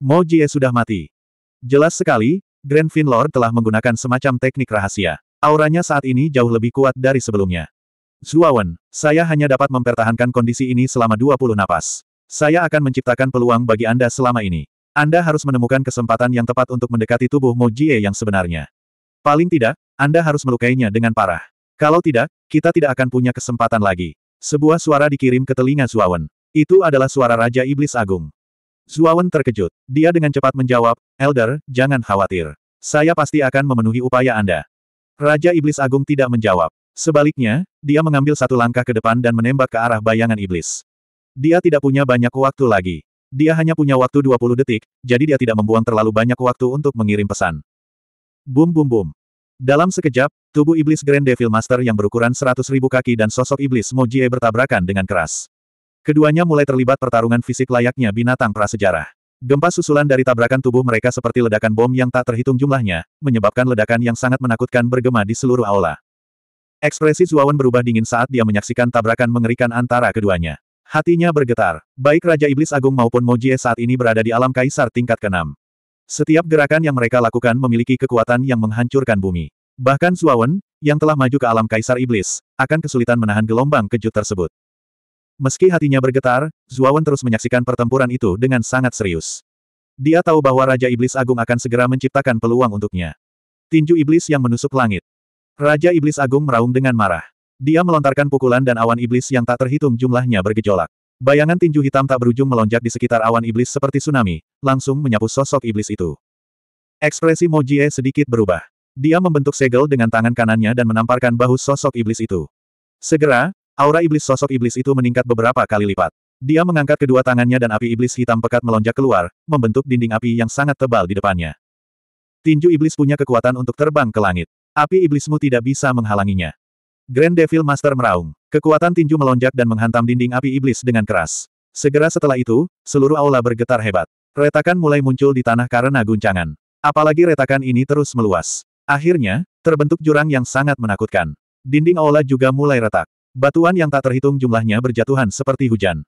Mo Jie sudah mati. Jelas sekali, Grand Finlord telah menggunakan semacam teknik rahasia. Auranya saat ini jauh lebih kuat dari sebelumnya. Zuawan, saya hanya dapat mempertahankan kondisi ini selama 20 napas. Saya akan menciptakan peluang bagi Anda selama ini. Anda harus menemukan kesempatan yang tepat untuk mendekati tubuh Mo Jie yang sebenarnya. Paling tidak, Anda harus melukainya dengan parah. Kalau tidak, kita tidak akan punya kesempatan lagi. Sebuah suara dikirim ke telinga Zuawan. Itu adalah suara Raja Iblis Agung. Zuawan terkejut. Dia dengan cepat menjawab, Elder, jangan khawatir. Saya pasti akan memenuhi upaya Anda. Raja Iblis Agung tidak menjawab. Sebaliknya, dia mengambil satu langkah ke depan dan menembak ke arah bayangan iblis. Dia tidak punya banyak waktu lagi. Dia hanya punya waktu 20 detik, jadi dia tidak membuang terlalu banyak waktu untuk mengirim pesan. Bum bum bum. Dalam sekejap, tubuh iblis Grand Devil Master yang berukuran ribu kaki dan sosok iblis Mojie bertabrakan dengan keras. Keduanya mulai terlibat pertarungan fisik layaknya binatang prasejarah. Gempa susulan dari tabrakan tubuh mereka seperti ledakan bom yang tak terhitung jumlahnya, menyebabkan ledakan yang sangat menakutkan bergema di seluruh aula. Ekspresi Zuawan berubah dingin saat dia menyaksikan tabrakan mengerikan antara keduanya. Hatinya bergetar. Baik Raja Iblis Agung maupun Mojie saat ini berada di alam kaisar tingkat keenam. Setiap gerakan yang mereka lakukan memiliki kekuatan yang menghancurkan bumi. Bahkan Zuawan, yang telah maju ke alam kaisar iblis, akan kesulitan menahan gelombang kejut tersebut. Meski hatinya bergetar, Zuawan terus menyaksikan pertempuran itu dengan sangat serius. Dia tahu bahwa Raja Iblis Agung akan segera menciptakan peluang untuknya. Tinju iblis yang menusuk langit. Raja Iblis Agung meraung dengan marah. Dia melontarkan pukulan dan awan iblis yang tak terhitung jumlahnya bergejolak. Bayangan tinju hitam tak berujung melonjak di sekitar awan iblis seperti tsunami, langsung menyapu sosok iblis itu. Ekspresi Mojie sedikit berubah. Dia membentuk segel dengan tangan kanannya dan menamparkan bahu sosok iblis itu. Segera, Aura iblis sosok iblis itu meningkat beberapa kali lipat. Dia mengangkat kedua tangannya dan api iblis hitam pekat melonjak keluar, membentuk dinding api yang sangat tebal di depannya. Tinju iblis punya kekuatan untuk terbang ke langit. Api iblismu tidak bisa menghalanginya. Grand Devil Master meraung. Kekuatan tinju melonjak dan menghantam dinding api iblis dengan keras. Segera setelah itu, seluruh aula bergetar hebat. Retakan mulai muncul di tanah karena guncangan. Apalagi retakan ini terus meluas. Akhirnya, terbentuk jurang yang sangat menakutkan. Dinding aula juga mulai retak. Batuan yang tak terhitung jumlahnya berjatuhan seperti hujan.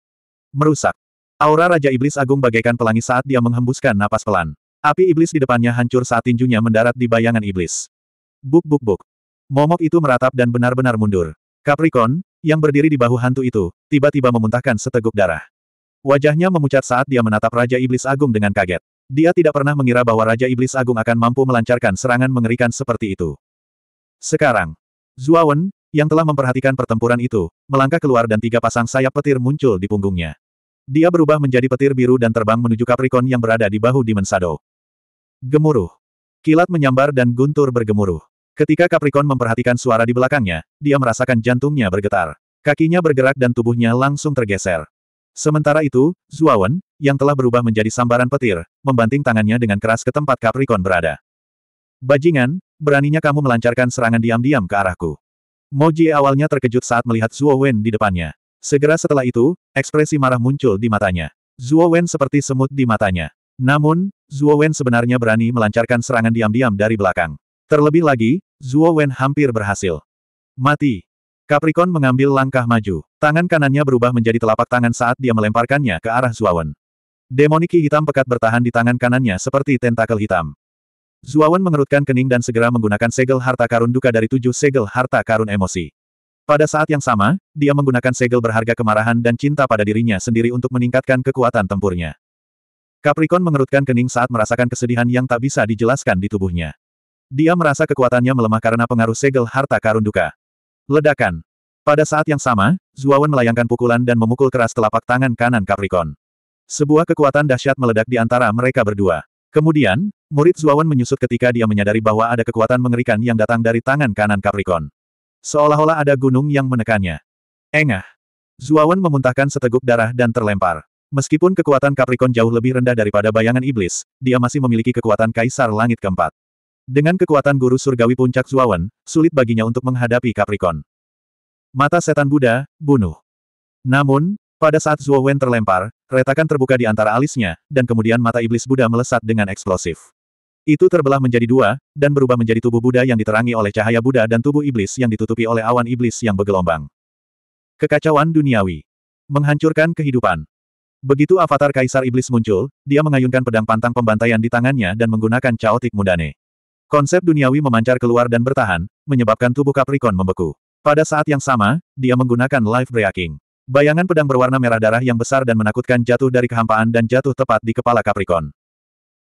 Merusak. Aura Raja Iblis Agung bagaikan pelangi saat dia menghembuskan napas pelan. Api iblis di depannya hancur saat tinjunya mendarat di bayangan iblis. Buk buk buk. Momok itu meratap dan benar-benar mundur. Capricorn, yang berdiri di bahu hantu itu, tiba-tiba memuntahkan seteguk darah. Wajahnya memucat saat dia menatap Raja Iblis Agung dengan kaget. Dia tidak pernah mengira bahwa Raja Iblis Agung akan mampu melancarkan serangan mengerikan seperti itu. Sekarang, Zuawan, yang telah memperhatikan pertempuran itu, melangkah keluar dan tiga pasang sayap petir muncul di punggungnya. Dia berubah menjadi petir biru dan terbang menuju Capricorn yang berada di bahu Demon Shadow. Gemuruh. Kilat menyambar dan guntur bergemuruh. Ketika Capricorn memperhatikan suara di belakangnya, dia merasakan jantungnya bergetar. Kakinya bergerak dan tubuhnya langsung tergeser. Sementara itu, Zuawan, yang telah berubah menjadi sambaran petir, membanting tangannya dengan keras ke tempat Capricorn berada. Bajingan, beraninya kamu melancarkan serangan diam-diam ke arahku. Moji awalnya terkejut saat melihat Zuo Wen di depannya. Segera setelah itu, ekspresi marah muncul di matanya. Zuo Wen seperti semut di matanya. Namun, Zuo Wen sebenarnya berani melancarkan serangan diam-diam dari belakang. Terlebih lagi, Zuo Wen hampir berhasil. Mati. Capricorn mengambil langkah maju. Tangan kanannya berubah menjadi telapak tangan saat dia melemparkannya ke arah Zuo Wen. Demoniki hitam pekat bertahan di tangan kanannya seperti tentakel hitam. Zuawan mengerutkan kening dan segera menggunakan segel harta karun duka dari tujuh segel harta karun emosi. Pada saat yang sama, dia menggunakan segel berharga kemarahan dan cinta pada dirinya sendiri untuk meningkatkan kekuatan tempurnya. Capricorn mengerutkan kening saat merasakan kesedihan yang tak bisa dijelaskan di tubuhnya. Dia merasa kekuatannya melemah karena pengaruh segel harta karun duka. Ledakan. Pada saat yang sama, Zuawan melayangkan pukulan dan memukul keras telapak tangan kanan Capricorn. Sebuah kekuatan dahsyat meledak di antara mereka berdua. Kemudian, murid Zuawan menyusut ketika dia menyadari bahwa ada kekuatan mengerikan yang datang dari tangan kanan Capricorn. Seolah-olah ada gunung yang menekannya. Engah. Zuawan memuntahkan seteguk darah dan terlempar. Meskipun kekuatan Capricorn jauh lebih rendah daripada bayangan iblis, dia masih memiliki kekuatan Kaisar Langit keempat. Dengan kekuatan guru surgawi puncak Zuawan, sulit baginya untuk menghadapi Capricorn. Mata setan Buddha, bunuh. Namun, pada saat Zuo Wen terlempar, retakan terbuka di antara alisnya, dan kemudian mata iblis Buddha melesat dengan eksplosif. Itu terbelah menjadi dua, dan berubah menjadi tubuh Buddha yang diterangi oleh cahaya Buddha dan tubuh iblis yang ditutupi oleh awan iblis yang bergelombang. Kekacauan duniawi. Menghancurkan kehidupan. Begitu avatar Kaisar Iblis muncul, dia mengayunkan pedang pantang pembantaian di tangannya dan menggunakan caotik mudane. Konsep duniawi memancar keluar dan bertahan, menyebabkan tubuh Capricorn membeku. Pada saat yang sama, dia menggunakan Live breaking. Bayangan pedang berwarna merah darah yang besar dan menakutkan jatuh dari kehampaan dan jatuh tepat di kepala Capricorn.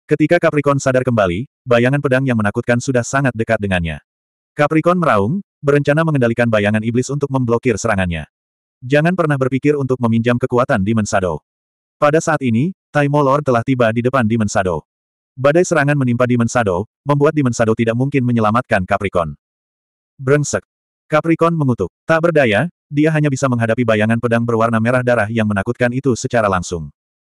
Ketika Capricorn sadar kembali, bayangan pedang yang menakutkan sudah sangat dekat dengannya. Capricorn meraung, berencana mengendalikan bayangan iblis untuk memblokir serangannya. Jangan pernah berpikir untuk meminjam kekuatan di Shadow. Pada saat ini, Taimo Lord telah tiba di depan di Shadow. Badai serangan menimpa di Shadow, membuat di Shadow tidak mungkin menyelamatkan Capricorn. Brengsek. Capricorn mengutuk. Tak berdaya, dia hanya bisa menghadapi bayangan pedang berwarna merah darah yang menakutkan itu secara langsung.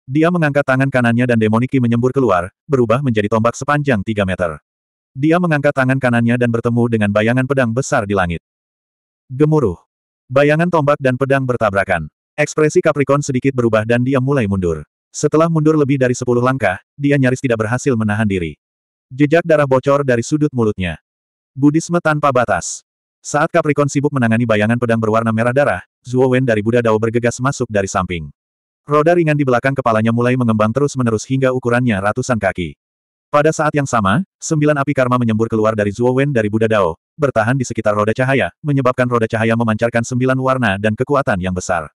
Dia mengangkat tangan kanannya dan demoniki menyembur keluar, berubah menjadi tombak sepanjang 3 meter. Dia mengangkat tangan kanannya dan bertemu dengan bayangan pedang besar di langit. Gemuruh. Bayangan tombak dan pedang bertabrakan. Ekspresi Capricorn sedikit berubah dan dia mulai mundur. Setelah mundur lebih dari 10 langkah, dia nyaris tidak berhasil menahan diri. Jejak darah bocor dari sudut mulutnya. Budisme tanpa batas. Saat Capricorn sibuk menangani bayangan pedang berwarna merah darah, Zuo Wen dari Buddha Dao bergegas masuk dari samping. Roda ringan di belakang kepalanya mulai mengembang terus-menerus hingga ukurannya ratusan kaki. Pada saat yang sama, sembilan api karma menyembur keluar dari Zuo Wen dari Buddha Dao, bertahan di sekitar roda cahaya, menyebabkan roda cahaya memancarkan sembilan warna dan kekuatan yang besar.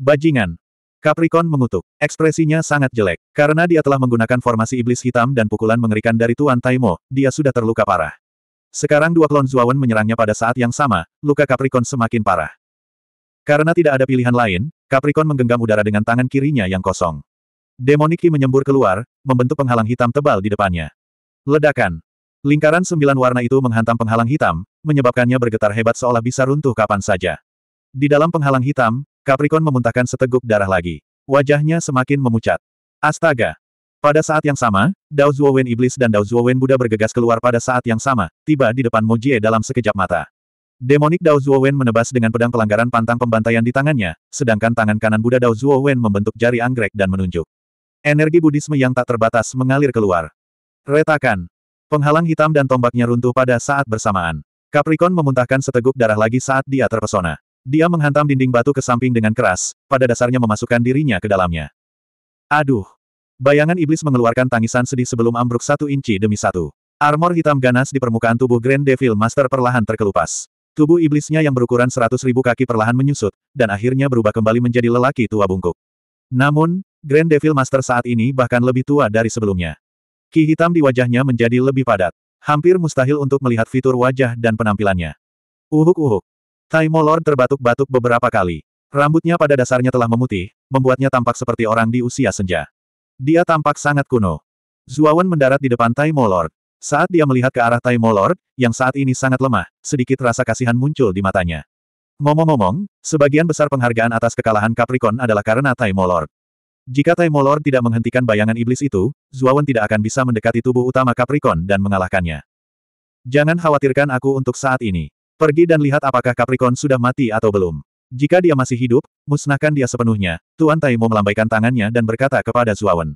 Bajingan. Capricorn mengutuk. Ekspresinya sangat jelek. Karena dia telah menggunakan formasi iblis hitam dan pukulan mengerikan dari Tuan Taimo, dia sudah terluka parah. Sekarang dua klon Zuawan menyerangnya pada saat yang sama, luka Capricorn semakin parah. Karena tidak ada pilihan lain, Capricorn menggenggam udara dengan tangan kirinya yang kosong. Demoniki menyembur keluar, membentuk penghalang hitam tebal di depannya. Ledakan. Lingkaran sembilan warna itu menghantam penghalang hitam, menyebabkannya bergetar hebat seolah bisa runtuh kapan saja. Di dalam penghalang hitam, Capricorn memuntahkan seteguk darah lagi. Wajahnya semakin memucat. Astaga! Pada saat yang sama, Dao Zuowen Iblis dan Dao Zuowen Buddha bergegas keluar pada saat yang sama, tiba di depan Jie dalam sekejap mata. Demonik Dao Zuowen menebas dengan pedang pelanggaran pantang pembantaian di tangannya, sedangkan tangan kanan Buddha Dao Zuowen membentuk jari anggrek dan menunjuk. Energi Budisme yang tak terbatas mengalir keluar. Retakan. Penghalang hitam dan tombaknya runtuh pada saat bersamaan. Capricorn memuntahkan seteguk darah lagi saat dia terpesona. Dia menghantam dinding batu ke samping dengan keras, pada dasarnya memasukkan dirinya ke dalamnya. Aduh. Bayangan iblis mengeluarkan tangisan sedih sebelum ambruk satu inci demi satu. Armor hitam ganas di permukaan tubuh Grand Devil Master perlahan terkelupas. Tubuh iblisnya yang berukuran seratus ribu kaki perlahan menyusut, dan akhirnya berubah kembali menjadi lelaki tua bungkuk. Namun, Grand Devil Master saat ini bahkan lebih tua dari sebelumnya. Ki hitam di wajahnya menjadi lebih padat. Hampir mustahil untuk melihat fitur wajah dan penampilannya. Uhuk-uhuk. Taimo Lord terbatuk-batuk beberapa kali. Rambutnya pada dasarnya telah memutih, membuatnya tampak seperti orang di usia senja. Dia tampak sangat kuno. Zuawan mendarat di depan Tai Molord. Saat dia melihat ke arah Tai Molord, yang saat ini sangat lemah, sedikit rasa kasihan muncul di matanya. Ngomong-ngomong, sebagian besar penghargaan atas kekalahan Capricorn adalah karena Tai Molord. Jika Tai Molord tidak menghentikan bayangan iblis itu, Zuawan tidak akan bisa mendekati tubuh utama Capricorn dan mengalahkannya. Jangan khawatirkan aku untuk saat ini. Pergi dan lihat apakah Capricorn sudah mati atau belum. Jika dia masih hidup, musnahkan dia sepenuhnya. Tuan Taimo melambaikan tangannya dan berkata kepada Zuawan.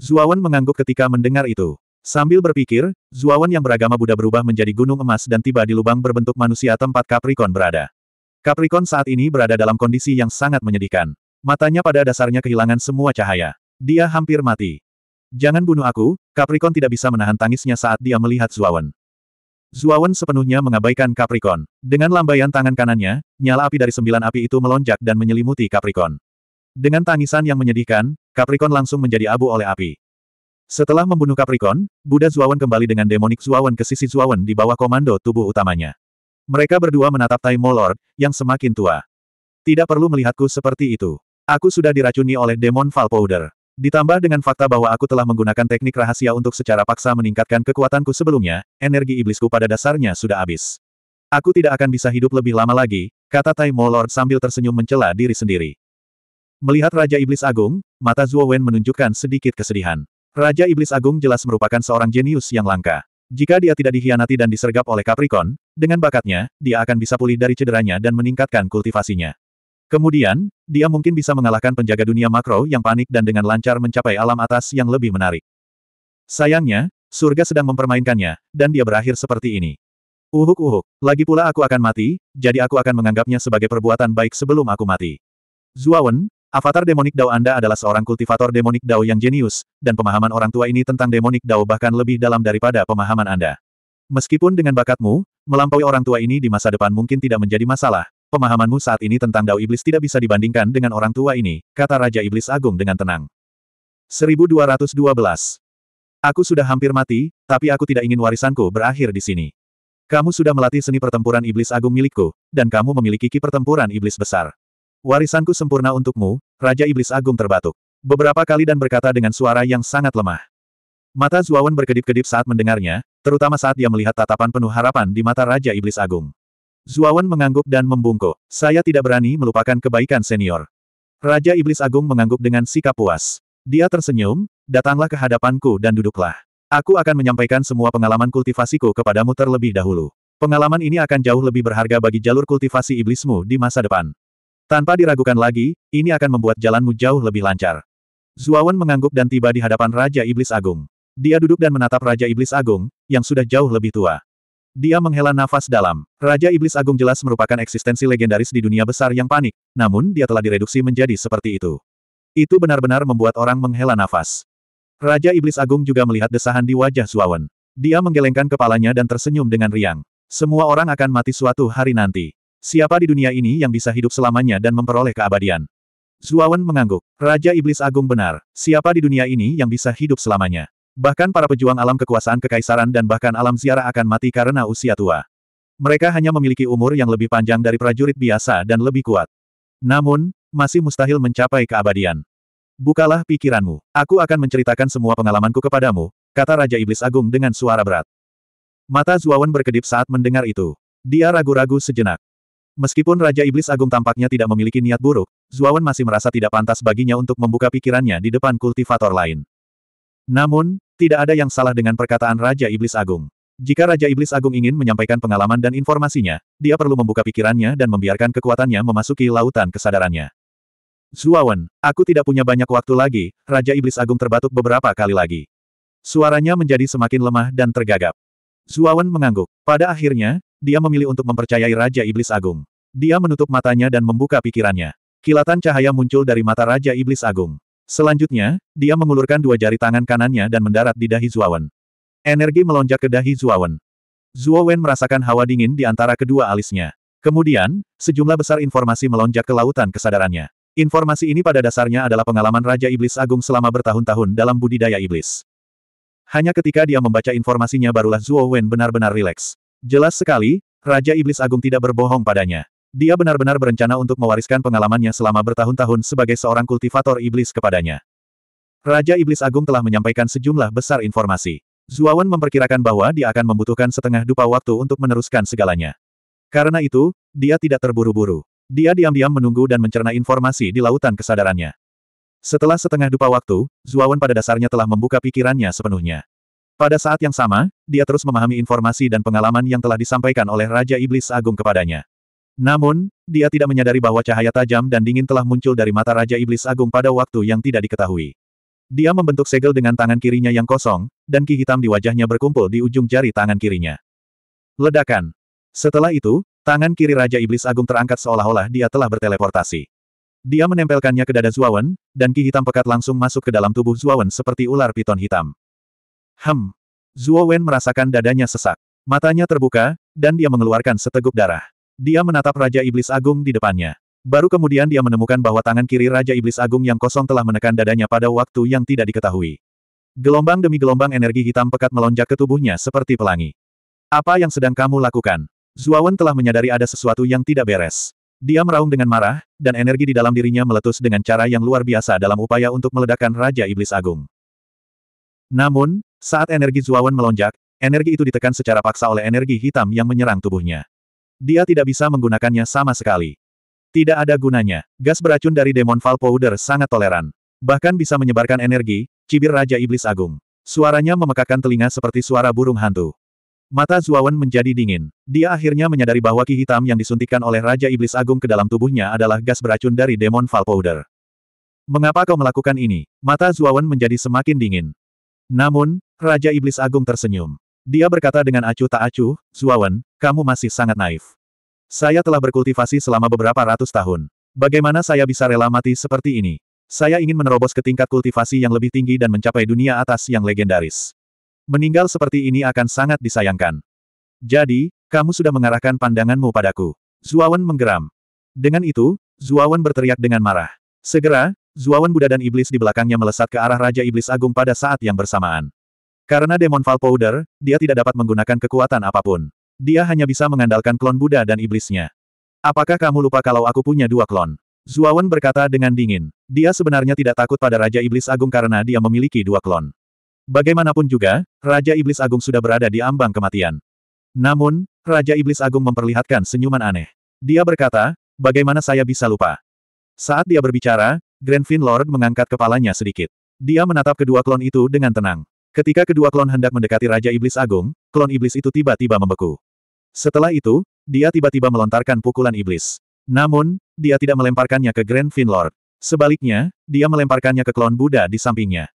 Zuawan mengangguk ketika mendengar itu. Sambil berpikir, Zuawan yang beragama Buddha berubah menjadi gunung emas dan tiba di lubang berbentuk manusia tempat Capricorn berada. Capricorn saat ini berada dalam kondisi yang sangat menyedihkan. Matanya pada dasarnya kehilangan semua cahaya. Dia hampir mati. Jangan bunuh aku, Capricorn tidak bisa menahan tangisnya saat dia melihat Zuawan. Zuawan sepenuhnya mengabaikan Capricorn. Dengan lambaian tangan kanannya, nyala api dari sembilan api itu melonjak dan menyelimuti Capricorn. Dengan tangisan yang menyedihkan, Capricorn langsung menjadi abu oleh api. Setelah membunuh Capricorn, Buddha Zuawan kembali dengan demonik Zuawan ke sisi Zuawan di bawah komando tubuh utamanya. Mereka berdua menatap Tai Lord, yang semakin tua. Tidak perlu melihatku seperti itu. Aku sudah diracuni oleh demon Powder. Ditambah dengan fakta bahwa aku telah menggunakan teknik rahasia untuk secara paksa meningkatkan kekuatanku sebelumnya, energi iblisku pada dasarnya sudah habis. Aku tidak akan bisa hidup lebih lama lagi, kata Tai Lord sambil tersenyum mencela diri sendiri. Melihat Raja Iblis Agung, mata Zuo Wen menunjukkan sedikit kesedihan. Raja Iblis Agung jelas merupakan seorang jenius yang langka. Jika dia tidak dikhianati dan disergap oleh Capricorn, dengan bakatnya, dia akan bisa pulih dari cederanya dan meningkatkan kultivasinya. Kemudian, dia mungkin bisa mengalahkan penjaga dunia makro yang panik dan dengan lancar mencapai alam atas yang lebih menarik. Sayangnya, surga sedang mempermainkannya, dan dia berakhir seperti ini. Uhuk-uhuk, lagi pula aku akan mati, jadi aku akan menganggapnya sebagai perbuatan baik sebelum aku mati. Zuawan, avatar demonik Dao Anda adalah seorang kultivator demonik Dao yang jenius, dan pemahaman orang tua ini tentang demonik Dao bahkan lebih dalam daripada pemahaman Anda. Meskipun dengan bakatmu, melampaui orang tua ini di masa depan mungkin tidak menjadi masalah, Pemahamanmu saat ini tentang Dao Iblis tidak bisa dibandingkan dengan orang tua ini, kata Raja Iblis Agung dengan tenang. 1212. Aku sudah hampir mati, tapi aku tidak ingin warisanku berakhir di sini. Kamu sudah melatih seni pertempuran Iblis Agung milikku, dan kamu memiliki ki pertempuran Iblis Besar. Warisanku sempurna untukmu, Raja Iblis Agung terbatuk. Beberapa kali dan berkata dengan suara yang sangat lemah. Mata Zuawan berkedip-kedip saat mendengarnya, terutama saat dia melihat tatapan penuh harapan di mata Raja Iblis Agung. Zuawan mengangguk dan membungkuk. Saya tidak berani melupakan kebaikan senior. Raja Iblis Agung mengangguk dengan sikap puas. Dia tersenyum, datanglah ke hadapanku dan duduklah. Aku akan menyampaikan semua pengalaman kultivasiku kepadamu terlebih dahulu. Pengalaman ini akan jauh lebih berharga bagi jalur kultivasi iblismu di masa depan. Tanpa diragukan lagi, ini akan membuat jalanmu jauh lebih lancar. Zuawan mengangguk dan tiba di hadapan Raja Iblis Agung. Dia duduk dan menatap Raja Iblis Agung, yang sudah jauh lebih tua. Dia menghela nafas dalam. Raja Iblis Agung jelas merupakan eksistensi legendaris di dunia besar yang panik, namun dia telah direduksi menjadi seperti itu. Itu benar-benar membuat orang menghela nafas. Raja Iblis Agung juga melihat desahan di wajah Suawen. Dia menggelengkan kepalanya dan tersenyum dengan riang. Semua orang akan mati suatu hari nanti. Siapa di dunia ini yang bisa hidup selamanya dan memperoleh keabadian? Zuawan mengangguk. Raja Iblis Agung benar. Siapa di dunia ini yang bisa hidup selamanya? Bahkan para pejuang alam kekuasaan kekaisaran dan bahkan alam ziarah akan mati karena usia tua. Mereka hanya memiliki umur yang lebih panjang dari prajurit biasa dan lebih kuat. Namun, masih mustahil mencapai keabadian. Bukalah pikiranmu. Aku akan menceritakan semua pengalamanku kepadamu, kata Raja Iblis Agung dengan suara berat. Mata Zuawan berkedip saat mendengar itu. Dia ragu-ragu sejenak. Meskipun Raja Iblis Agung tampaknya tidak memiliki niat buruk, Zuawan masih merasa tidak pantas baginya untuk membuka pikirannya di depan kultivator lain. Namun, tidak ada yang salah dengan perkataan Raja Iblis Agung. Jika Raja Iblis Agung ingin menyampaikan pengalaman dan informasinya, dia perlu membuka pikirannya dan membiarkan kekuatannya memasuki lautan kesadarannya. Zuawan, aku tidak punya banyak waktu lagi, Raja Iblis Agung terbatuk beberapa kali lagi. Suaranya menjadi semakin lemah dan tergagap. Zuawan mengangguk. Pada akhirnya, dia memilih untuk mempercayai Raja Iblis Agung. Dia menutup matanya dan membuka pikirannya. Kilatan cahaya muncul dari mata Raja Iblis Agung. Selanjutnya, dia mengulurkan dua jari tangan kanannya dan mendarat di dahi Zuawan. Energi melonjak ke dahi Zuawan. Zuawan merasakan hawa dingin di antara kedua alisnya. Kemudian, sejumlah besar informasi melonjak ke lautan kesadarannya. Informasi ini pada dasarnya adalah pengalaman Raja Iblis Agung selama bertahun-tahun dalam budidaya iblis. Hanya ketika dia membaca informasinya barulah Zuo Wen benar-benar rileks. Jelas sekali, Raja Iblis Agung tidak berbohong padanya. Dia benar-benar berencana untuk mewariskan pengalamannya selama bertahun-tahun sebagai seorang kultivator iblis kepadanya. Raja Iblis Agung telah menyampaikan sejumlah besar informasi. Zuawan memperkirakan bahwa dia akan membutuhkan setengah dupa waktu untuk meneruskan segalanya. Karena itu, dia tidak terburu-buru. Dia diam-diam menunggu dan mencerna informasi di lautan kesadarannya. Setelah setengah dupa waktu, Zuawan pada dasarnya telah membuka pikirannya sepenuhnya. Pada saat yang sama, dia terus memahami informasi dan pengalaman yang telah disampaikan oleh Raja Iblis Agung kepadanya. Namun, dia tidak menyadari bahwa cahaya tajam dan dingin telah muncul dari mata Raja Iblis Agung pada waktu yang tidak diketahui. Dia membentuk segel dengan tangan kirinya yang kosong, dan ki hitam di wajahnya berkumpul di ujung jari tangan kirinya. Ledakan. Setelah itu, tangan kiri Raja Iblis Agung terangkat seolah-olah dia telah berteleportasi. Dia menempelkannya ke dada Zuawan, dan ki hitam pekat langsung masuk ke dalam tubuh Zuawan seperti ular piton hitam. Hem. Zuawan merasakan dadanya sesak. Matanya terbuka, dan dia mengeluarkan seteguk darah. Dia menatap Raja Iblis Agung di depannya. Baru kemudian dia menemukan bahwa tangan kiri Raja Iblis Agung yang kosong telah menekan dadanya pada waktu yang tidak diketahui. Gelombang demi gelombang energi hitam pekat melonjak ke tubuhnya seperti pelangi. Apa yang sedang kamu lakukan? Zuawan telah menyadari ada sesuatu yang tidak beres. Dia meraung dengan marah, dan energi di dalam dirinya meletus dengan cara yang luar biasa dalam upaya untuk meledakkan Raja Iblis Agung. Namun, saat energi Zuawan melonjak, energi itu ditekan secara paksa oleh energi hitam yang menyerang tubuhnya. Dia tidak bisa menggunakannya sama sekali. Tidak ada gunanya. Gas beracun dari Demon Fall Powder sangat toleran. Bahkan bisa menyebarkan energi, cibir Raja Iblis Agung. Suaranya memekakkan telinga seperti suara burung hantu. Mata Zuawan menjadi dingin. Dia akhirnya menyadari bahwa ki hitam yang disuntikkan oleh Raja Iblis Agung ke dalam tubuhnya adalah gas beracun dari Demon Fall Powder. Mengapa kau melakukan ini? Mata Zuawan menjadi semakin dingin. Namun, Raja Iblis Agung tersenyum. Dia berkata dengan acuh tak acuh, Zuawan, kamu masih sangat naif. Saya telah berkultivasi selama beberapa ratus tahun. Bagaimana saya bisa rela mati seperti ini? Saya ingin menerobos ke tingkat kultivasi yang lebih tinggi dan mencapai dunia atas yang legendaris. Meninggal seperti ini akan sangat disayangkan. Jadi, kamu sudah mengarahkan pandanganmu padaku. Zuawan menggeram. Dengan itu, Zuawan berteriak dengan marah. Segera, Zuawan Buddha dan Iblis di belakangnya melesat ke arah Raja Iblis Agung pada saat yang bersamaan. Karena demon Val Powder, dia tidak dapat menggunakan kekuatan apapun. Dia hanya bisa mengandalkan klon Buddha dan iblisnya. Apakah kamu lupa kalau aku punya dua klon? Zuawan berkata dengan dingin. Dia sebenarnya tidak takut pada Raja Iblis Agung karena dia memiliki dua klon. Bagaimanapun juga, Raja Iblis Agung sudah berada di ambang kematian. Namun, Raja Iblis Agung memperlihatkan senyuman aneh. Dia berkata, bagaimana saya bisa lupa? Saat dia berbicara, Grenfin Lord mengangkat kepalanya sedikit. Dia menatap kedua klon itu dengan tenang. Ketika kedua klon hendak mendekati Raja Iblis Agung, klon iblis itu tiba-tiba membeku. Setelah itu, dia tiba-tiba melontarkan pukulan iblis. Namun, dia tidak melemparkannya ke Grand Finlord. Sebaliknya, dia melemparkannya ke klon Buddha di sampingnya.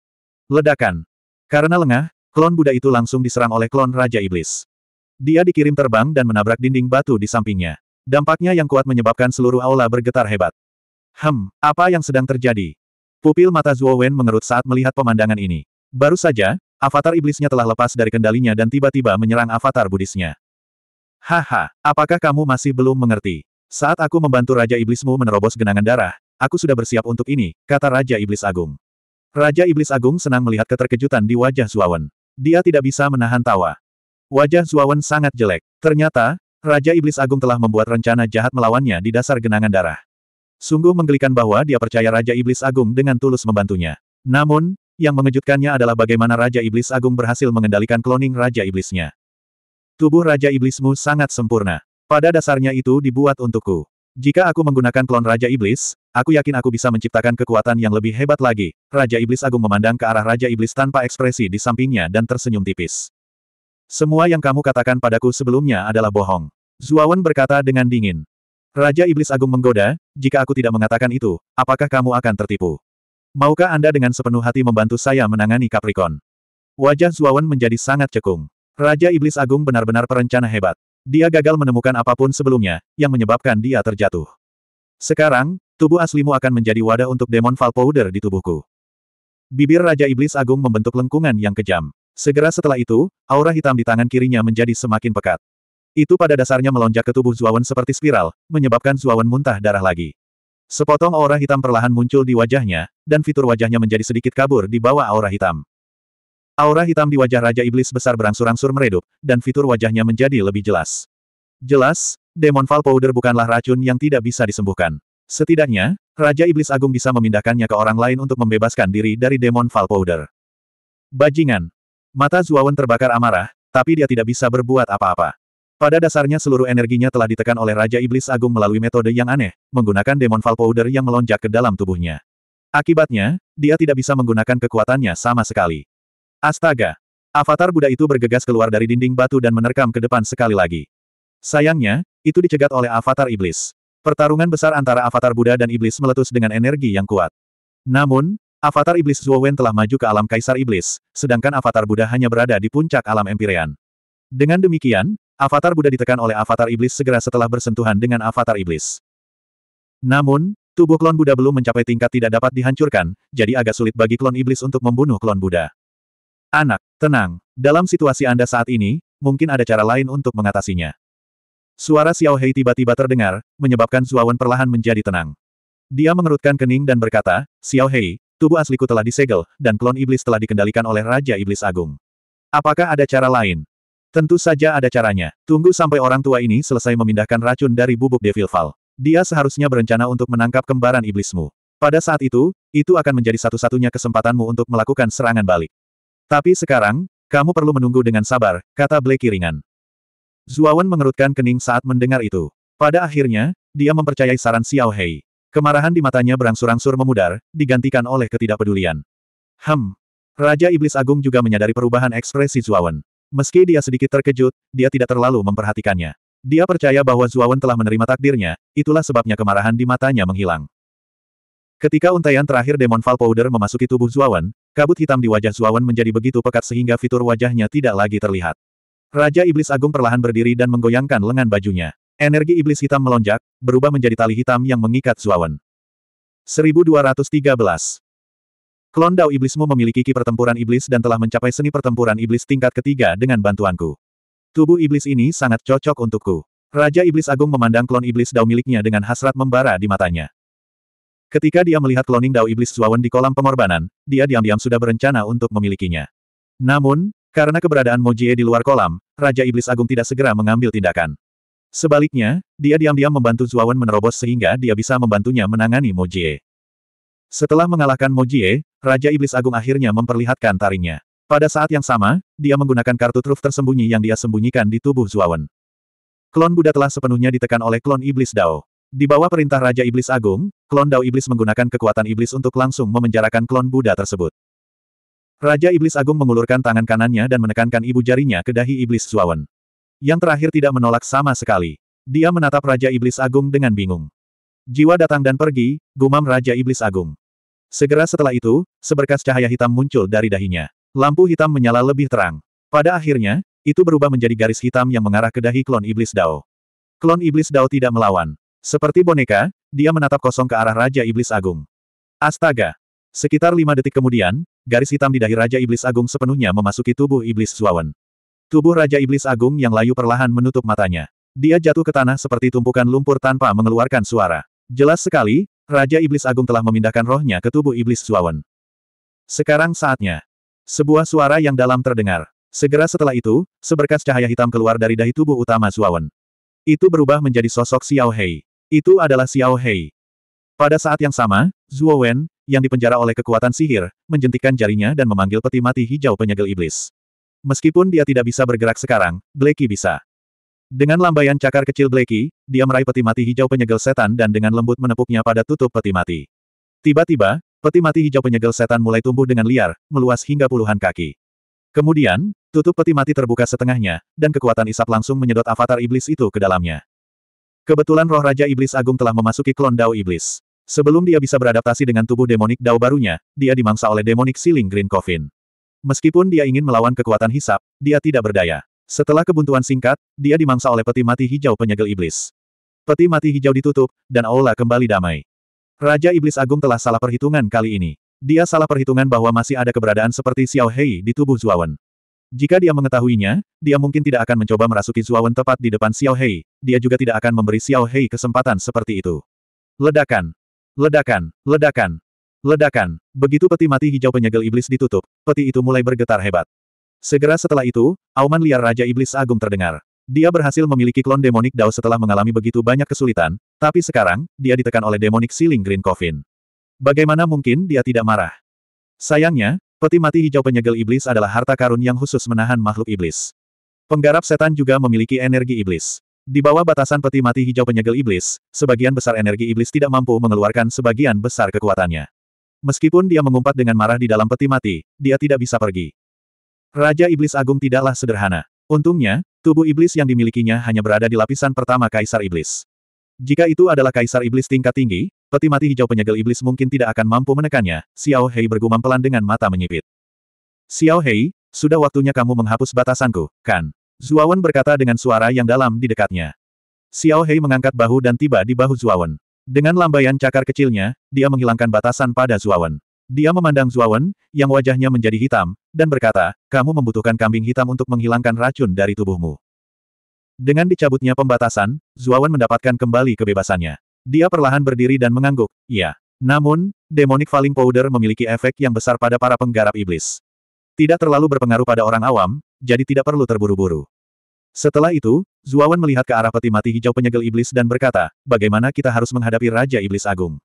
Ledakan. Karena lengah, klon Buddha itu langsung diserang oleh klon Raja Iblis. Dia dikirim terbang dan menabrak dinding batu di sampingnya. Dampaknya yang kuat menyebabkan seluruh aula bergetar hebat. Hem, apa yang sedang terjadi? Pupil mata Zuo Wen mengerut saat melihat pemandangan ini. Baru saja, Avatar iblisnya telah lepas dari kendalinya dan tiba-tiba menyerang avatar Buddhisnya. Haha, apakah kamu masih belum mengerti? Saat aku membantu Raja Iblismu menerobos genangan darah, aku sudah bersiap untuk ini, kata Raja Iblis Agung. Raja Iblis Agung senang melihat keterkejutan di wajah Zuawan. Dia tidak bisa menahan tawa. Wajah Zuawan sangat jelek. Ternyata, Raja Iblis Agung telah membuat rencana jahat melawannya di dasar genangan darah. Sungguh menggelikan bahwa dia percaya Raja Iblis Agung dengan tulus membantunya. Namun, yang mengejutkannya adalah bagaimana Raja Iblis Agung berhasil mengendalikan kloning Raja Iblisnya. Tubuh Raja Iblismu sangat sempurna. Pada dasarnya itu dibuat untukku. Jika aku menggunakan klon Raja Iblis, aku yakin aku bisa menciptakan kekuatan yang lebih hebat lagi. Raja Iblis Agung memandang ke arah Raja Iblis tanpa ekspresi di sampingnya dan tersenyum tipis. Semua yang kamu katakan padaku sebelumnya adalah bohong. Zuawan berkata dengan dingin. Raja Iblis Agung menggoda, jika aku tidak mengatakan itu, apakah kamu akan tertipu? Maukah Anda dengan sepenuh hati membantu saya menangani Capricorn? Wajah Zuawan menjadi sangat cekung. Raja Iblis Agung benar-benar perencana hebat. Dia gagal menemukan apapun sebelumnya, yang menyebabkan dia terjatuh. Sekarang, tubuh aslimu akan menjadi wadah untuk demon fall Powder di tubuhku. Bibir Raja Iblis Agung membentuk lengkungan yang kejam. Segera setelah itu, aura hitam di tangan kirinya menjadi semakin pekat. Itu pada dasarnya melonjak ke tubuh Zuawan seperti spiral, menyebabkan Zuawan muntah darah lagi. Sepotong aura hitam perlahan muncul di wajahnya, dan fitur wajahnya menjadi sedikit kabur di bawah aura hitam. Aura hitam di wajah Raja Iblis besar berangsur-angsur meredup, dan fitur wajahnya menjadi lebih jelas. Jelas, Demon Fall Powder bukanlah racun yang tidak bisa disembuhkan. Setidaknya, Raja Iblis Agung bisa memindahkannya ke orang lain untuk membebaskan diri dari Demon Fall Powder. Bajingan. Mata Zuawan terbakar amarah, tapi dia tidak bisa berbuat apa-apa. Pada dasarnya seluruh energinya telah ditekan oleh Raja Iblis Agung melalui metode yang aneh, menggunakan demon Fall Powder yang melonjak ke dalam tubuhnya. Akibatnya, dia tidak bisa menggunakan kekuatannya sama sekali. Astaga! Avatar Buddha itu bergegas keluar dari dinding batu dan menerkam ke depan sekali lagi. Sayangnya, itu dicegat oleh Avatar Iblis. Pertarungan besar antara Avatar Buddha dan Iblis meletus dengan energi yang kuat. Namun, Avatar Iblis Zuowen telah maju ke alam Kaisar Iblis, sedangkan Avatar Buddha hanya berada di puncak alam Empyrean. Dengan demikian, Avatar Buddha ditekan oleh avatar iblis segera setelah bersentuhan dengan avatar iblis. Namun, tubuh klon Buddha belum mencapai tingkat tidak dapat dihancurkan, jadi agak sulit bagi klon iblis untuk membunuh klon Buddha. Anak, tenang. Dalam situasi Anda saat ini, mungkin ada cara lain untuk mengatasinya. Suara Xiao Hei tiba-tiba terdengar, menyebabkan Zuawan perlahan menjadi tenang. Dia mengerutkan kening dan berkata, Xiao Hei, tubuh asliku telah disegel, dan klon iblis telah dikendalikan oleh Raja Iblis Agung. Apakah ada cara lain? Tentu saja ada caranya. Tunggu sampai orang tua ini selesai memindahkan racun dari bubuk Devil Fall. Dia seharusnya berencana untuk menangkap kembaran iblismu. Pada saat itu, itu akan menjadi satu-satunya kesempatanmu untuk melakukan serangan balik. Tapi sekarang, kamu perlu menunggu dengan sabar, kata Blake Kiringan. Zuawan mengerutkan kening saat mendengar itu. Pada akhirnya, dia mempercayai saran Xiao Hei. Kemarahan di matanya berangsur-angsur memudar, digantikan oleh ketidakpedulian. Hem. Raja Iblis Agung juga menyadari perubahan ekspresi Zuawan. Meski dia sedikit terkejut, dia tidak terlalu memperhatikannya. Dia percaya bahwa Zuawan telah menerima takdirnya, itulah sebabnya kemarahan di matanya menghilang. Ketika untaian terakhir Demon Fall Powder memasuki tubuh Zuawan, kabut hitam di wajah Zuawan menjadi begitu pekat sehingga fitur wajahnya tidak lagi terlihat. Raja Iblis Agung perlahan berdiri dan menggoyangkan lengan bajunya. Energi iblis hitam melonjak, berubah menjadi tali hitam yang mengikat Zuawan. 1213 Klon Dao Iblismu memiliki ki pertempuran iblis dan telah mencapai seni pertempuran iblis tingkat ketiga dengan bantuanku. Tubuh iblis ini sangat cocok untukku. Raja Iblis Agung memandang klon iblis Dao miliknya dengan hasrat membara di matanya. Ketika dia melihat kloning Dao Iblis Zuawan di kolam pengorbanan, dia diam-diam sudah berencana untuk memilikinya. Namun, karena keberadaan Mojie di luar kolam, Raja Iblis Agung tidak segera mengambil tindakan. Sebaliknya, dia diam-diam membantu Zuawan menerobos sehingga dia bisa membantunya menangani Mojie. Setelah mengalahkan Mojie, Raja Iblis Agung akhirnya memperlihatkan taringnya. Pada saat yang sama, dia menggunakan kartu truf tersembunyi yang dia sembunyikan di tubuh Zuawan. Klon Buddha telah sepenuhnya ditekan oleh klon Iblis Dao. Di bawah perintah Raja Iblis Agung, klon Dao Iblis menggunakan kekuatan Iblis untuk langsung memenjarakan klon Buddha tersebut. Raja Iblis Agung mengulurkan tangan kanannya dan menekankan ibu jarinya ke dahi Iblis Zuawan. Yang terakhir tidak menolak sama sekali. Dia menatap Raja Iblis Agung dengan bingung. Jiwa datang dan pergi, gumam Raja Iblis Agung. Segera setelah itu, seberkas cahaya hitam muncul dari dahinya. Lampu hitam menyala lebih terang. Pada akhirnya, itu berubah menjadi garis hitam yang mengarah ke dahi klon iblis Dao. Klon iblis Dao tidak melawan. Seperti boneka, dia menatap kosong ke arah Raja Iblis Agung. Astaga! Sekitar lima detik kemudian, garis hitam di dahi Raja Iblis Agung sepenuhnya memasuki tubuh Iblis Suawan. Tubuh Raja Iblis Agung yang layu perlahan menutup matanya. Dia jatuh ke tanah seperti tumpukan lumpur tanpa mengeluarkan suara. Jelas sekali, Raja Iblis Agung telah memindahkan rohnya ke tubuh Iblis Suawan. Sekarang saatnya. Sebuah suara yang dalam terdengar. Segera setelah itu, seberkas cahaya hitam keluar dari dahi tubuh utama Suawan. Itu berubah menjadi sosok Xiao Hei. Itu adalah Xiao Hei. Pada saat yang sama, Zhuo Wen, yang dipenjara oleh kekuatan sihir, menjentikan jarinya dan memanggil peti mati hijau penyegel iblis. Meskipun dia tidak bisa bergerak sekarang, Blakey bisa. Dengan lambaian cakar kecil Blakey, dia meraih peti mati hijau penyegel setan dan dengan lembut menepuknya pada tutup peti mati. Tiba-tiba, peti mati hijau penyegel setan mulai tumbuh dengan liar, meluas hingga puluhan kaki. Kemudian, tutup peti mati terbuka setengahnya, dan kekuatan isap langsung menyedot avatar iblis itu ke dalamnya. Kebetulan roh Raja Iblis Agung telah memasuki klon Dao Iblis. Sebelum dia bisa beradaptasi dengan tubuh demonik Dao barunya, dia dimangsa oleh demonik Siling Green Coffin. Meskipun dia ingin melawan kekuatan hisap, dia tidak berdaya. Setelah kebuntuan singkat, dia dimangsa oleh peti mati hijau penyegel iblis. Peti mati hijau ditutup, dan aula kembali damai. Raja Iblis Agung telah salah perhitungan kali ini. Dia salah perhitungan bahwa masih ada keberadaan seperti Xiao Hei di tubuh Zuawan. Jika dia mengetahuinya, dia mungkin tidak akan mencoba merasuki Zuawan tepat di depan Xiao Hei, dia juga tidak akan memberi Xiao Hei kesempatan seperti itu. Ledakan! Ledakan! Ledakan! Ledakan! Begitu peti mati hijau penyegel iblis ditutup, peti itu mulai bergetar hebat. Segera setelah itu, auman liar Raja Iblis Agung terdengar. Dia berhasil memiliki klon demonik Dao setelah mengalami begitu banyak kesulitan, tapi sekarang, dia ditekan oleh demonik Siling Green Coffin. Bagaimana mungkin dia tidak marah? Sayangnya, peti mati hijau penyegel iblis adalah harta karun yang khusus menahan makhluk iblis. Penggarap setan juga memiliki energi iblis. Di bawah batasan peti mati hijau penyegel iblis, sebagian besar energi iblis tidak mampu mengeluarkan sebagian besar kekuatannya. Meskipun dia mengumpat dengan marah di dalam peti mati, dia tidak bisa pergi. Raja Iblis Agung tidaklah sederhana. Untungnya, tubuh iblis yang dimilikinya hanya berada di lapisan pertama Kaisar Iblis. Jika itu adalah Kaisar Iblis tingkat tinggi, peti mati hijau penyegel iblis mungkin tidak akan mampu menekannya, Xiao Hei bergumam pelan dengan mata menyipit. Xiao Hei, sudah waktunya kamu menghapus batasanku, kan? Zuawan berkata dengan suara yang dalam di dekatnya. Xiao Hei mengangkat bahu dan tiba di bahu Zuawan. Dengan lambaian cakar kecilnya, dia menghilangkan batasan pada Zuawan. Dia memandang Zuawan, yang wajahnya menjadi hitam, dan berkata, kamu membutuhkan kambing hitam untuk menghilangkan racun dari tubuhmu. Dengan dicabutnya pembatasan, Zuawan mendapatkan kembali kebebasannya. Dia perlahan berdiri dan mengangguk, iya. Namun, demonic falling powder memiliki efek yang besar pada para penggarap iblis. Tidak terlalu berpengaruh pada orang awam, jadi tidak perlu terburu-buru. Setelah itu, Zuawan melihat ke arah peti mati hijau penyegel iblis dan berkata, bagaimana kita harus menghadapi Raja Iblis Agung?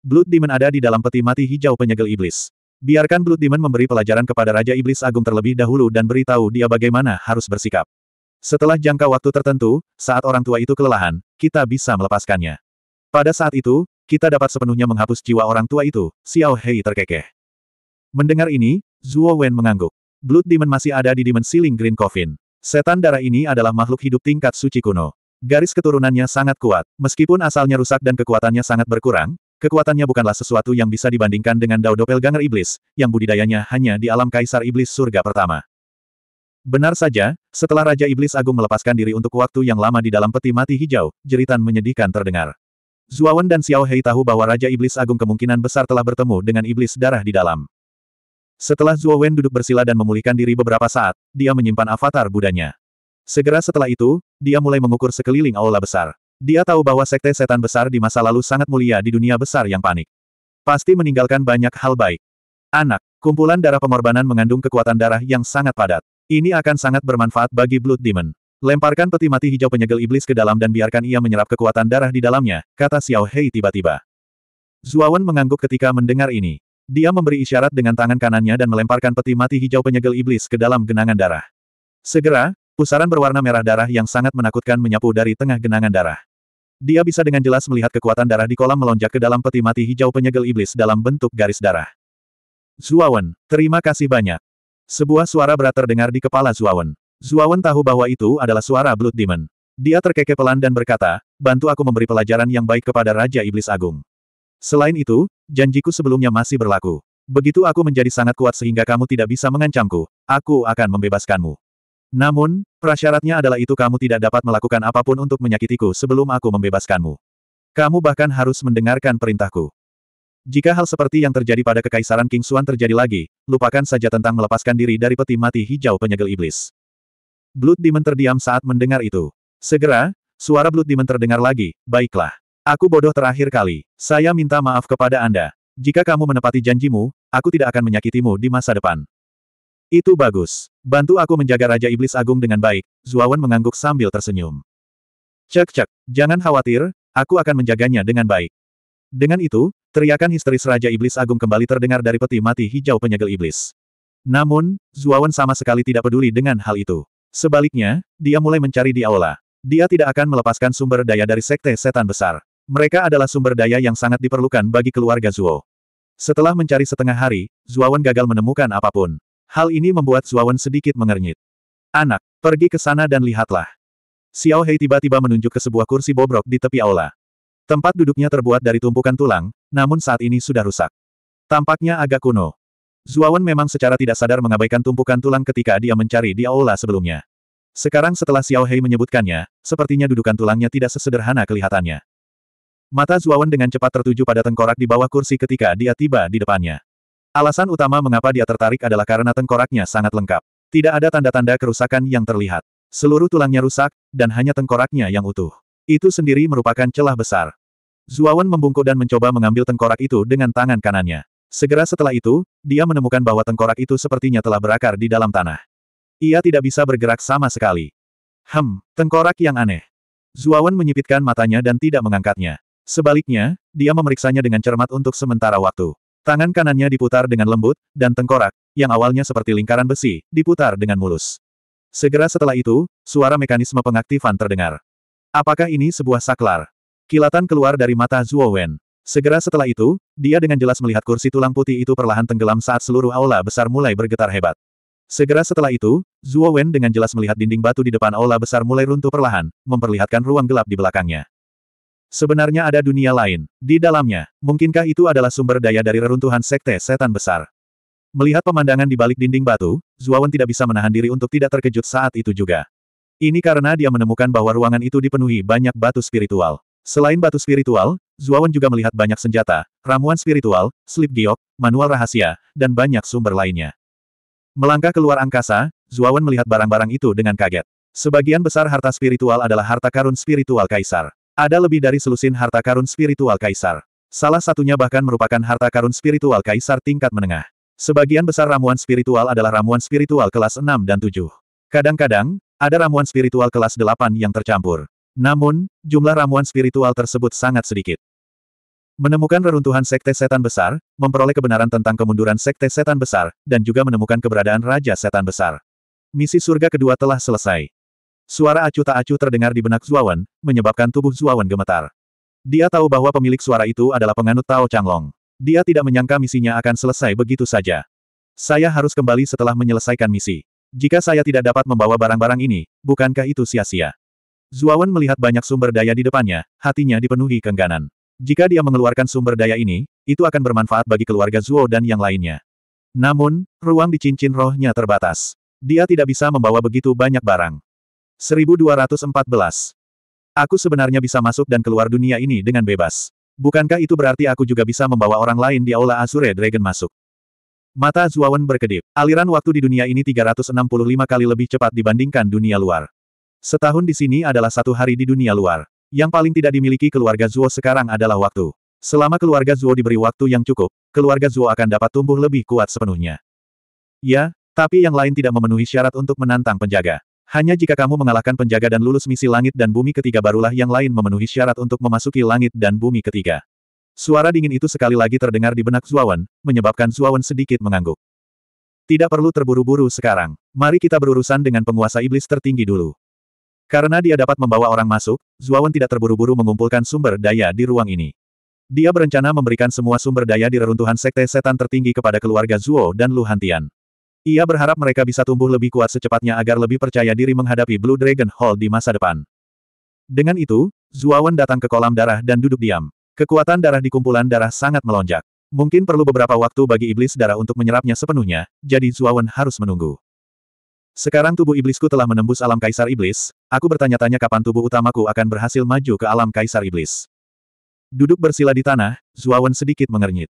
Blood Demon ada di dalam peti mati hijau penyegel iblis. Biarkan Blood Demon memberi pelajaran kepada Raja Iblis Agung terlebih dahulu dan beritahu dia bagaimana harus bersikap. Setelah jangka waktu tertentu, saat orang tua itu kelelahan, kita bisa melepaskannya. Pada saat itu, kita dapat sepenuhnya menghapus jiwa orang tua itu, Xiao Hei terkekeh. Mendengar ini, Zhuo Wen mengangguk. Blood Demon masih ada di Demon Ceiling Green Coffin. Setan darah ini adalah makhluk hidup tingkat suci kuno. Garis keturunannya sangat kuat, meskipun asalnya rusak dan kekuatannya sangat berkurang, Kekuatannya bukanlah sesuatu yang bisa dibandingkan dengan Dao Dopel Doppelganger Iblis, yang budidayanya hanya di alam Kaisar Iblis Surga pertama. Benar saja, setelah Raja Iblis Agung melepaskan diri untuk waktu yang lama di dalam peti mati hijau, jeritan menyedihkan terdengar. Zuawan dan Xiao Hei tahu bahwa Raja Iblis Agung kemungkinan besar telah bertemu dengan Iblis Darah di dalam. Setelah Zuawan duduk bersila dan memulihkan diri beberapa saat, dia menyimpan avatar budanya. Segera setelah itu, dia mulai mengukur sekeliling aula besar. Dia tahu bahwa sekte setan besar di masa lalu sangat mulia di dunia besar yang panik. Pasti meninggalkan banyak hal baik. Anak, kumpulan darah pengorbanan mengandung kekuatan darah yang sangat padat. Ini akan sangat bermanfaat bagi Blood Demon. Lemparkan peti mati hijau penyegel iblis ke dalam dan biarkan ia menyerap kekuatan darah di dalamnya, kata Xiao Hei tiba-tiba. Zuawan mengangguk ketika mendengar ini. Dia memberi isyarat dengan tangan kanannya dan melemparkan peti mati hijau penyegel iblis ke dalam genangan darah. Segera, pusaran berwarna merah darah yang sangat menakutkan menyapu dari tengah genangan darah. Dia bisa dengan jelas melihat kekuatan darah di kolam melonjak ke dalam peti mati hijau penyegel iblis dalam bentuk garis darah. Zuawan, terima kasih banyak. Sebuah suara berat terdengar di kepala Zuawan. Zuawan tahu bahwa itu adalah suara Blood Demon. Dia terkekeh pelan dan berkata, bantu aku memberi pelajaran yang baik kepada Raja Iblis Agung. Selain itu, janjiku sebelumnya masih berlaku. Begitu aku menjadi sangat kuat sehingga kamu tidak bisa mengancamku, aku akan membebaskanmu. Namun, prasyaratnya adalah itu kamu tidak dapat melakukan apapun untuk menyakitiku sebelum aku membebaskanmu. Kamu bahkan harus mendengarkan perintahku. Jika hal seperti yang terjadi pada kekaisaran King Xuan terjadi lagi, lupakan saja tentang melepaskan diri dari peti mati hijau penyegel iblis. Blood Demon terdiam saat mendengar itu. Segera, suara Blood Demon terdengar lagi, baiklah. Aku bodoh terakhir kali. Saya minta maaf kepada Anda. Jika kamu menepati janjimu, aku tidak akan menyakitimu di masa depan. Itu bagus. Bantu aku menjaga Raja Iblis Agung dengan baik, Zuawan mengangguk sambil tersenyum. Cek-cek, jangan khawatir, aku akan menjaganya dengan baik. Dengan itu, teriakan histeris Raja Iblis Agung kembali terdengar dari peti mati hijau penyegel iblis. Namun, Zuawan sama sekali tidak peduli dengan hal itu. Sebaliknya, dia mulai mencari di aula. Dia tidak akan melepaskan sumber daya dari sekte setan besar. Mereka adalah sumber daya yang sangat diperlukan bagi keluarga Zuo. Setelah mencari setengah hari, Zuawan gagal menemukan apapun. Hal ini membuat Zuawan sedikit mengernyit. Anak, pergi ke sana dan lihatlah. Xiao Hei tiba-tiba menunjuk ke sebuah kursi bobrok di tepi aula. Tempat duduknya terbuat dari tumpukan tulang, namun saat ini sudah rusak. Tampaknya agak kuno. Zuawan memang secara tidak sadar mengabaikan tumpukan tulang ketika dia mencari di aula sebelumnya. Sekarang setelah Xiao Hei menyebutkannya, sepertinya dudukan tulangnya tidak sesederhana kelihatannya. Mata Zuawan dengan cepat tertuju pada tengkorak di bawah kursi ketika dia tiba di depannya. Alasan utama mengapa dia tertarik adalah karena tengkoraknya sangat lengkap. Tidak ada tanda-tanda kerusakan yang terlihat. Seluruh tulangnya rusak, dan hanya tengkoraknya yang utuh. Itu sendiri merupakan celah besar. Zuawan membungkuk dan mencoba mengambil tengkorak itu dengan tangan kanannya. Segera setelah itu, dia menemukan bahwa tengkorak itu sepertinya telah berakar di dalam tanah. Ia tidak bisa bergerak sama sekali. Hem, tengkorak yang aneh. Zuawan menyipitkan matanya dan tidak mengangkatnya. Sebaliknya, dia memeriksanya dengan cermat untuk sementara waktu. Tangan kanannya diputar dengan lembut, dan tengkorak, yang awalnya seperti lingkaran besi, diputar dengan mulus. Segera setelah itu, suara mekanisme pengaktifan terdengar. Apakah ini sebuah saklar? Kilatan keluar dari mata Zuo Wen. Segera setelah itu, dia dengan jelas melihat kursi tulang putih itu perlahan tenggelam saat seluruh aula besar mulai bergetar hebat. Segera setelah itu, Zuo Wen dengan jelas melihat dinding batu di depan aula besar mulai runtuh perlahan, memperlihatkan ruang gelap di belakangnya. Sebenarnya ada dunia lain. Di dalamnya, mungkinkah itu adalah sumber daya dari reruntuhan sekte setan besar? Melihat pemandangan di balik dinding batu, Zuawan tidak bisa menahan diri untuk tidak terkejut saat itu juga. Ini karena dia menemukan bahwa ruangan itu dipenuhi banyak batu spiritual. Selain batu spiritual, Zuawan juga melihat banyak senjata, ramuan spiritual, slip giok, manual rahasia, dan banyak sumber lainnya. Melangkah keluar angkasa, Zuawan melihat barang-barang itu dengan kaget. Sebagian besar harta spiritual adalah harta karun spiritual kaisar. Ada lebih dari selusin harta karun spiritual kaisar. Salah satunya bahkan merupakan harta karun spiritual kaisar tingkat menengah. Sebagian besar ramuan spiritual adalah ramuan spiritual kelas 6 dan 7. Kadang-kadang, ada ramuan spiritual kelas 8 yang tercampur. Namun, jumlah ramuan spiritual tersebut sangat sedikit. Menemukan reruntuhan sekte setan besar, memperoleh kebenaran tentang kemunduran sekte setan besar, dan juga menemukan keberadaan Raja Setan Besar. Misi surga kedua telah selesai. Suara acuh tak acuh terdengar di benak Zuawan, menyebabkan tubuh Zuawan gemetar. Dia tahu bahwa pemilik suara itu adalah penganut Tao Changlong. Dia tidak menyangka misinya akan selesai begitu saja. Saya harus kembali setelah menyelesaikan misi. Jika saya tidak dapat membawa barang-barang ini, bukankah itu sia-sia? Zuawan melihat banyak sumber daya di depannya, hatinya dipenuhi kengganan. Jika dia mengeluarkan sumber daya ini, itu akan bermanfaat bagi keluarga Zuo dan yang lainnya. Namun, ruang di cincin rohnya terbatas. Dia tidak bisa membawa begitu banyak barang. 1214. Aku sebenarnya bisa masuk dan keluar dunia ini dengan bebas. Bukankah itu berarti aku juga bisa membawa orang lain di Aula Azure Dragon masuk? Mata Zuawan berkedip. Aliran waktu di dunia ini 365 kali lebih cepat dibandingkan dunia luar. Setahun di sini adalah satu hari di dunia luar. Yang paling tidak dimiliki keluarga Zuo sekarang adalah waktu. Selama keluarga Zuo diberi waktu yang cukup, keluarga Zuo akan dapat tumbuh lebih kuat sepenuhnya. Ya, tapi yang lain tidak memenuhi syarat untuk menantang penjaga. Hanya jika kamu mengalahkan penjaga dan lulus misi langit dan bumi ketiga barulah yang lain memenuhi syarat untuk memasuki langit dan bumi ketiga. Suara dingin itu sekali lagi terdengar di benak Zuawan, menyebabkan Zuawan sedikit mengangguk. Tidak perlu terburu-buru sekarang. Mari kita berurusan dengan penguasa iblis tertinggi dulu. Karena dia dapat membawa orang masuk, Zuawan tidak terburu-buru mengumpulkan sumber daya di ruang ini. Dia berencana memberikan semua sumber daya di reruntuhan sekte setan tertinggi kepada keluarga Zuo dan Luhantian. Ia berharap mereka bisa tumbuh lebih kuat secepatnya agar lebih percaya diri menghadapi Blue Dragon Hall di masa depan. Dengan itu, Zuawan datang ke kolam darah dan duduk diam. Kekuatan darah di kumpulan darah sangat melonjak. Mungkin perlu beberapa waktu bagi iblis darah untuk menyerapnya sepenuhnya, jadi Zuawan harus menunggu. Sekarang tubuh iblisku telah menembus alam kaisar iblis, aku bertanya-tanya kapan tubuh utamaku akan berhasil maju ke alam kaisar iblis. Duduk bersila di tanah, Zuawan sedikit mengernyit.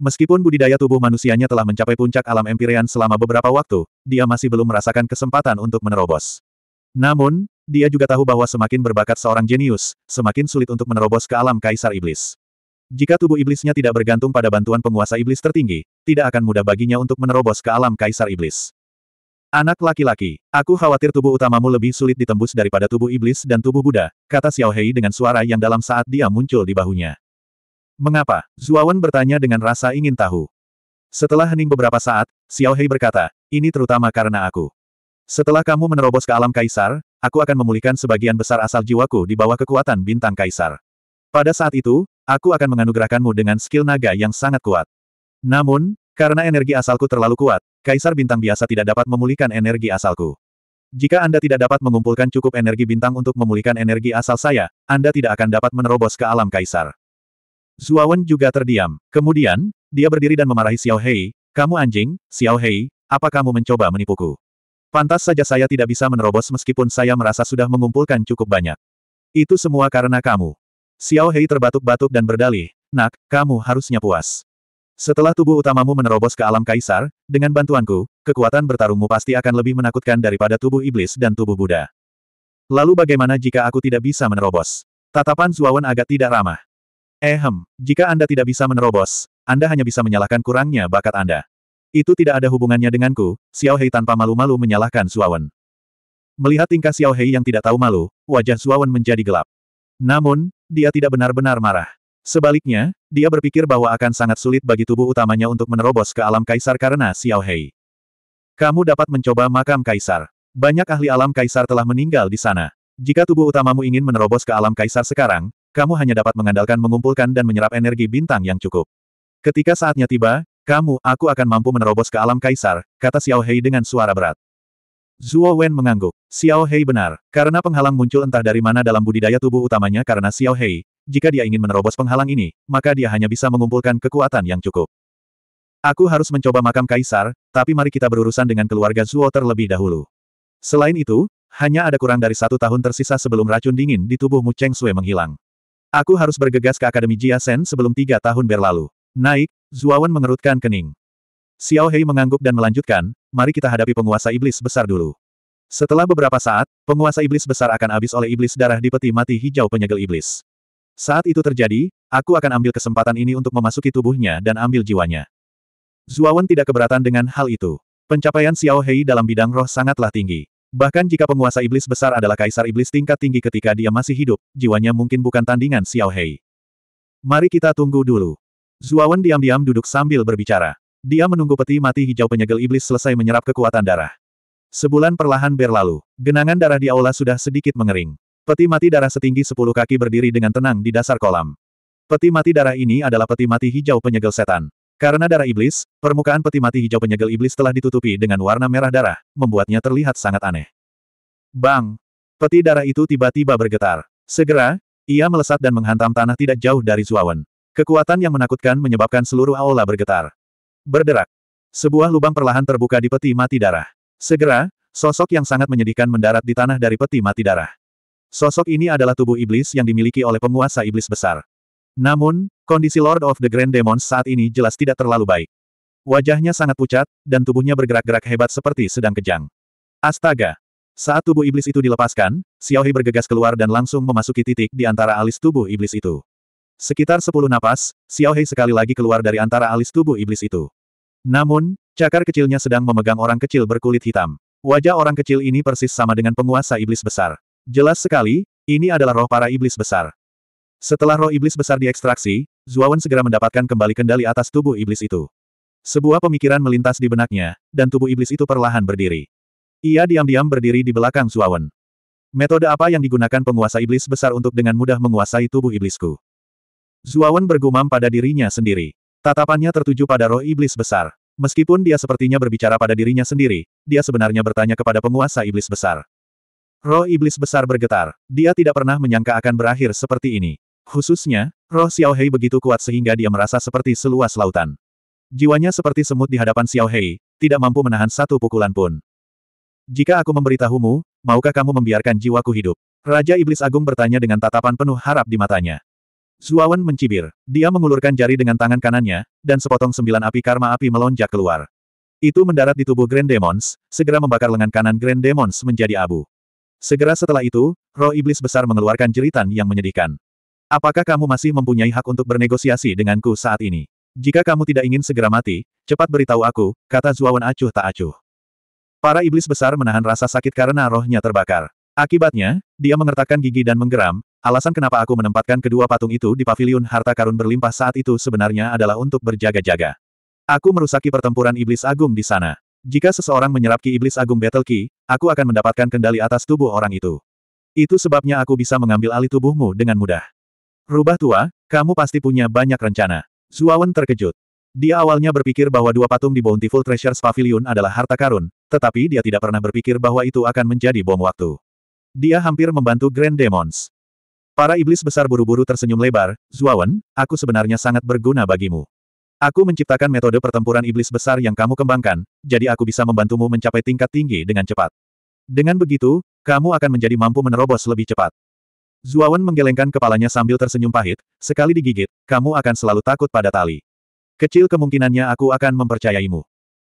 Meskipun budidaya tubuh manusianya telah mencapai puncak alam empirian selama beberapa waktu, dia masih belum merasakan kesempatan untuk menerobos. Namun, dia juga tahu bahwa semakin berbakat seorang jenius, semakin sulit untuk menerobos ke alam kaisar iblis. Jika tubuh iblisnya tidak bergantung pada bantuan penguasa iblis tertinggi, tidak akan mudah baginya untuk menerobos ke alam kaisar iblis. Anak laki-laki, aku khawatir tubuh utamamu lebih sulit ditembus daripada tubuh iblis dan tubuh Buddha, kata Xiao Hei dengan suara yang dalam saat dia muncul di bahunya. Mengapa? Zuawan bertanya dengan rasa ingin tahu. Setelah hening beberapa saat, Xiao Hei berkata, ini terutama karena aku. Setelah kamu menerobos ke alam kaisar, aku akan memulihkan sebagian besar asal jiwaku di bawah kekuatan bintang kaisar. Pada saat itu, aku akan menganugerahkanmu dengan skill naga yang sangat kuat. Namun, karena energi asalku terlalu kuat, kaisar bintang biasa tidak dapat memulihkan energi asalku. Jika Anda tidak dapat mengumpulkan cukup energi bintang untuk memulihkan energi asal saya, Anda tidak akan dapat menerobos ke alam kaisar. Zuawan juga terdiam. Kemudian, dia berdiri dan memarahi Xiao Hei, kamu anjing, Xiao Hei, apa kamu mencoba menipuku? Pantas saja saya tidak bisa menerobos meskipun saya merasa sudah mengumpulkan cukup banyak. Itu semua karena kamu. Xiao Hei terbatuk-batuk dan berdalih, nak, kamu harusnya puas. Setelah tubuh utamamu menerobos ke alam kaisar, dengan bantuanku, kekuatan bertarungmu pasti akan lebih menakutkan daripada tubuh iblis dan tubuh Buddha. Lalu bagaimana jika aku tidak bisa menerobos? Tatapan Zuawan agak tidak ramah. Ehem, eh, jika Anda tidak bisa menerobos, Anda hanya bisa menyalahkan kurangnya bakat Anda. Itu tidak ada hubungannya denganku, Xiao Hei tanpa malu-malu menyalahkan Suawen. Melihat tingkah Xiao Hei yang tidak tahu malu, wajah Suawen menjadi gelap. Namun, dia tidak benar-benar marah. Sebaliknya, dia berpikir bahwa akan sangat sulit bagi tubuh utamanya untuk menerobos ke alam kaisar karena Xiao Hei. Kamu dapat mencoba makam kaisar. Banyak ahli alam kaisar telah meninggal di sana. Jika tubuh utamamu ingin menerobos ke alam kaisar sekarang, kamu hanya dapat mengandalkan mengumpulkan dan menyerap energi bintang yang cukup. Ketika saatnya tiba, kamu, aku akan mampu menerobos ke alam kaisar, kata Xiao Hei dengan suara berat. Zuo Wen mengangguk. Xiao Hei benar, karena penghalang muncul entah dari mana dalam budidaya tubuh utamanya karena Xiao Hei, jika dia ingin menerobos penghalang ini, maka dia hanya bisa mengumpulkan kekuatan yang cukup. Aku harus mencoba makam kaisar, tapi mari kita berurusan dengan keluarga Zuo terlebih dahulu. Selain itu, hanya ada kurang dari satu tahun tersisa sebelum racun dingin di tubuh Mu Cheng Sui menghilang. Aku harus bergegas ke Akademi Jia Sen sebelum tiga tahun berlalu. Naik, Zuawan mengerutkan kening. Xiao Hei mengangguk dan melanjutkan, mari kita hadapi penguasa iblis besar dulu. Setelah beberapa saat, penguasa iblis besar akan habis oleh iblis darah di peti mati hijau penyegel iblis. Saat itu terjadi, aku akan ambil kesempatan ini untuk memasuki tubuhnya dan ambil jiwanya. Zuawan tidak keberatan dengan hal itu. Pencapaian Xiao Hei dalam bidang roh sangatlah tinggi. Bahkan jika penguasa iblis besar adalah kaisar iblis tingkat tinggi ketika dia masih hidup, jiwanya mungkin bukan tandingan Xiao Hei. Mari kita tunggu dulu. Zuawan diam-diam duduk sambil berbicara. Dia menunggu peti mati hijau penyegel iblis selesai menyerap kekuatan darah. Sebulan perlahan berlalu, genangan darah di aula sudah sedikit mengering. Peti mati darah setinggi sepuluh kaki berdiri dengan tenang di dasar kolam. Peti mati darah ini adalah peti mati hijau penyegel setan. Karena darah iblis, permukaan peti mati hijau penyegel iblis telah ditutupi dengan warna merah darah, membuatnya terlihat sangat aneh. Bang! Peti darah itu tiba-tiba bergetar. Segera, ia melesat dan menghantam tanah tidak jauh dari Zuawan. Kekuatan yang menakutkan menyebabkan seluruh aula bergetar. Berderak. Sebuah lubang perlahan terbuka di peti mati darah. Segera, sosok yang sangat menyedihkan mendarat di tanah dari peti mati darah. Sosok ini adalah tubuh iblis yang dimiliki oleh penguasa iblis besar. Namun, kondisi Lord of the Grand Demons saat ini jelas tidak terlalu baik. Wajahnya sangat pucat, dan tubuhnya bergerak-gerak hebat seperti sedang kejang. Astaga! Saat tubuh iblis itu dilepaskan, Xiaohi bergegas keluar dan langsung memasuki titik di antara alis tubuh iblis itu. Sekitar sepuluh napas, Xiaohei sekali lagi keluar dari antara alis tubuh iblis itu. Namun, cakar kecilnya sedang memegang orang kecil berkulit hitam. Wajah orang kecil ini persis sama dengan penguasa iblis besar. Jelas sekali, ini adalah roh para iblis besar. Setelah roh iblis besar diekstraksi, Zuawan segera mendapatkan kembali kendali atas tubuh iblis itu. Sebuah pemikiran melintas di benaknya, dan tubuh iblis itu perlahan berdiri. Ia diam-diam berdiri di belakang Zuawan. Metode apa yang digunakan penguasa iblis besar untuk dengan mudah menguasai tubuh iblisku? Zuawan bergumam pada dirinya sendiri. Tatapannya tertuju pada roh iblis besar. Meskipun dia sepertinya berbicara pada dirinya sendiri, dia sebenarnya bertanya kepada penguasa iblis besar. Roh iblis besar bergetar. Dia tidak pernah menyangka akan berakhir seperti ini. Khususnya, roh Xiaohei begitu kuat sehingga dia merasa seperti seluas lautan. Jiwanya seperti semut di hadapan Xiaohei, tidak mampu menahan satu pukulan pun. Jika aku memberitahumu, maukah kamu membiarkan jiwaku hidup? Raja Iblis Agung bertanya dengan tatapan penuh harap di matanya. Zuawan mencibir. Dia mengulurkan jari dengan tangan kanannya, dan sepotong sembilan api karma api melonjak keluar. Itu mendarat di tubuh Grand Demons, segera membakar lengan kanan Grand Demons menjadi abu. Segera setelah itu, roh iblis besar mengeluarkan jeritan yang menyedihkan. Apakah kamu masih mempunyai hak untuk bernegosiasi denganku saat ini? Jika kamu tidak ingin segera mati, cepat beritahu aku, kata Zuawan acuh tak acuh. Para iblis besar menahan rasa sakit karena rohnya terbakar. Akibatnya, dia mengertakkan gigi dan menggeram, alasan kenapa aku menempatkan kedua patung itu di paviliun harta karun berlimpah saat itu sebenarnya adalah untuk berjaga-jaga. Aku merusaki pertempuran iblis agung di sana. Jika seseorang menyerap ki iblis agung battle key, aku akan mendapatkan kendali atas tubuh orang itu. Itu sebabnya aku bisa mengambil alih tubuhmu dengan mudah. Rubah tua, kamu pasti punya banyak rencana. Zuawan terkejut. Dia awalnya berpikir bahwa dua patung di Bountiful Treasures Pavilion adalah harta karun, tetapi dia tidak pernah berpikir bahwa itu akan menjadi bom waktu. Dia hampir membantu Grand Demons. Para iblis besar buru-buru tersenyum lebar, Zuawan, aku sebenarnya sangat berguna bagimu. Aku menciptakan metode pertempuran iblis besar yang kamu kembangkan, jadi aku bisa membantumu mencapai tingkat tinggi dengan cepat. Dengan begitu, kamu akan menjadi mampu menerobos lebih cepat. Zuawan menggelengkan kepalanya sambil tersenyum pahit, sekali digigit, kamu akan selalu takut pada tali. Kecil kemungkinannya aku akan mempercayaimu.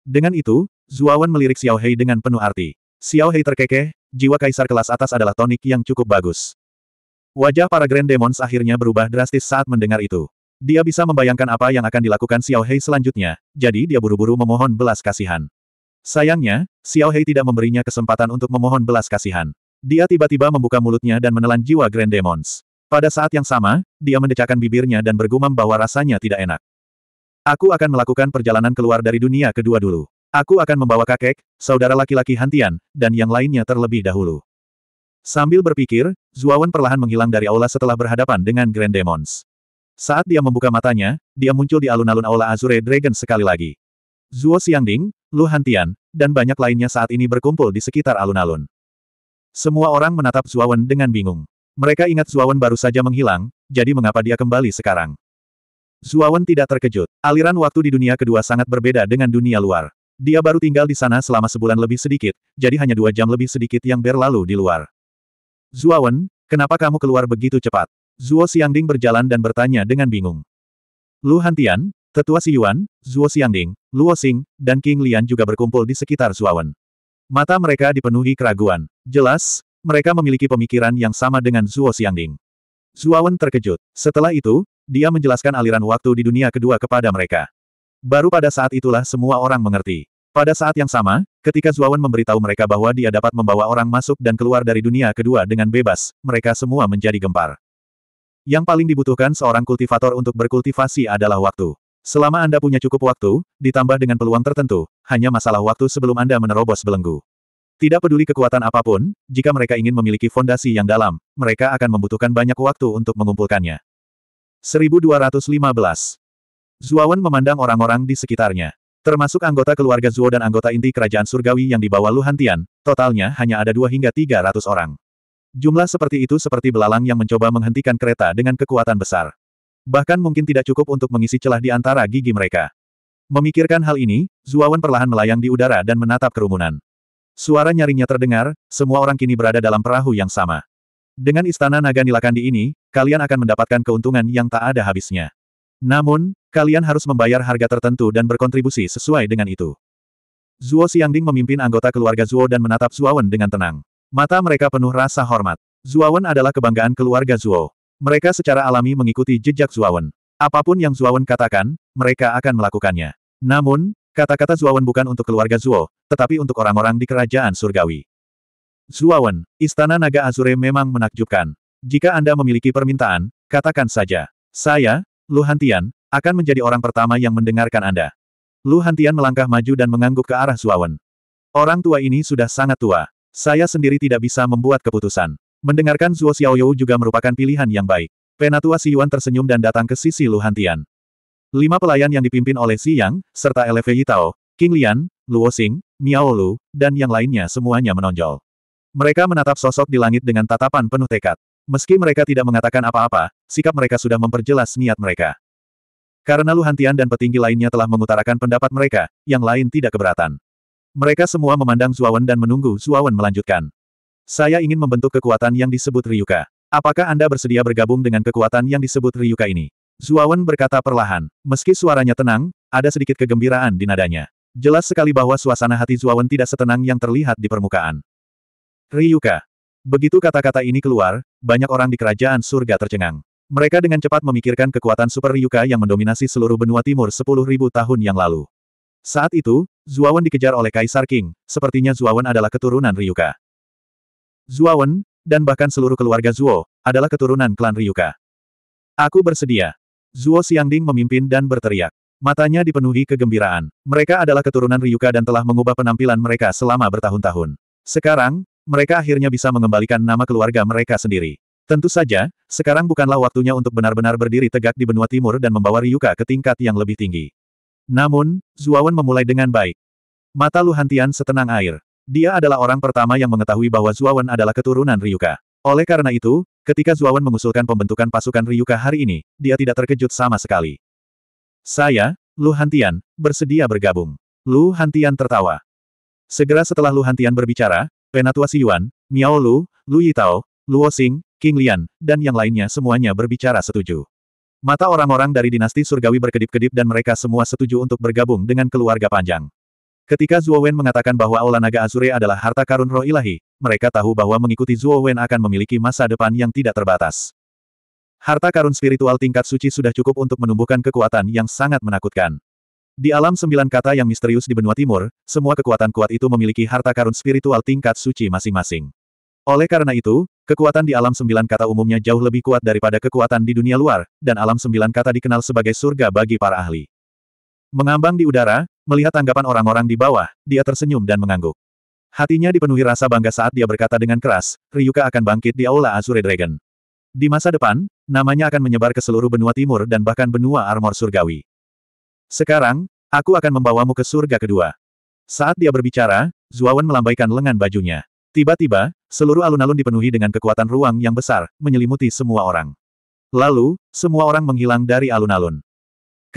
Dengan itu, Zuawan melirik Xiao Hei dengan penuh arti. Xiao Hei terkekeh, jiwa kaisar kelas atas adalah tonik yang cukup bagus. Wajah para Grand Demons akhirnya berubah drastis saat mendengar itu. Dia bisa membayangkan apa yang akan dilakukan Xiao Hei selanjutnya, jadi dia buru-buru memohon belas kasihan. Sayangnya, Xiao Hei tidak memberinya kesempatan untuk memohon belas kasihan. Dia tiba-tiba membuka mulutnya dan menelan jiwa Grand Demons. Pada saat yang sama, dia mendecakkan bibirnya dan bergumam bahwa rasanya tidak enak. Aku akan melakukan perjalanan keluar dari dunia kedua dulu. Aku akan membawa kakek, saudara laki-laki Hantian, dan yang lainnya terlebih dahulu. Sambil berpikir, Zuawan perlahan menghilang dari aula setelah berhadapan dengan Grand Demons. Saat dia membuka matanya, dia muncul di alun-alun aula Azure Dragon sekali lagi. Zuo Xiangding, Lu Hantian, dan banyak lainnya saat ini berkumpul di sekitar alun-alun. Semua orang menatap Zuawan dengan bingung. Mereka ingat Zuawan baru saja menghilang, jadi mengapa dia kembali sekarang? Zuawan tidak terkejut. Aliran waktu di dunia kedua sangat berbeda dengan dunia luar. Dia baru tinggal di sana selama sebulan lebih sedikit, jadi hanya dua jam lebih sedikit yang berlalu di luar. Zuawan, kenapa kamu keluar begitu cepat? Zuo Xiangding berjalan dan bertanya dengan bingung. Lu Hantian, Tetua Yuan, Zuo Xiangding, Luo Xing, dan King Lian juga berkumpul di sekitar Zuawan. Mata mereka dipenuhi keraguan. Jelas, mereka memiliki pemikiran yang sama dengan Zuo Xiangding. Zuo Wen terkejut. Setelah itu, dia menjelaskan aliran waktu di dunia kedua kepada mereka. Baru pada saat itulah semua orang mengerti. Pada saat yang sama, ketika Zuo Wen memberitahu mereka bahwa dia dapat membawa orang masuk dan keluar dari dunia kedua dengan bebas, mereka semua menjadi gempar. Yang paling dibutuhkan seorang kultivator untuk berkultivasi adalah waktu. Selama Anda punya cukup waktu, ditambah dengan peluang tertentu, hanya masalah waktu sebelum Anda menerobos belenggu. Tidak peduli kekuatan apapun, jika mereka ingin memiliki fondasi yang dalam, mereka akan membutuhkan banyak waktu untuk mengumpulkannya. 1215 Zuawan memandang orang-orang di sekitarnya. Termasuk anggota keluarga Zuo dan anggota inti kerajaan surgawi yang dibawa Lu Hantian, totalnya hanya ada 2 hingga 300 orang. Jumlah seperti itu seperti belalang yang mencoba menghentikan kereta dengan kekuatan besar. Bahkan mungkin tidak cukup untuk mengisi celah di antara gigi mereka. Memikirkan hal ini, Zuawan perlahan melayang di udara dan menatap kerumunan. Suara nyaringnya terdengar, semua orang kini berada dalam perahu yang sama. Dengan istana naga nilakandi ini, kalian akan mendapatkan keuntungan yang tak ada habisnya. Namun, kalian harus membayar harga tertentu dan berkontribusi sesuai dengan itu. Zuo Xiangding memimpin anggota keluarga Zuo dan menatap Zuawan dengan tenang. Mata mereka penuh rasa hormat. Zuawan adalah kebanggaan keluarga Zuo. Mereka secara alami mengikuti jejak Zuawan. Apapun yang Zuawan katakan, mereka akan melakukannya. Namun, kata-kata Zuawan bukan untuk keluarga Zuo, tetapi untuk orang-orang di kerajaan surgawi. Zuawan, Istana Naga Azure memang menakjubkan. Jika Anda memiliki permintaan, katakan saja. Saya, Lu Hantian, akan menjadi orang pertama yang mendengarkan Anda. Lu Hantian melangkah maju dan mengangguk ke arah Zuawan. Orang tua ini sudah sangat tua. Saya sendiri tidak bisa membuat keputusan. Mendengarkan Zuo Xiaoyou juga merupakan pilihan yang baik. Penatua Si Yuan tersenyum dan datang ke sisi Lu Hantian. Lima pelayan yang dipimpin oleh Si Yang, serta Elevei Yitao, King Lian, Luo Xing, Miao Lu, dan yang lainnya semuanya menonjol. Mereka menatap sosok di langit dengan tatapan penuh tekad. Meski mereka tidak mengatakan apa-apa, sikap mereka sudah memperjelas niat mereka. Karena Lu Hantian dan petinggi lainnya telah mengutarakan pendapat mereka, yang lain tidak keberatan. Mereka semua memandang Zuawan dan menunggu Zuawan melanjutkan. Saya ingin membentuk kekuatan yang disebut Ryuka. Apakah Anda bersedia bergabung dengan kekuatan yang disebut Ryuka ini? Zuawan berkata perlahan. Meski suaranya tenang, ada sedikit kegembiraan di nadanya. Jelas sekali bahwa suasana hati Zuawan tidak setenang yang terlihat di permukaan. Ryuka. Begitu kata-kata ini keluar, banyak orang di kerajaan surga tercengang. Mereka dengan cepat memikirkan kekuatan Super Ryuka yang mendominasi seluruh benua timur 10.000 tahun yang lalu. Saat itu, Zuawan dikejar oleh Kaisar King, sepertinya Zuawan adalah keturunan Ryuka. Wen, dan bahkan seluruh keluarga Zuo, adalah keturunan klan Ryuka. Aku bersedia. Zuo Xiangding memimpin dan berteriak. Matanya dipenuhi kegembiraan. Mereka adalah keturunan Ryuka dan telah mengubah penampilan mereka selama bertahun-tahun. Sekarang, mereka akhirnya bisa mengembalikan nama keluarga mereka sendiri. Tentu saja, sekarang bukanlah waktunya untuk benar-benar berdiri tegak di benua timur dan membawa Ryuka ke tingkat yang lebih tinggi. Namun, Zuawan memulai dengan baik. Mata Luhantian setenang air. Dia adalah orang pertama yang mengetahui bahwa Zuawan adalah keturunan Ryuka. Oleh karena itu, ketika Zuawan mengusulkan pembentukan pasukan Ryuka hari ini, dia tidak terkejut sama sekali. Saya, Lu Hantian, bersedia bergabung. Lu Hantian tertawa. Segera setelah Lu Hantian berbicara, Penatua Siyuan, Miao Lu, Lu Yitao, Luo Xing, King Lian, dan yang lainnya semuanya berbicara setuju. Mata orang-orang dari dinasti surgawi berkedip-kedip dan mereka semua setuju untuk bergabung dengan keluarga panjang. Ketika Zuo Wen mengatakan bahwa aula naga Azure adalah harta karun roh ilahi, mereka tahu bahwa mengikuti Zuo Wen akan memiliki masa depan yang tidak terbatas. Harta karun spiritual tingkat suci sudah cukup untuk menumbuhkan kekuatan yang sangat menakutkan. Di alam sembilan kata yang misterius di benua timur, semua kekuatan kuat itu memiliki harta karun spiritual tingkat suci masing-masing. Oleh karena itu, kekuatan di alam sembilan kata umumnya jauh lebih kuat daripada kekuatan di dunia luar, dan alam sembilan kata dikenal sebagai surga bagi para ahli. Mengambang di udara, melihat tanggapan orang-orang di bawah, dia tersenyum dan mengangguk. Hatinya dipenuhi rasa bangga saat dia berkata dengan keras, Ryuka akan bangkit di Aula Azure Dragon. Di masa depan, namanya akan menyebar ke seluruh benua timur dan bahkan benua armor surgawi. Sekarang, aku akan membawamu ke surga kedua. Saat dia berbicara, Zuawan melambaikan lengan bajunya. Tiba-tiba, seluruh alun-alun dipenuhi dengan kekuatan ruang yang besar, menyelimuti semua orang. Lalu, semua orang menghilang dari alun-alun.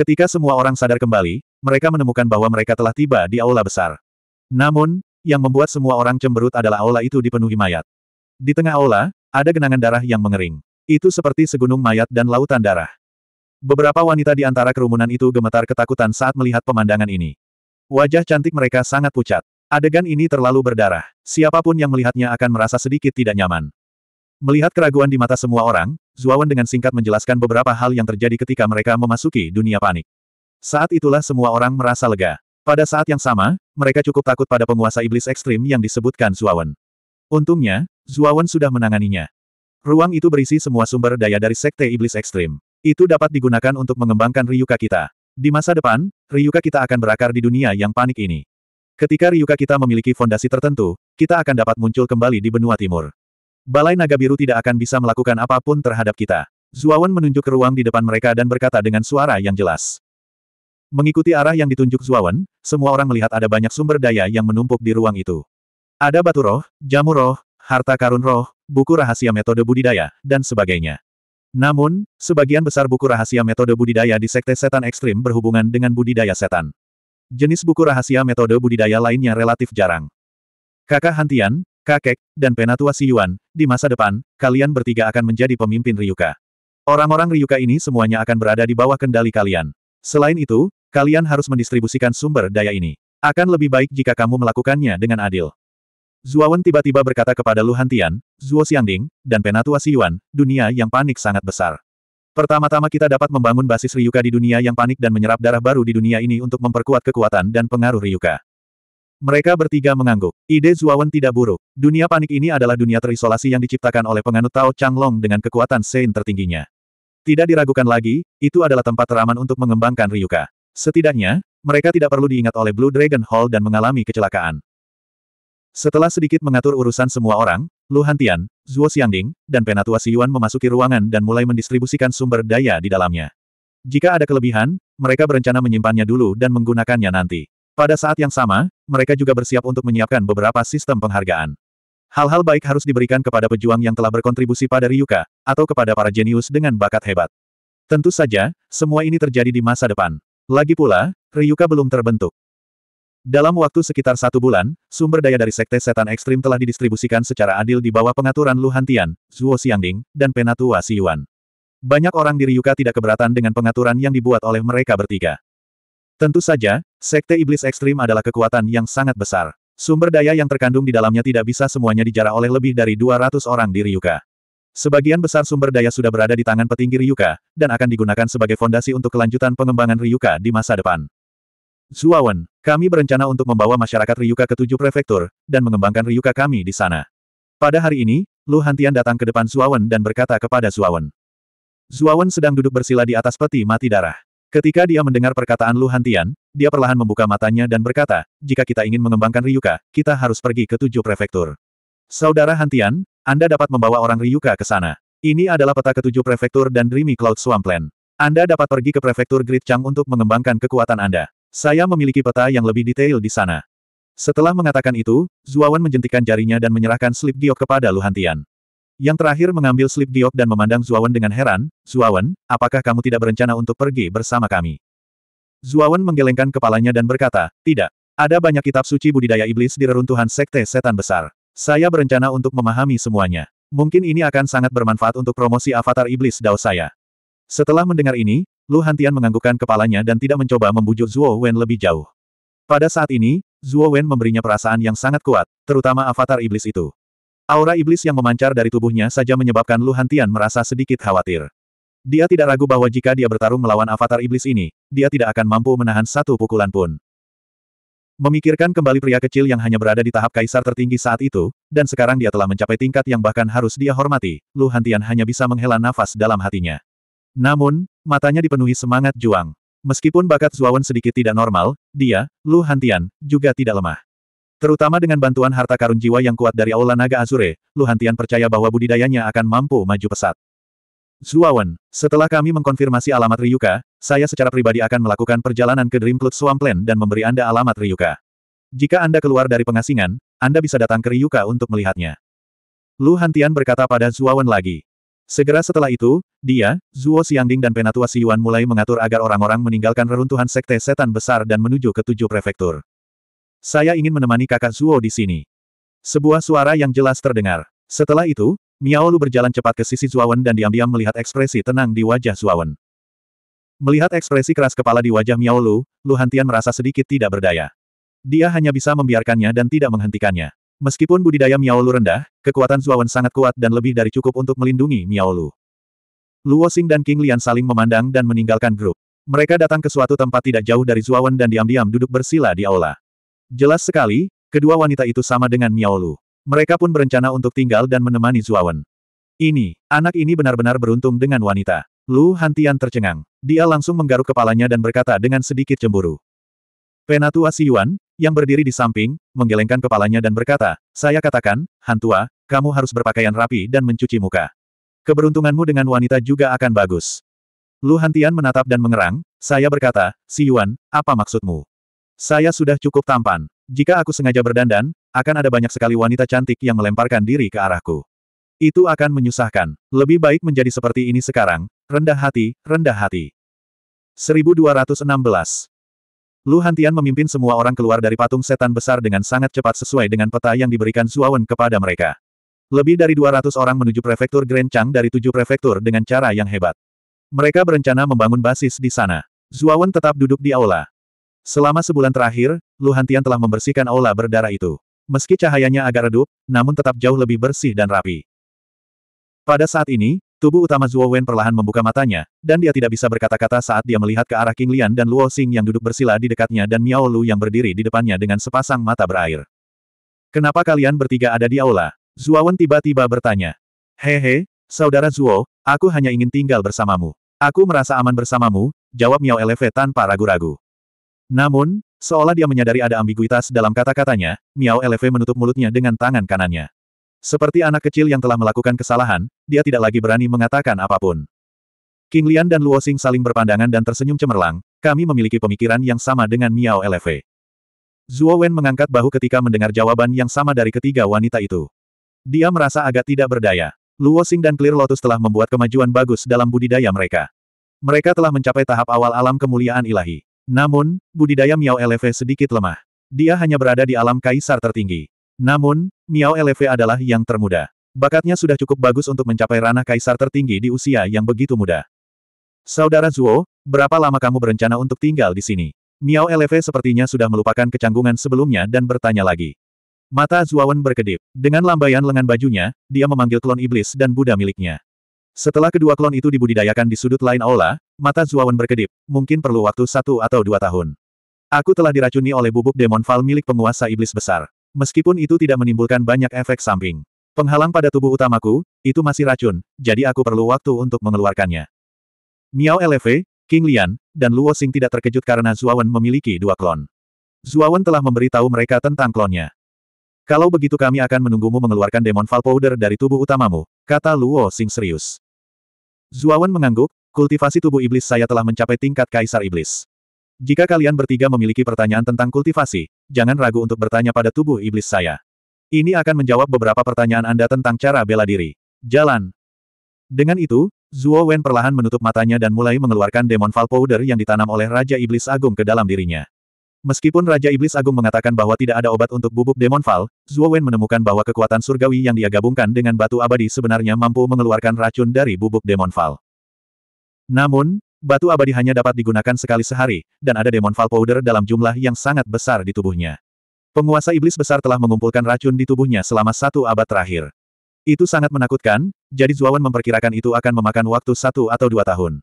Ketika semua orang sadar kembali, mereka menemukan bahwa mereka telah tiba di aula besar. Namun, yang membuat semua orang cemberut adalah aula itu dipenuhi mayat. Di tengah aula, ada genangan darah yang mengering. Itu seperti segunung mayat dan lautan darah. Beberapa wanita di antara kerumunan itu gemetar ketakutan saat melihat pemandangan ini. Wajah cantik mereka sangat pucat. Adegan ini terlalu berdarah. Siapapun yang melihatnya akan merasa sedikit tidak nyaman. Melihat keraguan di mata semua orang, Zuawan dengan singkat menjelaskan beberapa hal yang terjadi ketika mereka memasuki dunia panik. Saat itulah semua orang merasa lega. Pada saat yang sama, mereka cukup takut pada penguasa iblis ekstrim yang disebutkan Zuawan. Untungnya, Zuawan sudah menanganinya. Ruang itu berisi semua sumber daya dari sekte iblis ekstrim. Itu dapat digunakan untuk mengembangkan Ryuka kita. Di masa depan, Ryuka kita akan berakar di dunia yang panik ini. Ketika Ryuka kita memiliki fondasi tertentu, kita akan dapat muncul kembali di benua timur. Balai Naga Biru tidak akan bisa melakukan apapun terhadap kita. Zuawan menunjuk ke ruang di depan mereka dan berkata dengan suara yang jelas. Mengikuti arah yang ditunjuk Zuawan, semua orang melihat ada banyak sumber daya yang menumpuk di ruang itu. Ada batu roh, jamur roh, harta karun roh, buku rahasia metode budidaya, dan sebagainya. Namun, sebagian besar buku rahasia metode budidaya di sekte setan ekstrim berhubungan dengan budidaya setan. Jenis buku rahasia metode budidaya lainnya relatif jarang. Kakak Hantian, kakek, dan penatua Si Yuan, di masa depan, kalian bertiga akan menjadi pemimpin Ryuka. Orang-orang Ryuka ini semuanya akan berada di bawah kendali kalian. Selain itu, kalian harus mendistribusikan sumber daya ini. Akan lebih baik jika kamu melakukannya dengan adil. Zuawan tiba-tiba berkata kepada Lu Hantian, Zuo Xiangding, dan Penatua Si Yuan, dunia yang panik sangat besar. Pertama-tama kita dapat membangun basis Ryuka di dunia yang panik dan menyerap darah baru di dunia ini untuk memperkuat kekuatan dan pengaruh Ryuka. Mereka bertiga mengangguk. Ide Zuawan tidak buruk. Dunia panik ini adalah dunia terisolasi yang diciptakan oleh penganut Tao Changlong dengan kekuatan Sein tertingginya. Tidak diragukan lagi, itu adalah tempat teraman untuk mengembangkan Ryuka. Setidaknya, mereka tidak perlu diingat oleh Blue Dragon Hall dan mengalami kecelakaan. Setelah sedikit mengatur urusan semua orang, Lu Hantian, Zhuo Xiangding, dan Penatua Si Yuan memasuki ruangan dan mulai mendistribusikan sumber daya di dalamnya. Jika ada kelebihan, mereka berencana menyimpannya dulu dan menggunakannya nanti. Pada saat yang sama, mereka juga bersiap untuk menyiapkan beberapa sistem penghargaan. Hal-hal baik harus diberikan kepada pejuang yang telah berkontribusi pada Ryuka, atau kepada para jenius dengan bakat hebat. Tentu saja, semua ini terjadi di masa depan. Lagi pula, Ryuka belum terbentuk. Dalam waktu sekitar satu bulan, sumber daya dari Sekte Setan Ekstrim telah didistribusikan secara adil di bawah pengaturan Lu Hantian, Zhuo Xiangding, dan Penatua Yuan. Banyak orang di Ryuka tidak keberatan dengan pengaturan yang dibuat oleh mereka bertiga. Tentu saja, Sekte Iblis Ekstrim adalah kekuatan yang sangat besar. Sumber daya yang terkandung di dalamnya tidak bisa semuanya dijarah oleh lebih dari 200 orang di Ryuka. Sebagian besar sumber daya sudah berada di tangan petinggi Ryuka, dan akan digunakan sebagai fondasi untuk kelanjutan pengembangan Ryuka di masa depan. Zuawan, kami berencana untuk membawa masyarakat Ryuka ke tujuh prefektur, dan mengembangkan Ryuka kami di sana. Pada hari ini, Lu Hantian datang ke depan Zuawan dan berkata kepada Zuawan. Zuawan sedang duduk bersila di atas peti mati darah. Ketika dia mendengar perkataan Lu Hantian, dia perlahan membuka matanya dan berkata, jika kita ingin mengembangkan Ryuka, kita harus pergi ke tujuh prefektur. Saudara Hantian, Anda dapat membawa orang Ryuka ke sana. Ini adalah peta ketujuh prefektur dan Dreamy Cloud Swampland. Anda dapat pergi ke prefektur Great Chang untuk mengembangkan kekuatan Anda. Saya memiliki peta yang lebih detail di sana. Setelah mengatakan itu, Zuawan menjentikan jarinya dan menyerahkan slip giok kepada Luhantian. Yang terakhir mengambil slip diok dan memandang Zuawan dengan heran, Zuawan, apakah kamu tidak berencana untuk pergi bersama kami? Zuawan menggelengkan kepalanya dan berkata, tidak. Ada banyak kitab suci budidaya iblis di reruntuhan sekte setan besar. Saya berencana untuk memahami semuanya. Mungkin ini akan sangat bermanfaat untuk promosi avatar iblis dao saya. Setelah mendengar ini, Lu Hantian menganggukkan kepalanya dan tidak mencoba membujuk Zuo Wen lebih jauh. Pada saat ini, Zuo Wen memberinya perasaan yang sangat kuat, terutama avatar iblis itu. Aura iblis yang memancar dari tubuhnya saja menyebabkan Lu Hantian merasa sedikit khawatir. Dia tidak ragu bahwa jika dia bertarung melawan avatar iblis ini, dia tidak akan mampu menahan satu pukulan pun. Memikirkan kembali pria kecil yang hanya berada di tahap kaisar tertinggi saat itu, dan sekarang dia telah mencapai tingkat yang bahkan harus dia hormati, Lu Hantian hanya bisa menghela nafas dalam hatinya. Namun, matanya dipenuhi semangat juang. Meskipun bakat Zuawan sedikit tidak normal, dia, Lu Hantian, juga tidak lemah. Terutama dengan bantuan harta karun jiwa yang kuat dari Aula Naga Azure, Luhantian percaya bahwa budidayanya akan mampu maju pesat. Zuawan, setelah kami mengkonfirmasi alamat Ryuka, saya secara pribadi akan melakukan perjalanan ke Dreamcloud Swampland dan memberi Anda alamat Ryuka. Jika Anda keluar dari pengasingan, Anda bisa datang ke Ryuka untuk melihatnya. Lu Hantian berkata pada Zuawan lagi. Segera setelah itu, dia, Zuo Xiangding dan Penatua Siyuan mulai mengatur agar orang-orang meninggalkan reruntuhan Sekte Setan Besar dan menuju ke tujuh prefektur. Saya ingin menemani kakak Zuo di sini. Sebuah suara yang jelas terdengar. Setelah itu, Miao Lu berjalan cepat ke sisi Zuawan dan diam-diam melihat ekspresi tenang di wajah Zuawan. Melihat ekspresi keras kepala di wajah Miao Lu, Lu Hantian merasa sedikit tidak berdaya. Dia hanya bisa membiarkannya dan tidak menghentikannya. Meskipun budidaya Miao Lu rendah, kekuatan Zuawan sangat kuat dan lebih dari cukup untuk melindungi Miao Lu. Luo Xing dan King Lian saling memandang dan meninggalkan grup. Mereka datang ke suatu tempat tidak jauh dari Zuawan dan diam-diam duduk bersila di aula. Jelas sekali, kedua wanita itu sama dengan Miao Mereka pun berencana untuk tinggal dan menemani Zuawan. Ini, anak ini benar-benar beruntung dengan wanita. Lu Hantian tercengang. Dia langsung menggaruk kepalanya dan berkata dengan sedikit cemburu. Penatua Si Yuan, yang berdiri di samping, menggelengkan kepalanya dan berkata, Saya katakan, Hantua, kamu harus berpakaian rapi dan mencuci muka. Keberuntunganmu dengan wanita juga akan bagus. Lu Hantian menatap dan mengerang, saya berkata, Si Yuan, apa maksudmu? Saya sudah cukup tampan. Jika aku sengaja berdandan, akan ada banyak sekali wanita cantik yang melemparkan diri ke arahku. Itu akan menyusahkan. Lebih baik menjadi seperti ini sekarang, rendah hati, rendah hati. 1216. Lu Hantian memimpin semua orang keluar dari patung setan besar dengan sangat cepat sesuai dengan peta yang diberikan Zuawan kepada mereka. Lebih dari 200 orang menuju prefektur Grand Chang dari tujuh prefektur dengan cara yang hebat. Mereka berencana membangun basis di sana. Zuawan tetap duduk di aula. Selama sebulan terakhir, Lu Hantian telah membersihkan aula berdarah itu. Meski cahayanya agak redup, namun tetap jauh lebih bersih dan rapi. Pada saat ini, tubuh utama Zhuo Wen perlahan membuka matanya, dan dia tidak bisa berkata-kata saat dia melihat ke arah King Lian dan Luo Xing yang duduk bersila di dekatnya dan Miao Lu yang berdiri di depannya dengan sepasang mata berair. Kenapa kalian bertiga ada di aula? Zhuo Wen tiba-tiba bertanya. Hehe, saudara Zhuo, aku hanya ingin tinggal bersamamu. Aku merasa aman bersamamu, jawab Miao Eleve tanpa ragu-ragu. Namun, seolah dia menyadari ada ambiguitas dalam kata-katanya, Miao Lv menutup mulutnya dengan tangan kanannya. Seperti anak kecil yang telah melakukan kesalahan, dia tidak lagi berani mengatakan apapun. King Lian dan Luo Xing saling berpandangan dan tersenyum cemerlang, kami memiliki pemikiran yang sama dengan Miao Lv. Zhuo Wen mengangkat bahu ketika mendengar jawaban yang sama dari ketiga wanita itu. Dia merasa agak tidak berdaya. Luo Xing dan Clear Lotus telah membuat kemajuan bagus dalam budidaya mereka. Mereka telah mencapai tahap awal alam kemuliaan ilahi. Namun, budidaya Miao Eleve sedikit lemah. Dia hanya berada di alam kaisar tertinggi. Namun, Miao Eleve adalah yang termuda. Bakatnya sudah cukup bagus untuk mencapai ranah kaisar tertinggi di usia yang begitu muda. Saudara Zuo, berapa lama kamu berencana untuk tinggal di sini? Miao Eleve sepertinya sudah melupakan kecanggungan sebelumnya dan bertanya lagi. Mata Zuawan berkedip. Dengan lambaian lengan bajunya, dia memanggil klon iblis dan Buddha miliknya. Setelah kedua klon itu dibudidayakan di sudut lain aula, Mata Zuawan berkedip, mungkin perlu waktu satu atau dua tahun. Aku telah diracuni oleh bubuk demon fal milik penguasa iblis besar. Meskipun itu tidak menimbulkan banyak efek samping. Penghalang pada tubuh utamaku, itu masih racun, jadi aku perlu waktu untuk mengeluarkannya. Miao LV, King Lian, dan Luo Xing tidak terkejut karena Zuawan memiliki dua klon. Zuawan telah memberitahu mereka tentang klonnya. Kalau begitu kami akan menunggumu mengeluarkan demon fal Powder dari tubuh utamamu, kata Luo Xing serius. Zuawan mengangguk, Kultivasi tubuh iblis saya telah mencapai tingkat kaisar iblis. Jika kalian bertiga memiliki pertanyaan tentang kultivasi, jangan ragu untuk bertanya pada tubuh iblis saya. Ini akan menjawab beberapa pertanyaan Anda tentang cara bela diri. Jalan. Dengan itu, Zuo Wen perlahan menutup matanya dan mulai mengeluarkan demon Fall Powder yang ditanam oleh Raja Iblis Agung ke dalam dirinya. Meskipun Raja Iblis Agung mengatakan bahwa tidak ada obat untuk bubuk Demon Fall, Zuo Wen menemukan bahwa kekuatan surgawi yang dia gabungkan dengan batu abadi sebenarnya mampu mengeluarkan racun dari bubuk Demon Fall. Namun, batu abadi hanya dapat digunakan sekali sehari, dan ada demon Fall Powder dalam jumlah yang sangat besar di tubuhnya. Penguasa iblis besar telah mengumpulkan racun di tubuhnya selama satu abad terakhir. Itu sangat menakutkan, jadi Zuawan memperkirakan itu akan memakan waktu satu atau dua tahun.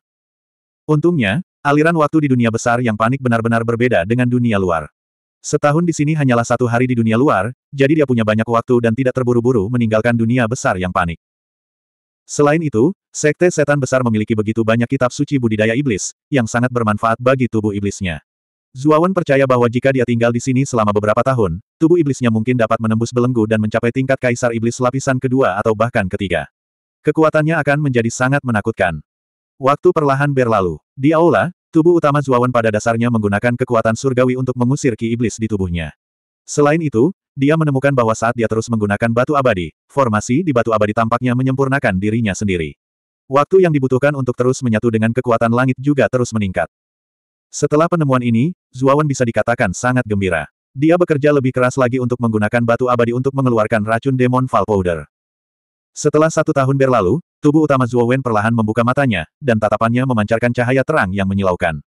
Untungnya, aliran waktu di dunia besar yang panik benar-benar berbeda dengan dunia luar. Setahun di sini hanyalah satu hari di dunia luar, jadi dia punya banyak waktu dan tidak terburu-buru meninggalkan dunia besar yang panik. Selain itu, Sekte Setan Besar memiliki begitu banyak kitab suci budidaya iblis, yang sangat bermanfaat bagi tubuh iblisnya. Zuawan percaya bahwa jika dia tinggal di sini selama beberapa tahun, tubuh iblisnya mungkin dapat menembus belenggu dan mencapai tingkat kaisar iblis lapisan kedua atau bahkan ketiga. Kekuatannya akan menjadi sangat menakutkan. Waktu perlahan berlalu. Di aula, tubuh utama Zuawan pada dasarnya menggunakan kekuatan surgawi untuk mengusir ki iblis di tubuhnya. Selain itu, dia menemukan bahwa saat dia terus menggunakan batu abadi, formasi di batu abadi tampaknya menyempurnakan dirinya sendiri. Waktu yang dibutuhkan untuk terus menyatu dengan kekuatan langit juga terus meningkat. Setelah penemuan ini, Zuawan bisa dikatakan sangat gembira. Dia bekerja lebih keras lagi untuk menggunakan batu abadi untuk mengeluarkan racun demon Fall Powder. Setelah satu tahun berlalu, tubuh utama Zuawan perlahan membuka matanya, dan tatapannya memancarkan cahaya terang yang menyilaukan.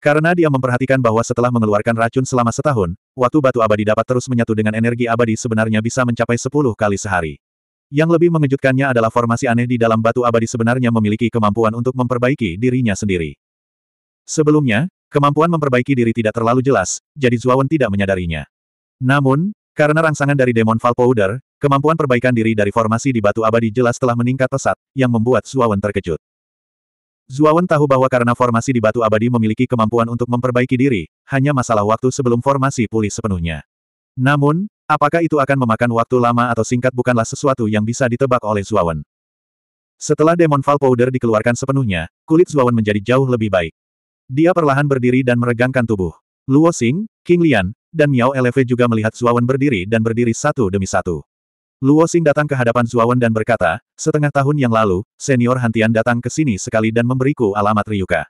Karena dia memperhatikan bahwa setelah mengeluarkan racun selama setahun, waktu batu abadi dapat terus menyatu dengan energi abadi sebenarnya bisa mencapai 10 kali sehari. Yang lebih mengejutkannya adalah formasi aneh di dalam batu abadi sebenarnya memiliki kemampuan untuk memperbaiki dirinya sendiri. Sebelumnya, kemampuan memperbaiki diri tidak terlalu jelas, jadi Zuawan tidak menyadarinya. Namun, karena rangsangan dari Demon Fall Powder, kemampuan perbaikan diri dari formasi di batu abadi jelas telah meningkat pesat, yang membuat Zuawan terkejut. Zuawan tahu bahwa karena formasi di Batu Abadi memiliki kemampuan untuk memperbaiki diri, hanya masalah waktu sebelum formasi pulih sepenuhnya. Namun, apakah itu akan memakan waktu lama atau singkat bukanlah sesuatu yang bisa ditebak oleh Zuawan. Setelah Demon Fall Powder dikeluarkan sepenuhnya, kulit Zuawan menjadi jauh lebih baik. Dia perlahan berdiri dan meregangkan tubuh. Luo Xing, King Lian, dan Miao Eleve juga melihat Zuawan berdiri dan berdiri satu demi satu. Luo Xing datang ke hadapan Zuawan dan berkata, setengah tahun yang lalu, senior Hantian datang ke sini sekali dan memberiku alamat Ryuka.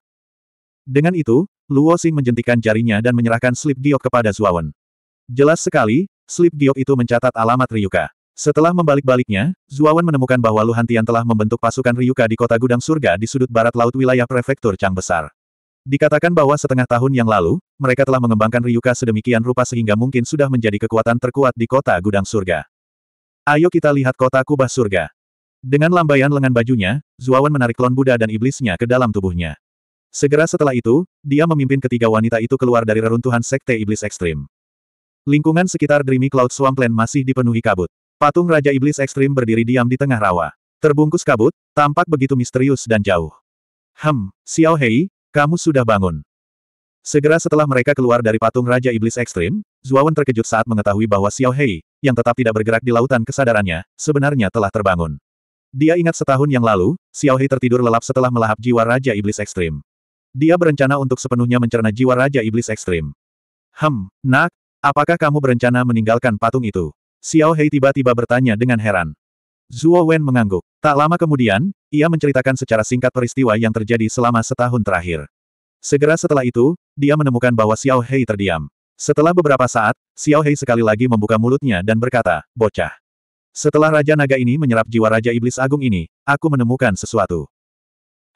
Dengan itu, Luo Xing menjentikan jarinya dan menyerahkan slip giok kepada Zuawan. Jelas sekali, slip giok itu mencatat alamat Ryuka. Setelah membalik-baliknya, Zuawan menemukan bahwa Lu Hantian telah membentuk pasukan Ryuka di kota gudang surga di sudut barat laut wilayah prefektur Chang Besar. Dikatakan bahwa setengah tahun yang lalu, mereka telah mengembangkan Ryuka sedemikian rupa sehingga mungkin sudah menjadi kekuatan terkuat di kota gudang surga. Ayo kita lihat kota kubah surga. Dengan lambaian lengan bajunya, Zuawan menarik klon Buddha dan iblisnya ke dalam tubuhnya. Segera setelah itu, dia memimpin ketiga wanita itu keluar dari reruntuhan sekte iblis ekstrim. Lingkungan sekitar Dreamy Cloud Swampland masih dipenuhi kabut. Patung Raja Iblis Ekstrim berdiri diam di tengah rawa. Terbungkus kabut, tampak begitu misterius dan jauh. Hem, Xiao Hei, kamu sudah bangun. Segera setelah mereka keluar dari patung Raja Iblis Ekstrim, Zuawan terkejut saat mengetahui bahwa Xiao Hei, yang tetap tidak bergerak di lautan kesadarannya, sebenarnya telah terbangun. Dia ingat setahun yang lalu, Xiao Hei tertidur lelap setelah melahap jiwa Raja Iblis Ekstrim. Dia berencana untuk sepenuhnya mencerna jiwa Raja Iblis Ekstrim. Hem, nak, apakah kamu berencana meninggalkan patung itu? Xiao Hei tiba-tiba bertanya dengan heran. Zuo Wen mengangguk. Tak lama kemudian, ia menceritakan secara singkat peristiwa yang terjadi selama setahun terakhir. Segera setelah itu, dia menemukan bahwa Xiao Hei terdiam. Setelah beberapa saat, Xiao Hei sekali lagi membuka mulutnya dan berkata, bocah. Setelah Raja Naga ini menyerap jiwa Raja Iblis Agung ini, aku menemukan sesuatu.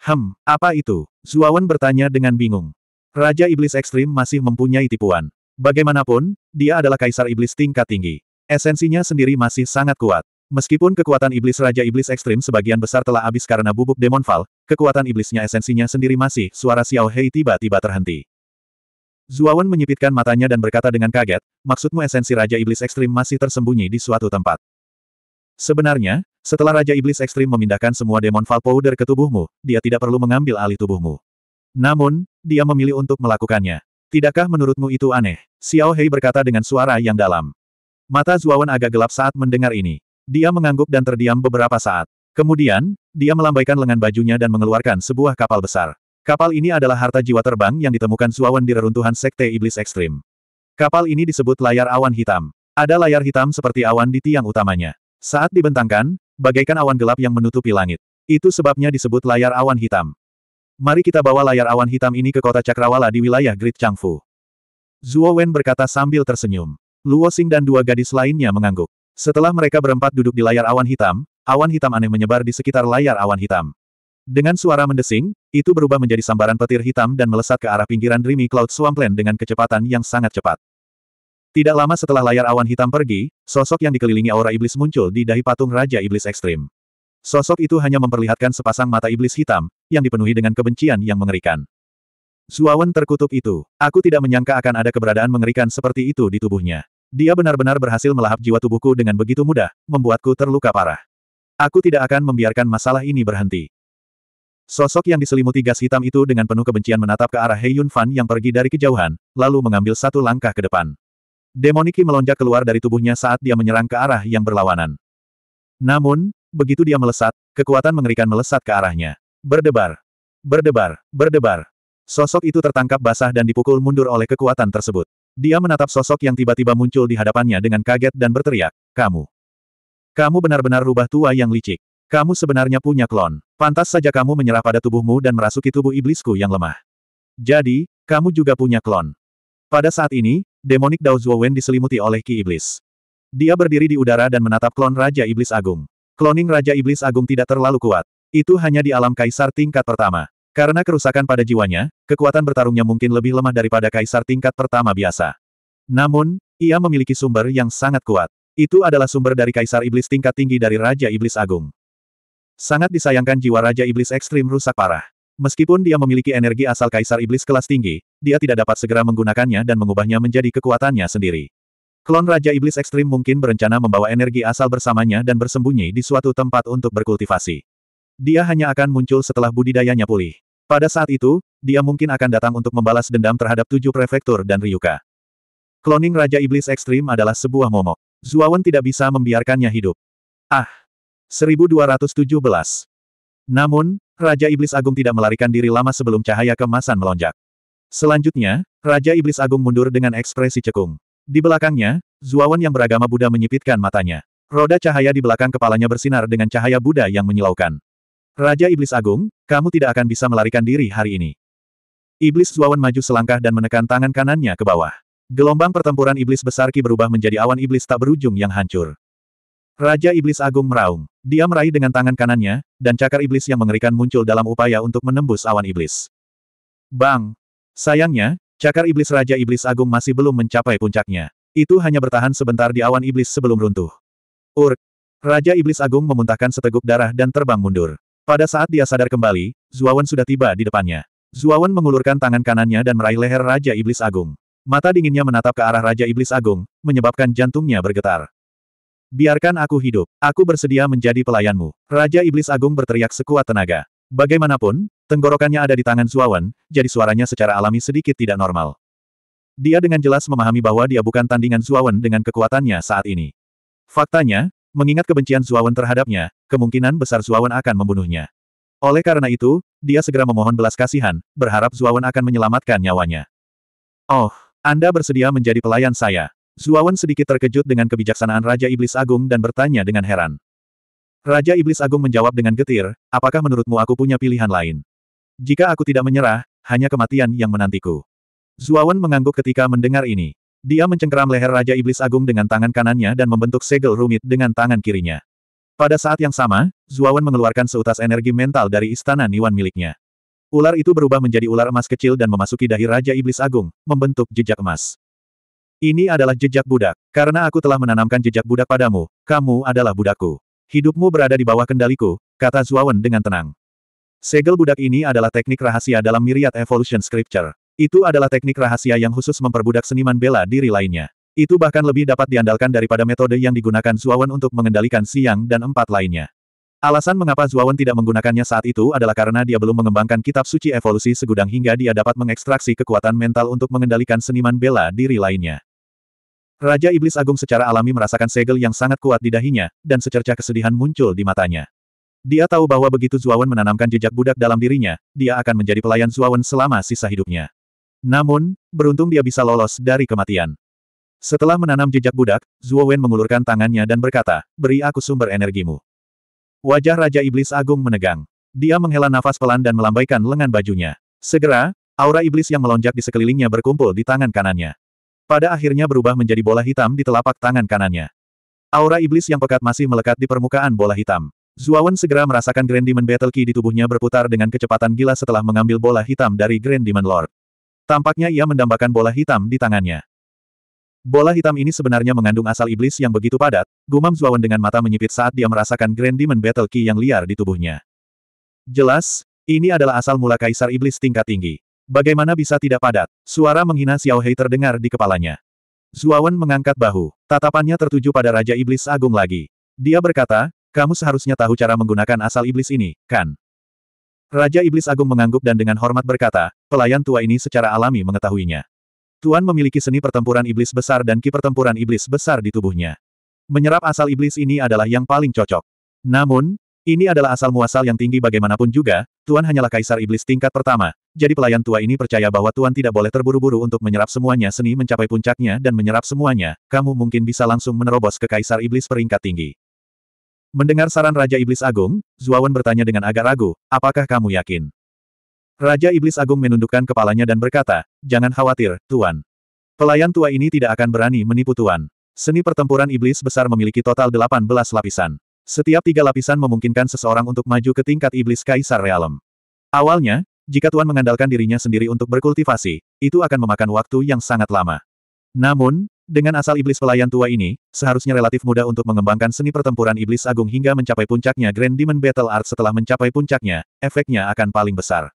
Hem, apa itu? Zuawan bertanya dengan bingung. Raja Iblis Ekstrim masih mempunyai tipuan. Bagaimanapun, dia adalah kaisar iblis tingkat tinggi. Esensinya sendiri masih sangat kuat. Meskipun kekuatan iblis Raja Iblis Ekstrim sebagian besar telah habis karena bubuk Demon kekuatan iblisnya esensinya sendiri masih, suara Xiao Hei tiba-tiba terhenti. Zuawan menyipitkan matanya dan berkata dengan kaget, maksudmu esensi Raja Iblis Ekstrim masih tersembunyi di suatu tempat. Sebenarnya, setelah Raja Iblis Ekstrim memindahkan semua Demon Powder ke tubuhmu, dia tidak perlu mengambil alih tubuhmu. Namun, dia memilih untuk melakukannya. Tidakkah menurutmu itu aneh? Xiao Hei berkata dengan suara yang dalam. Mata Zuawan agak gelap saat mendengar ini. Dia mengangguk dan terdiam beberapa saat. Kemudian, dia melambaikan lengan bajunya dan mengeluarkan sebuah kapal besar. Kapal ini adalah harta jiwa terbang yang ditemukan Suawan di reruntuhan Sekte Iblis Ekstrim. Kapal ini disebut layar awan hitam. Ada layar hitam seperti awan di tiang utamanya. Saat dibentangkan, bagaikan awan gelap yang menutupi langit. Itu sebabnya disebut layar awan hitam. Mari kita bawa layar awan hitam ini ke kota Cakrawala di wilayah Great Changfu. Zhuo Wen berkata sambil tersenyum. Luo Xing dan dua gadis lainnya mengangguk. Setelah mereka berempat duduk di layar awan hitam, awan hitam aneh menyebar di sekitar layar awan hitam. Dengan suara mendesing, itu berubah menjadi sambaran petir hitam dan melesat ke arah pinggiran Dreamy Cloud Swampland dengan kecepatan yang sangat cepat. Tidak lama setelah layar awan hitam pergi, sosok yang dikelilingi aura iblis muncul di dahi patung Raja Iblis Ekstrim. Sosok itu hanya memperlihatkan sepasang mata iblis hitam, yang dipenuhi dengan kebencian yang mengerikan. Zuawan terkutuk itu. Aku tidak menyangka akan ada keberadaan mengerikan seperti itu di tubuhnya. Dia benar-benar berhasil melahap jiwa tubuhku dengan begitu mudah, membuatku terluka parah. Aku tidak akan membiarkan masalah ini berhenti. Sosok yang diselimuti gas hitam itu dengan penuh kebencian menatap ke arah Hei Yun Fan yang pergi dari kejauhan, lalu mengambil satu langkah ke depan. Demoniki melonjak keluar dari tubuhnya saat dia menyerang ke arah yang berlawanan. Namun, begitu dia melesat, kekuatan mengerikan melesat ke arahnya. Berdebar. Berdebar, berdebar. Sosok itu tertangkap basah dan dipukul mundur oleh kekuatan tersebut. Dia menatap sosok yang tiba-tiba muncul di hadapannya dengan kaget dan berteriak, Kamu! Kamu benar-benar rubah tua yang licik. Kamu sebenarnya punya klon. Pantas saja kamu menyerah pada tubuhmu dan merasuki tubuh iblisku yang lemah. Jadi, kamu juga punya klon. Pada saat ini, demonik Dao Zuowen diselimuti oleh Ki Iblis. Dia berdiri di udara dan menatap klon Raja Iblis Agung. Kloning Raja Iblis Agung tidak terlalu kuat. Itu hanya di alam kaisar tingkat pertama. Karena kerusakan pada jiwanya, kekuatan bertarungnya mungkin lebih lemah daripada kaisar tingkat pertama biasa. Namun, ia memiliki sumber yang sangat kuat. Itu adalah sumber dari kaisar iblis tingkat tinggi dari Raja Iblis Agung. Sangat disayangkan jiwa Raja Iblis Ekstrim rusak parah. Meskipun dia memiliki energi asal kaisar iblis kelas tinggi, dia tidak dapat segera menggunakannya dan mengubahnya menjadi kekuatannya sendiri. Klon Raja Iblis Ekstrim mungkin berencana membawa energi asal bersamanya dan bersembunyi di suatu tempat untuk berkultivasi. Dia hanya akan muncul setelah budidayanya pulih. Pada saat itu, dia mungkin akan datang untuk membalas dendam terhadap tujuh prefektur dan Ryuka. Kloning Raja Iblis Ekstrim adalah sebuah momok. Zuawan tidak bisa membiarkannya hidup. Ah! 1217. Namun, Raja Iblis Agung tidak melarikan diri lama sebelum cahaya kemasan melonjak. Selanjutnya, Raja Iblis Agung mundur dengan ekspresi cekung. Di belakangnya, Zuawan yang beragama Buddha menyipitkan matanya. Roda cahaya di belakang kepalanya bersinar dengan cahaya Buddha yang menyilaukan. Raja Iblis Agung, kamu tidak akan bisa melarikan diri hari ini. Iblis Zuawan maju selangkah dan menekan tangan kanannya ke bawah. Gelombang pertempuran iblis besar Ki berubah menjadi awan iblis tak berujung yang hancur. Raja Iblis Agung meraung. Dia meraih dengan tangan kanannya, dan cakar iblis yang mengerikan muncul dalam upaya untuk menembus awan iblis. Bang! Sayangnya, cakar iblis Raja Iblis Agung masih belum mencapai puncaknya. Itu hanya bertahan sebentar di awan iblis sebelum runtuh. Urk! Raja Iblis Agung memuntahkan seteguk darah dan terbang mundur. Pada saat dia sadar kembali, Zuawan sudah tiba di depannya. Zuawan mengulurkan tangan kanannya dan meraih leher Raja Iblis Agung. Mata dinginnya menatap ke arah Raja Iblis Agung, menyebabkan jantungnya bergetar. Biarkan aku hidup, aku bersedia menjadi pelayanmu. Raja Iblis Agung berteriak sekuat tenaga. Bagaimanapun, tenggorokannya ada di tangan Zuawan, jadi suaranya secara alami sedikit tidak normal. Dia dengan jelas memahami bahwa dia bukan tandingan Zuawan dengan kekuatannya saat ini. Faktanya, Mengingat kebencian Zuawan terhadapnya, kemungkinan besar Zuawan akan membunuhnya. Oleh karena itu, dia segera memohon belas kasihan, berharap Zuawan akan menyelamatkan nyawanya. Oh, Anda bersedia menjadi pelayan saya. Zuawan sedikit terkejut dengan kebijaksanaan Raja Iblis Agung dan bertanya dengan heran. Raja Iblis Agung menjawab dengan getir, apakah menurutmu aku punya pilihan lain? Jika aku tidak menyerah, hanya kematian yang menantiku. Zuawan mengangguk ketika mendengar ini. Dia mencengkeram leher Raja Iblis Agung dengan tangan kanannya dan membentuk segel rumit dengan tangan kirinya. Pada saat yang sama, Zuawan mengeluarkan seutas energi mental dari istana Niwan miliknya. Ular itu berubah menjadi ular emas kecil dan memasuki dahi Raja Iblis Agung, membentuk jejak emas. Ini adalah jejak budak. Karena aku telah menanamkan jejak budak padamu, kamu adalah budakku. Hidupmu berada di bawah kendaliku, kata Zuawan dengan tenang. Segel budak ini adalah teknik rahasia dalam Myriad Evolution Scripture. Itu adalah teknik rahasia yang khusus memperbudak seniman bela diri lainnya. Itu bahkan lebih dapat diandalkan daripada metode yang digunakan Zuawan untuk mengendalikan Siang dan empat lainnya. Alasan mengapa Zuawan tidak menggunakannya saat itu adalah karena dia belum mengembangkan kitab suci evolusi segudang hingga dia dapat mengekstraksi kekuatan mental untuk mengendalikan seniman bela diri lainnya. Raja Iblis Agung secara alami merasakan segel yang sangat kuat di dahinya, dan secercah kesedihan muncul di matanya. Dia tahu bahwa begitu Zuawan menanamkan jejak budak dalam dirinya, dia akan menjadi pelayan Zuawan selama sisa hidupnya. Namun, beruntung dia bisa lolos dari kematian. Setelah menanam jejak budak, Zuo Wen mengulurkan tangannya dan berkata, beri aku sumber energimu. Wajah Raja Iblis Agung menegang. Dia menghela nafas pelan dan melambaikan lengan bajunya. Segera, aura iblis yang melonjak di sekelilingnya berkumpul di tangan kanannya. Pada akhirnya berubah menjadi bola hitam di telapak tangan kanannya. Aura iblis yang pekat masih melekat di permukaan bola hitam. Zuawan segera merasakan Grand Demon Battle Key di tubuhnya berputar dengan kecepatan gila setelah mengambil bola hitam dari Grand Demon Lord. Tampaknya ia mendambakan bola hitam di tangannya. Bola hitam ini sebenarnya mengandung asal iblis yang begitu padat, gumam Zuawan dengan mata menyipit saat dia merasakan Grand Demon Battle Key yang liar di tubuhnya. Jelas, ini adalah asal mula kaisar iblis tingkat tinggi. Bagaimana bisa tidak padat? Suara menghina Xiao Hei terdengar di kepalanya. Zuawan mengangkat bahu. Tatapannya tertuju pada Raja Iblis Agung lagi. Dia berkata, kamu seharusnya tahu cara menggunakan asal iblis ini, kan? Raja Iblis Agung mengangguk dan dengan hormat berkata, pelayan tua ini secara alami mengetahuinya. Tuan memiliki seni pertempuran iblis besar dan ki pertempuran iblis besar di tubuhnya. Menyerap asal iblis ini adalah yang paling cocok. Namun, ini adalah asal muasal yang tinggi bagaimanapun juga, Tuan hanyalah kaisar iblis tingkat pertama, jadi pelayan tua ini percaya bahwa Tuan tidak boleh terburu-buru untuk menyerap semuanya seni mencapai puncaknya dan menyerap semuanya, kamu mungkin bisa langsung menerobos ke kaisar iblis peringkat tinggi. Mendengar saran Raja Iblis Agung, Zuawan bertanya dengan agak ragu, apakah kamu yakin? Raja Iblis Agung menundukkan kepalanya dan berkata, jangan khawatir, Tuan. Pelayan tua ini tidak akan berani menipu Tuan. Seni pertempuran Iblis besar memiliki total 18 lapisan. Setiap tiga lapisan memungkinkan seseorang untuk maju ke tingkat Iblis Kaisar Realem. Awalnya, jika Tuan mengandalkan dirinya sendiri untuk berkultivasi, itu akan memakan waktu yang sangat lama. Namun, dengan asal iblis pelayan tua ini, seharusnya relatif mudah untuk mengembangkan seni pertempuran iblis agung hingga mencapai puncaknya Grand Demon Battle Art setelah mencapai puncaknya, efeknya akan paling besar.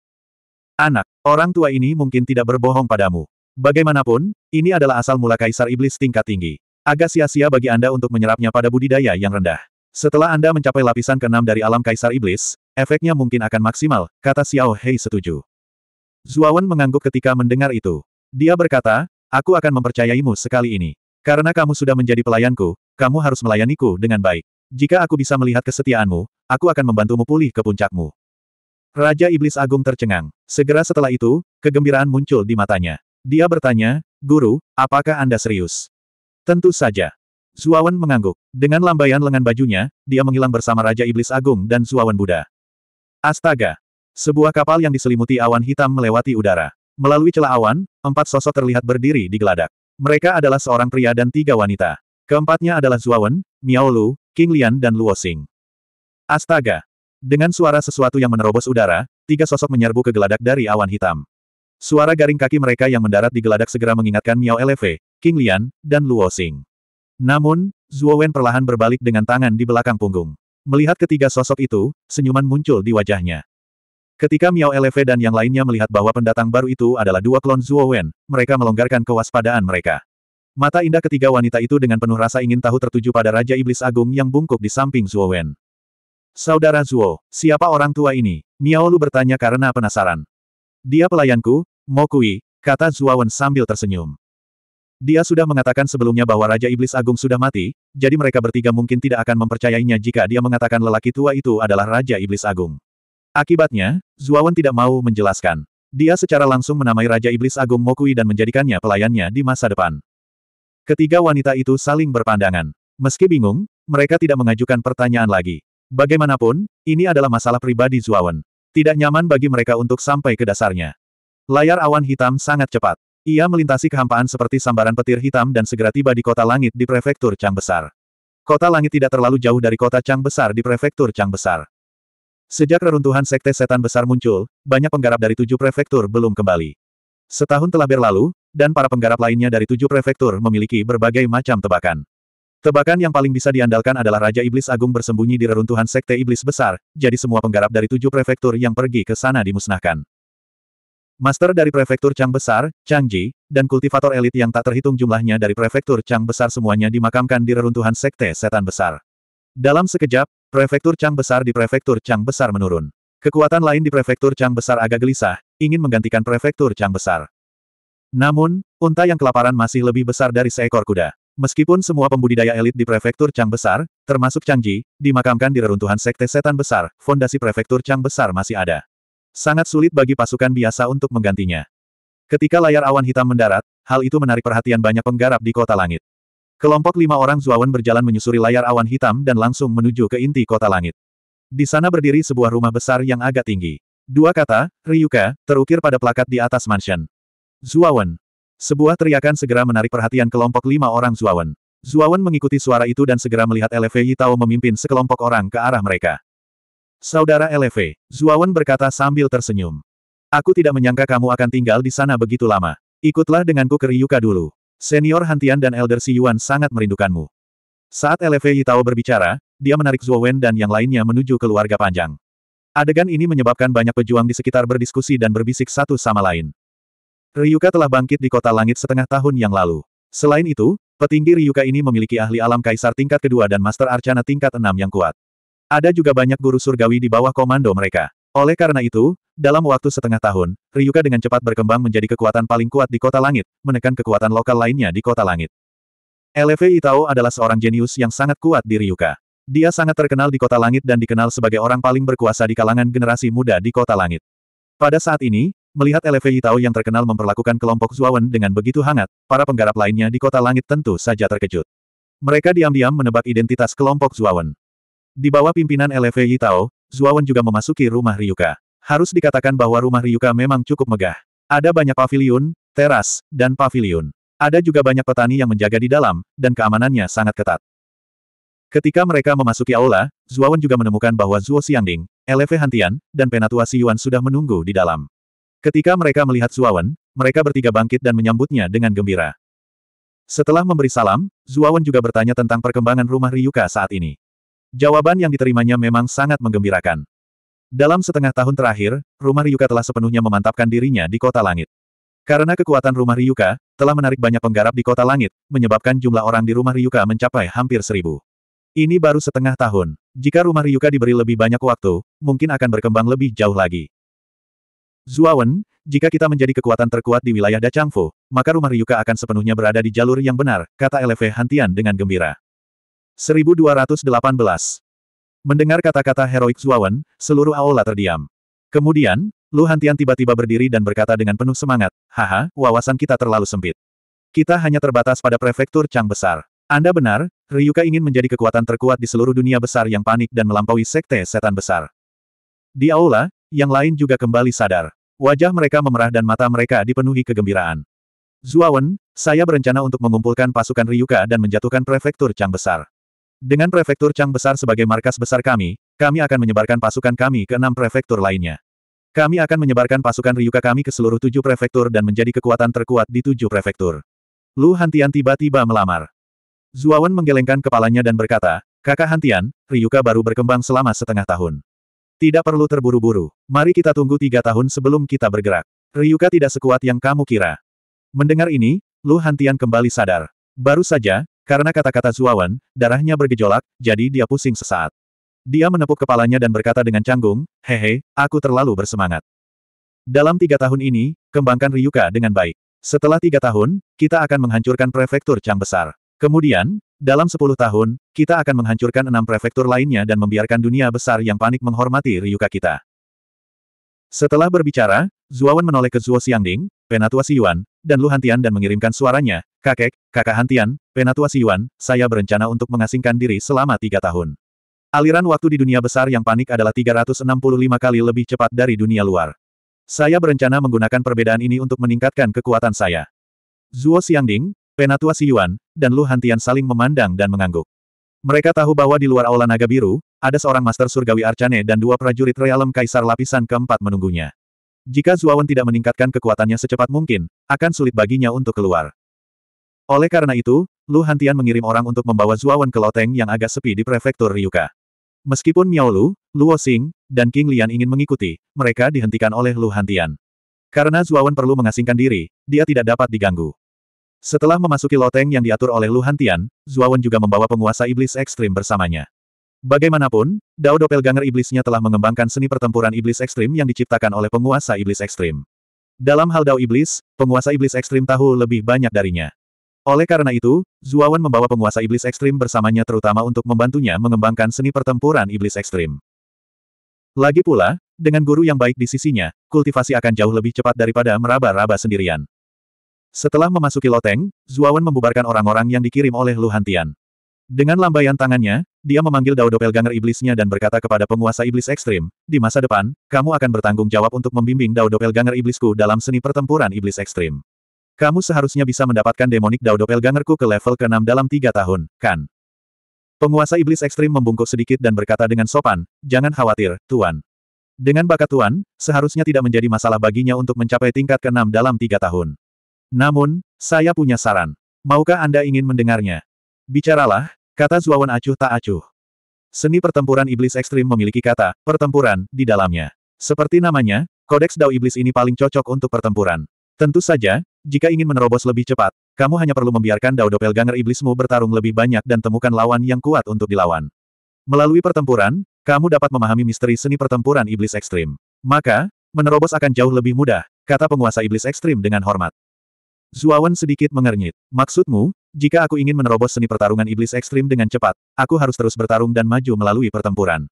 Anak, orang tua ini mungkin tidak berbohong padamu. Bagaimanapun, ini adalah asal mula kaisar iblis tingkat tinggi. Agak sia-sia bagi Anda untuk menyerapnya pada budidaya yang rendah. Setelah Anda mencapai lapisan keenam dari alam kaisar iblis, efeknya mungkin akan maksimal, kata Xiao Hei setuju. Zuawan mengangguk ketika mendengar itu. Dia berkata, Aku akan mempercayaimu sekali ini. Karena kamu sudah menjadi pelayanku, kamu harus melayaniku dengan baik. Jika aku bisa melihat kesetiaanmu, aku akan membantumu pulih ke puncakmu. Raja Iblis Agung tercengang. Segera setelah itu, kegembiraan muncul di matanya. Dia bertanya, Guru, apakah Anda serius? Tentu saja. Zuawan mengangguk. Dengan lambaian lengan bajunya, dia menghilang bersama Raja Iblis Agung dan Zuawan Buddha. Astaga! Sebuah kapal yang diselimuti awan hitam melewati udara. Melalui celah awan, empat sosok terlihat berdiri di geladak. Mereka adalah seorang pria dan tiga wanita. Keempatnya adalah Zuawan, Miao Lu, King Lian dan Luo Xing. Astaga! Dengan suara sesuatu yang menerobos udara, tiga sosok menyerbu ke geladak dari awan hitam. Suara garing kaki mereka yang mendarat di geladak segera mengingatkan Miao Eleve, King Lian, dan Luo Xing. Namun, Zuowen perlahan berbalik dengan tangan di belakang punggung. Melihat ketiga sosok itu, senyuman muncul di wajahnya. Ketika Miao Eleve dan yang lainnya melihat bahwa pendatang baru itu adalah dua klon Zuo Wen, mereka melonggarkan kewaspadaan mereka. Mata indah ketiga wanita itu dengan penuh rasa ingin tahu tertuju pada Raja Iblis Agung yang bungkuk di samping Zuo Wen. Saudara Zuo, siapa orang tua ini? Miao Lu bertanya karena penasaran. Dia pelayanku, Mokui, kata Zuo Wen sambil tersenyum. Dia sudah mengatakan sebelumnya bahwa Raja Iblis Agung sudah mati, jadi mereka bertiga mungkin tidak akan mempercayainya jika dia mengatakan lelaki tua itu adalah Raja Iblis Agung. Akibatnya, Zuawan tidak mau menjelaskan. Dia secara langsung menamai Raja Iblis Agung Mokui dan menjadikannya pelayannya di masa depan. Ketiga wanita itu saling berpandangan. Meski bingung, mereka tidak mengajukan pertanyaan lagi. Bagaimanapun, ini adalah masalah pribadi Zuawan. Tidak nyaman bagi mereka untuk sampai ke dasarnya. Layar awan hitam sangat cepat. Ia melintasi kehampaan seperti sambaran petir hitam dan segera tiba di kota langit di prefektur Chang Besar. Kota langit tidak terlalu jauh dari kota Chang Besar di prefektur Chang Besar. Sejak reruntuhan sekte setan besar muncul, banyak penggarap dari tujuh prefektur belum kembali. Setahun telah berlalu, dan para penggarap lainnya dari tujuh prefektur memiliki berbagai macam tebakan. Tebakan yang paling bisa diandalkan adalah Raja Iblis Agung bersembunyi di reruntuhan sekte Iblis Besar, jadi semua penggarap dari tujuh prefektur yang pergi ke sana dimusnahkan. Master dari prefektur Chang Besar, Chang Ji, dan kultivator elit yang tak terhitung jumlahnya dari prefektur Chang Besar semuanya dimakamkan di reruntuhan sekte setan besar. Dalam sekejap, Prefektur Chang Besar di Prefektur Chang Besar menurun. Kekuatan lain di Prefektur Chang Besar agak gelisah, ingin menggantikan Prefektur Chang Besar. Namun, unta yang kelaparan masih lebih besar dari seekor kuda. Meskipun semua pembudidaya elit di Prefektur Chang Besar, termasuk Changji, dimakamkan di reruntuhan Sekte Setan Besar, fondasi Prefektur Chang Besar masih ada. Sangat sulit bagi pasukan biasa untuk menggantinya. Ketika layar awan hitam mendarat, hal itu menarik perhatian banyak penggarap di kota langit. Kelompok lima orang Zuawan berjalan menyusuri layar awan hitam dan langsung menuju ke inti kota langit. Di sana berdiri sebuah rumah besar yang agak tinggi. Dua kata, Ryuka, terukir pada plakat di atas mansion. Zuawan. Sebuah teriakan segera menarik perhatian kelompok lima orang Zuawan. Zuawan mengikuti suara itu dan segera melihat LV Yitao memimpin sekelompok orang ke arah mereka. Saudara LV, Zuawan berkata sambil tersenyum. Aku tidak menyangka kamu akan tinggal di sana begitu lama. Ikutlah denganku ke Ryuka dulu. Senior Hantian dan Elder Si Yuan sangat merindukanmu. Saat LFA Yitao berbicara, dia menarik Zuo Wen dan yang lainnya menuju keluarga panjang. Adegan ini menyebabkan banyak pejuang di sekitar berdiskusi dan berbisik satu sama lain. Ryuka telah bangkit di kota langit setengah tahun yang lalu. Selain itu, petinggi Ryuka ini memiliki ahli alam kaisar tingkat kedua dan master arcana tingkat enam yang kuat. Ada juga banyak guru surgawi di bawah komando mereka. Oleh karena itu, dalam waktu setengah tahun, Ryuka dengan cepat berkembang menjadi kekuatan paling kuat di kota langit, menekan kekuatan lokal lainnya di kota langit. LV Itao adalah seorang jenius yang sangat kuat di Ryuka. Dia sangat terkenal di kota langit dan dikenal sebagai orang paling berkuasa di kalangan generasi muda di kota langit. Pada saat ini, melihat LV Itao yang terkenal memperlakukan kelompok Zuawan dengan begitu hangat, para penggarap lainnya di kota langit tentu saja terkejut. Mereka diam-diam menebak identitas kelompok Zuawan. Di bawah pimpinan LV Itao. Zuawan juga memasuki rumah Ryuka. Harus dikatakan bahwa rumah Ryuka memang cukup megah. Ada banyak pavilion, teras, dan pavilion. Ada juga banyak petani yang menjaga di dalam, dan keamanannya sangat ketat. Ketika mereka memasuki aula, Zuawan juga menemukan bahwa Zuo Xiangding, Lv Hantian, dan Penatua Yuan sudah menunggu di dalam. Ketika mereka melihat Zuawan, mereka bertiga bangkit dan menyambutnya dengan gembira. Setelah memberi salam, Zuawan juga bertanya tentang perkembangan rumah Ryuka saat ini. Jawaban yang diterimanya memang sangat menggembirakan. Dalam setengah tahun terakhir, rumah Ryuka telah sepenuhnya memantapkan dirinya di kota langit. Karena kekuatan rumah Ryuka, telah menarik banyak penggarap di kota langit, menyebabkan jumlah orang di rumah Ryuka mencapai hampir seribu. Ini baru setengah tahun. Jika rumah Ryuka diberi lebih banyak waktu, mungkin akan berkembang lebih jauh lagi. Zuawan, jika kita menjadi kekuatan terkuat di wilayah Dachangfu, maka rumah Ryuka akan sepenuhnya berada di jalur yang benar, kata Elefe Hantian dengan gembira. 1218. Mendengar kata-kata heroik Zuawan, seluruh aula terdiam. Kemudian, Lu Hantian tiba-tiba berdiri dan berkata dengan penuh semangat, Haha, wawasan kita terlalu sempit. Kita hanya terbatas pada prefektur Chang Besar. Anda benar, Ryuka ingin menjadi kekuatan terkuat di seluruh dunia besar yang panik dan melampaui sekte setan besar. Di aula, yang lain juga kembali sadar. Wajah mereka memerah dan mata mereka dipenuhi kegembiraan. Zuawan, saya berencana untuk mengumpulkan pasukan Ryuka dan menjatuhkan prefektur Chang Besar. Dengan prefektur Chang besar sebagai markas besar kami, kami akan menyebarkan pasukan kami ke enam prefektur lainnya. Kami akan menyebarkan pasukan Ryuka kami ke seluruh tujuh prefektur dan menjadi kekuatan terkuat di tujuh prefektur. Lu Hantian tiba-tiba melamar. Zuawan menggelengkan kepalanya dan berkata, Kakak Hantian, Ryuka baru berkembang selama setengah tahun. Tidak perlu terburu-buru, mari kita tunggu tiga tahun sebelum kita bergerak. Ryuka tidak sekuat yang kamu kira. Mendengar ini, Lu Hantian kembali sadar. Baru saja, karena kata-kata Zuawan, darahnya bergejolak, jadi dia pusing sesaat. Dia menepuk kepalanya dan berkata dengan canggung, hehe, aku terlalu bersemangat. Dalam tiga tahun ini, kembangkan Ryuka dengan baik. Setelah tiga tahun, kita akan menghancurkan prefektur Chang Besar. Kemudian, dalam sepuluh tahun, kita akan menghancurkan enam prefektur lainnya dan membiarkan dunia besar yang panik menghormati Ryuka kita. Setelah berbicara, Zuawan menoleh ke Zuo Xiangding, Penatua Siyuan, dan Luhantian dan mengirimkan suaranya, Kakek, kakak Hantian, Penatua Siyuan, saya berencana untuk mengasingkan diri selama tiga tahun. Aliran waktu di dunia besar yang panik adalah 365 kali lebih cepat dari dunia luar. Saya berencana menggunakan perbedaan ini untuk meningkatkan kekuatan saya. Zuo Xiangding, Penatua Siyuan, dan Lu Hantian saling memandang dan mengangguk. Mereka tahu bahwa di luar Aula Naga Biru, ada seorang Master Surgawi Arcane dan dua prajurit Realem Kaisar Lapisan keempat menunggunya. Jika Zuawan tidak meningkatkan kekuatannya secepat mungkin, akan sulit baginya untuk keluar. Oleh karena itu, Lu Hantian mengirim orang untuk membawa Zuawan ke loteng yang agak sepi di prefektur Ryuka. Meskipun Miao Lu, Luo Xing, dan King Lian ingin mengikuti, mereka dihentikan oleh Lu Hantian. Karena Zuawan perlu mengasingkan diri, dia tidak dapat diganggu. Setelah memasuki loteng yang diatur oleh Lu Hantian, Zuawan juga membawa penguasa iblis ekstrim bersamanya. Bagaimanapun, Dao Doppelganger iblisnya telah mengembangkan seni pertempuran iblis ekstrim yang diciptakan oleh penguasa iblis ekstrim. Dalam hal Dao Iblis, penguasa iblis ekstrim tahu lebih banyak darinya. Oleh karena itu, Zuawan membawa penguasa iblis ekstrim bersamanya terutama untuk membantunya mengembangkan seni pertempuran iblis ekstrim. Lagi pula, dengan guru yang baik di sisinya, kultivasi akan jauh lebih cepat daripada meraba-raba sendirian. Setelah memasuki loteng, Zuawan membubarkan orang-orang yang dikirim oleh Lu Hantian. Dengan lambaian tangannya, dia memanggil Dao Doppelganger iblisnya dan berkata kepada penguasa iblis ekstrim, di masa depan, kamu akan bertanggung jawab untuk membimbing Dao Doppelganger iblisku dalam seni pertempuran iblis ekstrim. Kamu seharusnya bisa mendapatkan demonik Dao Doppelgangerku ke level ke-6 dalam tiga tahun, kan? Penguasa iblis ekstrim membungkuk sedikit dan berkata dengan sopan, jangan khawatir, Tuan. Dengan bakat Tuan, seharusnya tidak menjadi masalah baginya untuk mencapai tingkat ke-6 dalam tiga tahun. Namun, saya punya saran. Maukah Anda ingin mendengarnya? Bicaralah, kata Zuawan acuh tak acuh. Seni pertempuran iblis ekstrim memiliki kata, pertempuran, di dalamnya. Seperti namanya, kodeks Dao Iblis ini paling cocok untuk pertempuran. Tentu saja, jika ingin menerobos lebih cepat, kamu hanya perlu membiarkan Dao Ganger iblismu bertarung lebih banyak dan temukan lawan yang kuat untuk dilawan. Melalui pertempuran, kamu dapat memahami misteri seni pertempuran iblis ekstrim. Maka, menerobos akan jauh lebih mudah, kata penguasa iblis ekstrim dengan hormat. Zuawan sedikit mengernyit. Maksudmu, jika aku ingin menerobos seni pertarungan iblis ekstrim dengan cepat, aku harus terus bertarung dan maju melalui pertempuran.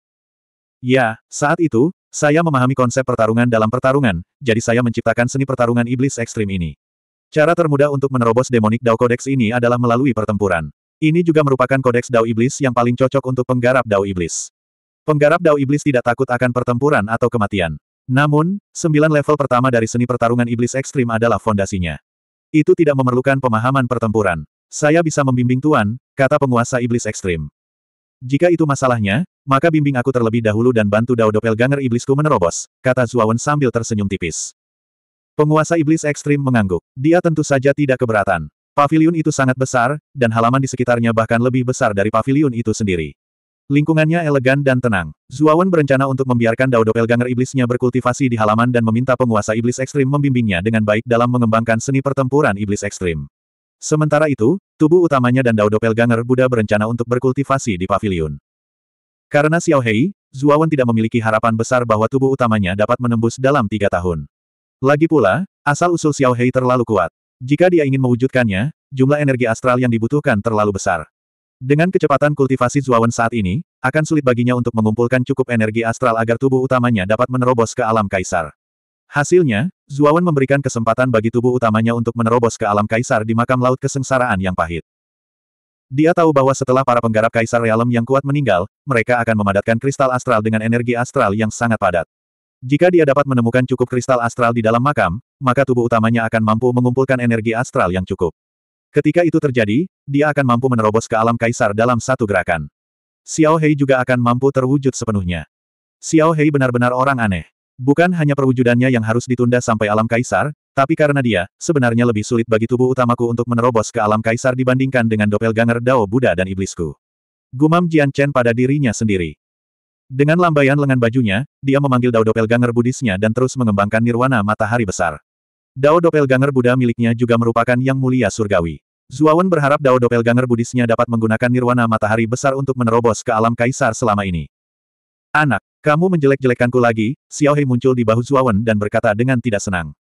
Ya, saat itu, saya memahami konsep pertarungan dalam pertarungan, jadi saya menciptakan seni pertarungan iblis ekstrim ini. Cara termudah untuk menerobos demonic Dao Kodex ini adalah melalui pertempuran. Ini juga merupakan kodeks Dao Iblis yang paling cocok untuk penggarap Dao Iblis. Penggarap Dao Iblis tidak takut akan pertempuran atau kematian. Namun, sembilan level pertama dari seni pertarungan iblis ekstrim adalah fondasinya. Itu tidak memerlukan pemahaman pertempuran. Saya bisa membimbing Tuan, kata penguasa iblis ekstrim. Jika itu masalahnya, maka bimbing aku terlebih dahulu dan bantu Dao Doppelganger iblisku menerobos, kata Zuawan sambil tersenyum tipis. Penguasa iblis ekstrim mengangguk. Dia tentu saja tidak keberatan. Paviliun itu sangat besar, dan halaman di sekitarnya bahkan lebih besar dari paviliun itu sendiri. Lingkungannya elegan dan tenang. Zuawan berencana untuk membiarkan Dao Doppelganger iblisnya berkultivasi di halaman dan meminta penguasa iblis ekstrim membimbingnya dengan baik dalam mengembangkan seni pertempuran iblis ekstrim. Sementara itu, tubuh utamanya dan Dao Doppelganger Buddha berencana untuk berkultivasi di paviliun. Karena Xiao Hei, Zuawan tidak memiliki harapan besar bahwa tubuh utamanya dapat menembus dalam tiga tahun. Lagi pula, asal-usul Xiao Hei terlalu kuat. Jika dia ingin mewujudkannya, jumlah energi astral yang dibutuhkan terlalu besar. Dengan kecepatan kultivasi Zuawan saat ini, akan sulit baginya untuk mengumpulkan cukup energi astral agar tubuh utamanya dapat menerobos ke alam kaisar. Hasilnya, Zuawan memberikan kesempatan bagi tubuh utamanya untuk menerobos ke alam kaisar di makam laut kesengsaraan yang pahit. Dia tahu bahwa setelah para penggarap kaisar realem yang kuat meninggal, mereka akan memadatkan kristal astral dengan energi astral yang sangat padat. Jika dia dapat menemukan cukup kristal astral di dalam makam, maka tubuh utamanya akan mampu mengumpulkan energi astral yang cukup. Ketika itu terjadi, dia akan mampu menerobos ke alam kaisar dalam satu gerakan. Xiao Hei juga akan mampu terwujud sepenuhnya. Xiao Hei benar-benar orang aneh. Bukan hanya perwujudannya yang harus ditunda sampai alam kaisar, tapi karena dia, sebenarnya lebih sulit bagi tubuh utamaku untuk menerobos ke alam kaisar dibandingkan dengan doppelganger Dao Buddha dan iblisku. Gumam Jian Chen pada dirinya sendiri. Dengan lambaian lengan bajunya, dia memanggil Dao Doppelganger Budisnya dan terus mengembangkan nirwana matahari besar. Dao Doppelganger Buddha miliknya juga merupakan yang mulia surgawi. Zuawan berharap Dao Doppelganger Budisnya dapat menggunakan nirwana matahari besar untuk menerobos ke alam kaisar selama ini. Anak, kamu menjelek-jelekanku lagi, Xiaohei muncul di bahu Zuawan dan berkata dengan tidak senang.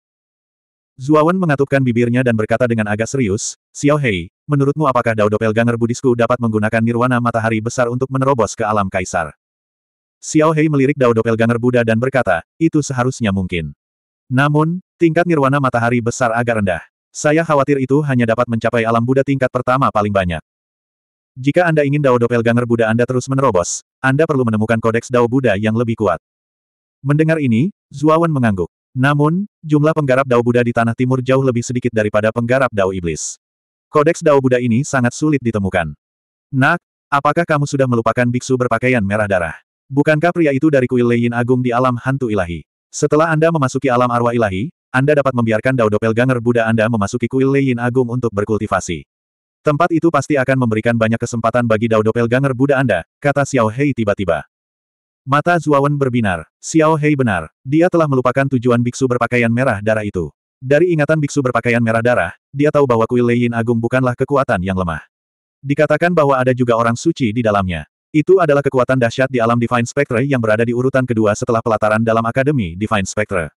Zuawan mengatupkan bibirnya dan berkata dengan agak serius, Xiaohei, menurutmu apakah Dao Doppelganger Budisku dapat menggunakan nirwana matahari besar untuk menerobos ke alam kaisar? Xiao Hei melirik Dao Doppelganger Buddha dan berkata, itu seharusnya mungkin. Namun, tingkat nirwana matahari besar agak rendah. Saya khawatir itu hanya dapat mencapai alam Buddha tingkat pertama paling banyak. Jika Anda ingin Dao Doppelganger Buddha Anda terus menerobos, Anda perlu menemukan kodeks Dao Buddha yang lebih kuat. Mendengar ini, Zuawan mengangguk. Namun, jumlah penggarap Dao Buddha di Tanah Timur jauh lebih sedikit daripada penggarap Dao Iblis. Kodeks Dao Buddha ini sangat sulit ditemukan. Nak, apakah kamu sudah melupakan biksu berpakaian merah darah? Bukankah pria itu dari kuil Leyin Agung di alam hantu ilahi? Setelah Anda memasuki alam arwah ilahi, Anda dapat membiarkan Daudo Pelganger Buddha Anda memasuki kuil Leyin Agung untuk berkultivasi. Tempat itu pasti akan memberikan banyak kesempatan bagi Daudo Pelganger Buddha Anda, kata Xiao Hei tiba-tiba. Mata Zuawan berbinar. Xiao Hei benar, dia telah melupakan tujuan biksu berpakaian merah darah itu. Dari ingatan biksu berpakaian merah darah, dia tahu bahwa kuil Leyin Agung bukanlah kekuatan yang lemah. Dikatakan bahwa ada juga orang suci di dalamnya. Itu adalah kekuatan dahsyat di alam Divine Spectre yang berada di urutan kedua setelah pelataran dalam Akademi Divine Spectre.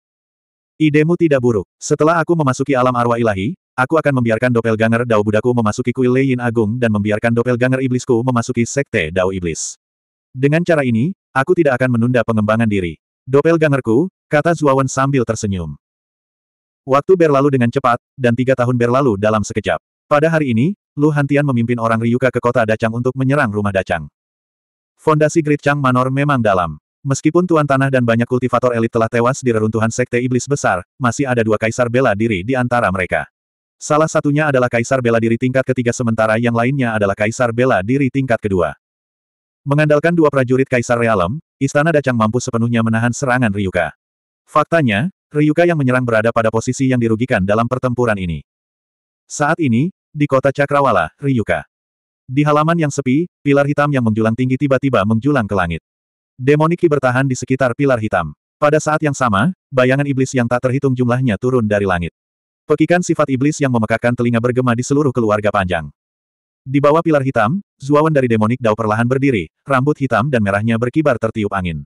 Idemu tidak buruk. Setelah aku memasuki alam arwah ilahi, aku akan membiarkan doppelganger Dao Budaku memasuki kuil Leyin Agung dan membiarkan doppelganger Iblisku memasuki Sekte Dao Iblis. Dengan cara ini, aku tidak akan menunda pengembangan diri. Doppelgangerku, kata Zuawan sambil tersenyum. Waktu berlalu dengan cepat, dan tiga tahun berlalu dalam sekejap. Pada hari ini, Lu Hantian memimpin orang Ryuka ke kota Dacang untuk menyerang rumah Dacang. Fondasi Great Chang Manor memang dalam. Meskipun tuan tanah dan banyak kultivator elit telah tewas di reruntuhan sekte iblis besar, masih ada dua kaisar bela diri di antara mereka. Salah satunya adalah kaisar bela diri tingkat ketiga sementara yang lainnya adalah kaisar bela diri tingkat kedua. Mengandalkan dua prajurit kaisar realem, istana Dacang mampu sepenuhnya menahan serangan Ryuka. Faktanya, Ryuka yang menyerang berada pada posisi yang dirugikan dalam pertempuran ini. Saat ini, di kota Cakrawala, Ryuka di halaman yang sepi, pilar hitam yang menjulang tinggi tiba-tiba menjulang ke langit. Demoniki bertahan di sekitar pilar hitam. Pada saat yang sama, bayangan iblis yang tak terhitung jumlahnya turun dari langit. Pekikan sifat iblis yang memekakkan telinga bergema di seluruh keluarga panjang. Di bawah pilar hitam, Zuawan dari demonik Dao perlahan berdiri, rambut hitam dan merahnya berkibar tertiup angin.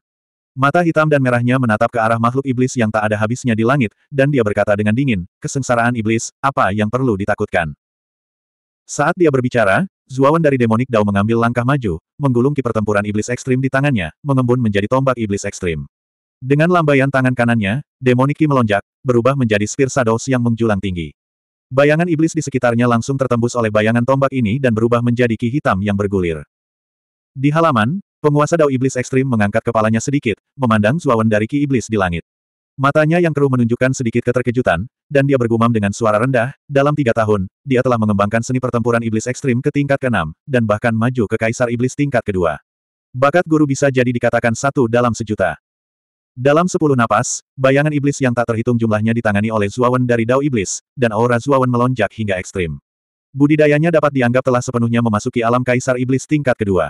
Mata hitam dan merahnya menatap ke arah makhluk iblis yang tak ada habisnya di langit, dan dia berkata dengan dingin, kesengsaraan iblis, apa yang perlu ditakutkan? Saat dia berbicara, Zuawan dari Demonic Dao mengambil langkah maju, menggulung ki pertempuran iblis ekstrim di tangannya, mengembun menjadi tombak iblis ekstrim. Dengan lambaian tangan kanannya, Demonic Ki melonjak, berubah menjadi Spear Shadows yang menjulang tinggi. Bayangan iblis di sekitarnya langsung tertembus oleh bayangan tombak ini dan berubah menjadi ki hitam yang bergulir. Di halaman, penguasa Dao Iblis Ekstrim mengangkat kepalanya sedikit, memandang Zuawan dari ki iblis di langit. Matanya yang keruh menunjukkan sedikit keterkejutan, dan dia bergumam dengan suara rendah, dalam tiga tahun, dia telah mengembangkan seni pertempuran iblis ekstrim ke tingkat ke-6, dan bahkan maju ke kaisar iblis tingkat kedua. Bakat guru bisa jadi dikatakan satu dalam sejuta. Dalam sepuluh napas, bayangan iblis yang tak terhitung jumlahnya ditangani oleh Zuawan dari Dao Iblis, dan aura Zuawan melonjak hingga ekstrim. Budidayanya dapat dianggap telah sepenuhnya memasuki alam kaisar iblis tingkat kedua.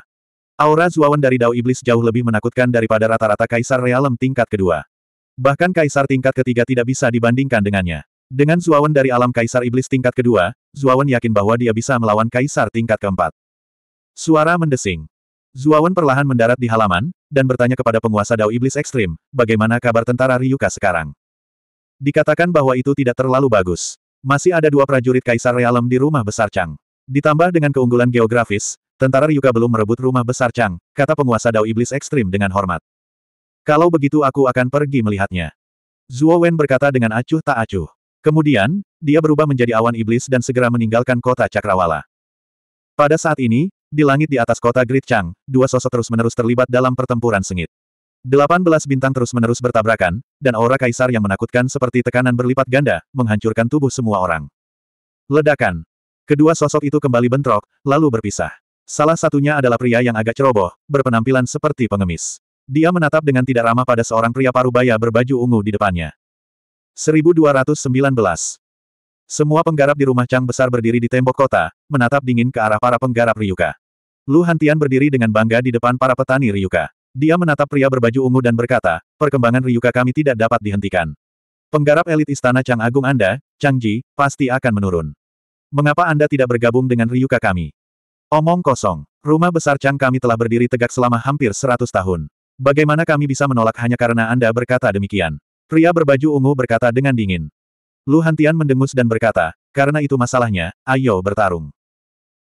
Aura Zuawan dari Dao Iblis jauh lebih menakutkan daripada rata-rata kaisar realem tingkat kedua. Bahkan kaisar tingkat ketiga tidak bisa dibandingkan dengannya. Dengan Zuawan dari alam kaisar iblis tingkat kedua, Zuawan yakin bahwa dia bisa melawan kaisar tingkat keempat. Suara mendesing. Zuawan perlahan mendarat di halaman, dan bertanya kepada penguasa Dao Iblis Ekstrim, bagaimana kabar tentara Ryuka sekarang? Dikatakan bahwa itu tidak terlalu bagus. Masih ada dua prajurit Kaisar Realem di rumah besar Chang. Ditambah dengan keunggulan geografis, tentara Ryuka belum merebut rumah besar Chang, kata penguasa Dao Iblis Ekstrim dengan hormat. Kalau begitu aku akan pergi melihatnya. Zuo Wen berkata dengan acuh tak acuh. Kemudian, dia berubah menjadi awan iblis dan segera meninggalkan kota Cakrawala. Pada saat ini, di langit di atas kota Great Chang, dua sosok terus-menerus terlibat dalam pertempuran sengit. Delapan belas bintang terus-menerus bertabrakan, dan aura kaisar yang menakutkan seperti tekanan berlipat ganda, menghancurkan tubuh semua orang. Ledakan. Kedua sosok itu kembali bentrok, lalu berpisah. Salah satunya adalah pria yang agak ceroboh, berpenampilan seperti pengemis. Dia menatap dengan tidak ramah pada seorang pria parubaya berbaju ungu di depannya. 1219. Semua penggarap di rumah Chang besar berdiri di tembok kota, menatap dingin ke arah para penggarap Ryuka. Lu Hantian berdiri dengan bangga di depan para petani Ryuka. Dia menatap pria berbaju ungu dan berkata, perkembangan Ryuka kami tidak dapat dihentikan. Penggarap elit istana Chang Agung Anda, Chang Ji, pasti akan menurun. Mengapa Anda tidak bergabung dengan Ryuka kami? Omong kosong. Rumah besar Chang kami telah berdiri tegak selama hampir 100 tahun. Bagaimana kami bisa menolak hanya karena Anda berkata demikian? Pria berbaju ungu berkata dengan dingin. Lu Hantian mendengus dan berkata, karena itu masalahnya, ayo bertarung.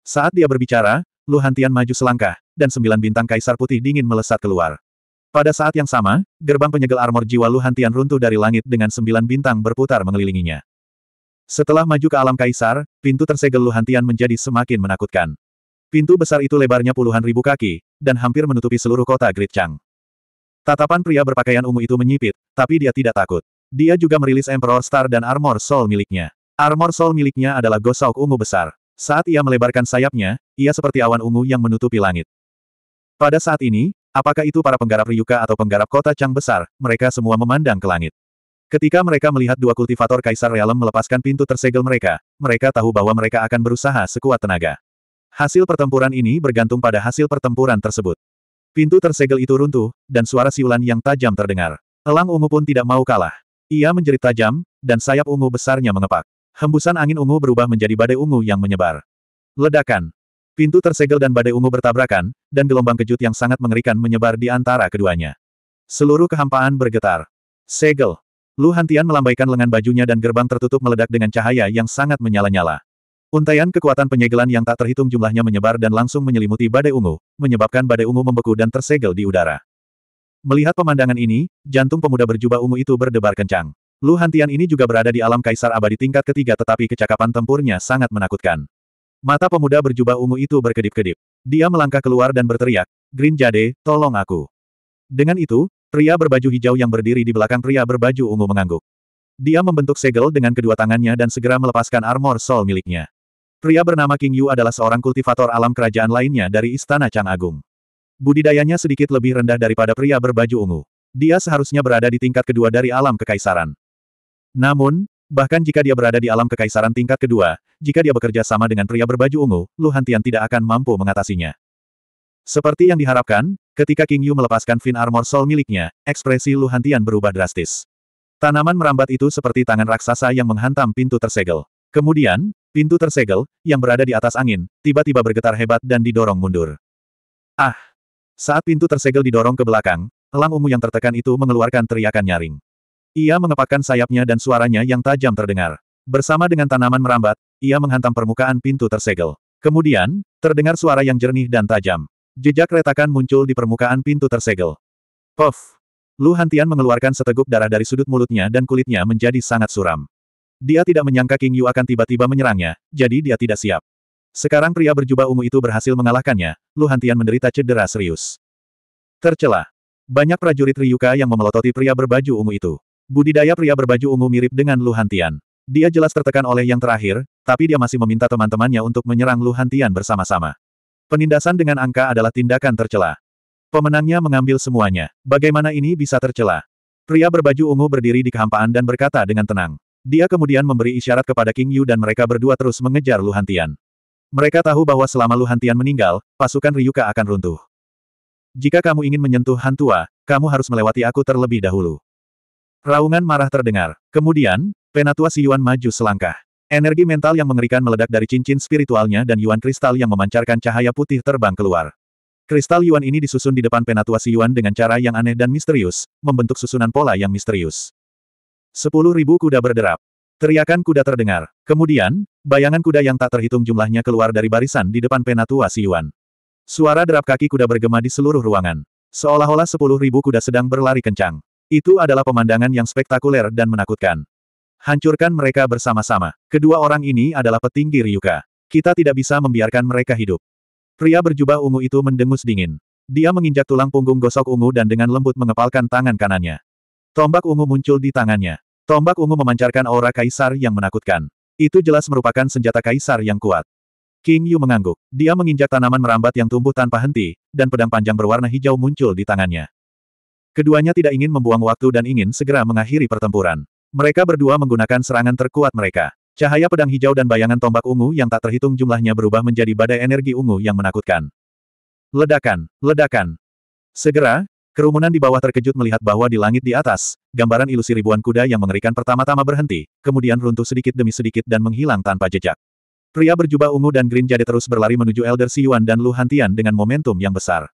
Saat dia berbicara, Lu Hantian maju selangkah, dan sembilan bintang kaisar putih dingin melesat keluar. Pada saat yang sama, gerbang penyegel armor jiwa Lu Hantian runtuh dari langit dengan sembilan bintang berputar mengelilinginya. Setelah maju ke alam kaisar, pintu tersegel Lu Hantian menjadi semakin menakutkan. Pintu besar itu lebarnya puluhan ribu kaki, dan hampir menutupi seluruh kota Great Chang. Tatapan pria berpakaian ungu itu menyipit, tapi dia tidak takut. Dia juga merilis Emperor Star dan Armor Soul miliknya. Armor Soul miliknya adalah gosok ungu besar. Saat ia melebarkan sayapnya, ia seperti awan ungu yang menutupi langit. Pada saat ini, apakah itu para penggarap Ryuka atau penggarap kota Chang besar, mereka semua memandang ke langit. Ketika mereka melihat dua kultivator Kaisar Realem melepaskan pintu tersegel mereka, mereka tahu bahwa mereka akan berusaha sekuat tenaga. Hasil pertempuran ini bergantung pada hasil pertempuran tersebut. Pintu tersegel itu runtuh, dan suara siulan yang tajam terdengar. Elang ungu pun tidak mau kalah. Ia menjerit tajam, dan sayap ungu besarnya mengepak. Hembusan angin ungu berubah menjadi badai ungu yang menyebar. Ledakan. Pintu tersegel dan badai ungu bertabrakan, dan gelombang kejut yang sangat mengerikan menyebar di antara keduanya. Seluruh kehampaan bergetar. Segel. Lu Hantian melambaikan lengan bajunya dan gerbang tertutup meledak dengan cahaya yang sangat menyala-nyala. Untaian kekuatan penyegelan yang tak terhitung jumlahnya menyebar dan langsung menyelimuti badai ungu, menyebabkan badai ungu membeku dan tersegel di udara. Melihat pemandangan ini, jantung pemuda berjubah ungu itu berdebar kencang. Lu Hantian ini juga berada di alam kaisar abadi tingkat ketiga tetapi kecakapan tempurnya sangat menakutkan. Mata pemuda berjubah ungu itu berkedip-kedip. Dia melangkah keluar dan berteriak, Green Jade, tolong aku. Dengan itu, pria berbaju hijau yang berdiri di belakang pria berbaju ungu mengangguk. Dia membentuk segel dengan kedua tangannya dan segera melepaskan armor soul miliknya. Pria bernama King Yu adalah seorang kultivator alam kerajaan lainnya dari Istana Chang Agung. Budidayanya sedikit lebih rendah daripada pria berbaju ungu. Dia seharusnya berada di tingkat kedua dari alam kekaisaran. Namun, bahkan jika dia berada di alam kekaisaran tingkat kedua, jika dia bekerja sama dengan pria berbaju ungu, Lu Hantian tidak akan mampu mengatasinya. Seperti yang diharapkan, ketika King Yu melepaskan Fin Armor Soul miliknya, ekspresi Lu Hantian berubah drastis. Tanaman merambat itu seperti tangan raksasa yang menghantam pintu tersegel. Kemudian, Pintu tersegel, yang berada di atas angin, tiba-tiba bergetar hebat dan didorong mundur. Ah! Saat pintu tersegel didorong ke belakang, elang ungu yang tertekan itu mengeluarkan teriakan nyaring. Ia mengepakkan sayapnya dan suaranya yang tajam terdengar. Bersama dengan tanaman merambat, ia menghantam permukaan pintu tersegel. Kemudian, terdengar suara yang jernih dan tajam. Jejak retakan muncul di permukaan pintu tersegel. Puff! Lu Hantian mengeluarkan seteguk darah dari sudut mulutnya dan kulitnya menjadi sangat suram. Dia tidak menyangka King Yu akan tiba-tiba menyerangnya, jadi dia tidak siap. Sekarang pria berjubah ungu itu berhasil mengalahkannya, Lu Hantian menderita cedera serius. Tercela. Banyak prajurit Ryuka yang memelototi pria berbaju ungu itu. Budidaya pria berbaju ungu mirip dengan Lu Hantian. Dia jelas tertekan oleh yang terakhir, tapi dia masih meminta teman-temannya untuk menyerang Lu Hantian bersama-sama. Penindasan dengan angka adalah tindakan tercela. Pemenangnya mengambil semuanya. Bagaimana ini bisa tercela? Pria berbaju ungu berdiri di kehampaan dan berkata dengan tenang. Dia kemudian memberi isyarat kepada King Yu dan mereka berdua terus mengejar Luhantian. Mereka tahu bahwa selama Luhantian meninggal, pasukan Ryuka akan runtuh. Jika kamu ingin menyentuh Hantua, kamu harus melewati aku terlebih dahulu. Raungan marah terdengar. Kemudian, Penatua Si Yuan maju selangkah. Energi mental yang mengerikan meledak dari cincin spiritualnya dan Yuan kristal yang memancarkan cahaya putih terbang keluar. Kristal Yuan ini disusun di depan Penatua Si Yuan dengan cara yang aneh dan misterius, membentuk susunan pola yang misterius. Sepuluh ribu kuda berderap. Teriakan kuda terdengar. Kemudian, bayangan kuda yang tak terhitung jumlahnya keluar dari barisan di depan penatua Siyuan. Suara derap kaki kuda bergema di seluruh ruangan. Seolah-olah sepuluh ribu kuda sedang berlari kencang. Itu adalah pemandangan yang spektakuler dan menakutkan. Hancurkan mereka bersama-sama. Kedua orang ini adalah petinggi Ryuka. Kita tidak bisa membiarkan mereka hidup. Pria berjubah ungu itu mendengus dingin. Dia menginjak tulang punggung gosok ungu dan dengan lembut mengepalkan tangan kanannya. Tombak ungu muncul di tangannya. Tombak ungu memancarkan aura kaisar yang menakutkan. Itu jelas merupakan senjata kaisar yang kuat. King Yu mengangguk. Dia menginjak tanaman merambat yang tumbuh tanpa henti, dan pedang panjang berwarna hijau muncul di tangannya. Keduanya tidak ingin membuang waktu dan ingin segera mengakhiri pertempuran. Mereka berdua menggunakan serangan terkuat mereka. Cahaya pedang hijau dan bayangan tombak ungu yang tak terhitung jumlahnya berubah menjadi badai energi ungu yang menakutkan. Ledakan, ledakan. Segera, Kerumunan di bawah terkejut melihat bahwa di langit di atas, gambaran ilusi ribuan kuda yang mengerikan pertama-tama berhenti, kemudian runtuh sedikit demi sedikit dan menghilang tanpa jejak. Pria berjubah ungu dan green jade terus berlari menuju Elder Siyuan dan Lu Hantian dengan momentum yang besar.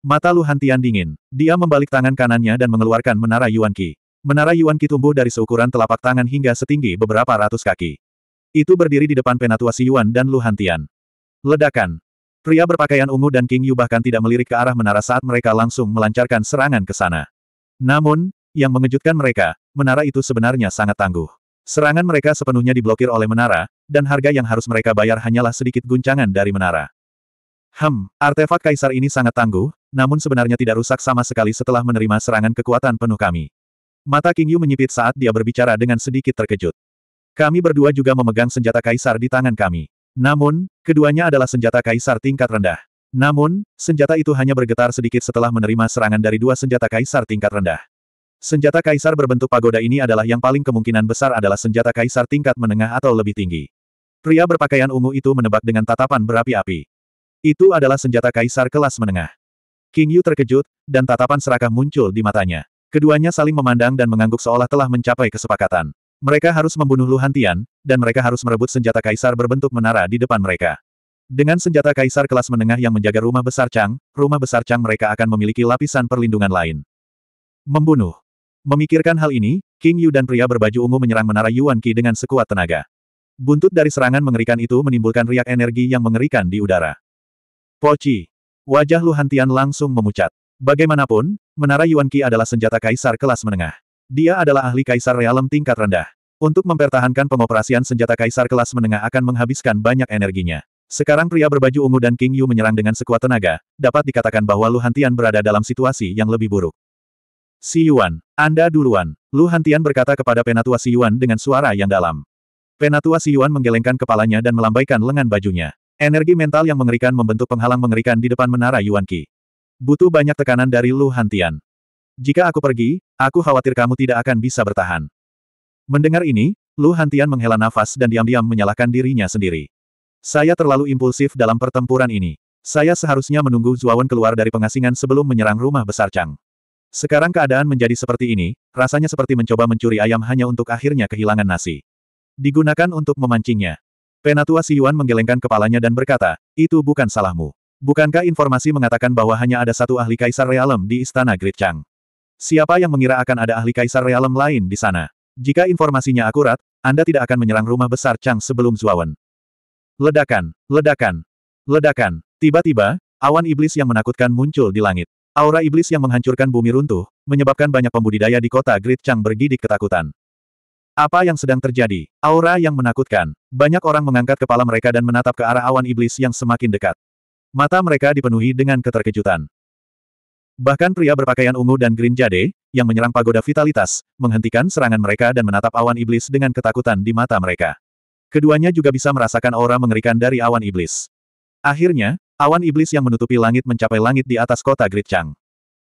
Mata Lu Hantian dingin. Dia membalik tangan kanannya dan mengeluarkan menara Yuan Qi. Menara Yuan Qi tumbuh dari seukuran telapak tangan hingga setinggi beberapa ratus kaki. Itu berdiri di depan penatua Siyuan dan Lu Hantian. Ledakan. Pria berpakaian ungu dan King Yu bahkan tidak melirik ke arah menara saat mereka langsung melancarkan serangan ke sana. Namun, yang mengejutkan mereka, menara itu sebenarnya sangat tangguh. Serangan mereka sepenuhnya diblokir oleh menara, dan harga yang harus mereka bayar hanyalah sedikit guncangan dari menara. Hem, artefak kaisar ini sangat tangguh, namun sebenarnya tidak rusak sama sekali setelah menerima serangan kekuatan penuh kami. Mata King Yu menyipit saat dia berbicara dengan sedikit terkejut. Kami berdua juga memegang senjata kaisar di tangan kami. Namun, keduanya adalah senjata kaisar tingkat rendah. Namun, senjata itu hanya bergetar sedikit setelah menerima serangan dari dua senjata kaisar tingkat rendah. Senjata kaisar berbentuk pagoda ini adalah yang paling kemungkinan besar adalah senjata kaisar tingkat menengah atau lebih tinggi. Pria berpakaian ungu itu menebak dengan tatapan berapi-api. Itu adalah senjata kaisar kelas menengah. King Yu terkejut, dan tatapan serakah muncul di matanya. Keduanya saling memandang dan mengangguk seolah telah mencapai kesepakatan. Mereka harus membunuh Lu Hantian, dan mereka harus merebut senjata kaisar berbentuk menara di depan mereka. Dengan senjata kaisar kelas menengah yang menjaga rumah besar Chang, rumah besar Chang mereka akan memiliki lapisan perlindungan lain. Membunuh. Memikirkan hal ini, King Yu dan pria berbaju ungu menyerang menara Yuan Qi dengan sekuat tenaga. Buntut dari serangan mengerikan itu menimbulkan riak energi yang mengerikan di udara. Poci. Wajah Lu Hantian langsung memucat. Bagaimanapun, menara Yuan Qi adalah senjata kaisar kelas menengah. Dia adalah ahli kaisar realem tingkat rendah. Untuk mempertahankan pengoperasian senjata kaisar kelas menengah akan menghabiskan banyak energinya. Sekarang pria berbaju ungu dan King Yu menyerang dengan sekuat tenaga, dapat dikatakan bahwa Lu Hantian berada dalam situasi yang lebih buruk. Si Yuan, Anda duluan. Lu Hantian berkata kepada Penatua Si Yuan dengan suara yang dalam. Penatua Si Yuan menggelengkan kepalanya dan melambaikan lengan bajunya. Energi mental yang mengerikan membentuk penghalang mengerikan di depan menara Yuan Qi. Butuh banyak tekanan dari Lu Hantian. Jika aku pergi, aku khawatir kamu tidak akan bisa bertahan. Mendengar ini, Lu Hantian menghela nafas dan diam-diam menyalahkan dirinya sendiri. Saya terlalu impulsif dalam pertempuran ini. Saya seharusnya menunggu Zuawan keluar dari pengasingan sebelum menyerang rumah besar Chang. Sekarang keadaan menjadi seperti ini, rasanya seperti mencoba mencuri ayam hanya untuk akhirnya kehilangan nasi. Digunakan untuk memancingnya. Penatua Si Yuan menggelengkan kepalanya dan berkata, itu bukan salahmu. Bukankah informasi mengatakan bahwa hanya ada satu ahli kaisar realem di istana Great Chang? Siapa yang mengira akan ada ahli kaisar realem lain di sana? Jika informasinya akurat, Anda tidak akan menyerang rumah besar Chang sebelum Zuawan. Ledakan, ledakan, ledakan. Tiba-tiba, awan iblis yang menakutkan muncul di langit. Aura iblis yang menghancurkan bumi runtuh, menyebabkan banyak pembudidaya di kota Great Chang bergidik ketakutan. Apa yang sedang terjadi? Aura yang menakutkan. Banyak orang mengangkat kepala mereka dan menatap ke arah awan iblis yang semakin dekat. Mata mereka dipenuhi dengan keterkejutan. Bahkan pria berpakaian ungu dan green jade, yang menyerang pagoda vitalitas, menghentikan serangan mereka dan menatap awan iblis dengan ketakutan di mata mereka. Keduanya juga bisa merasakan aura mengerikan dari awan iblis. Akhirnya, awan iblis yang menutupi langit mencapai langit di atas kota Great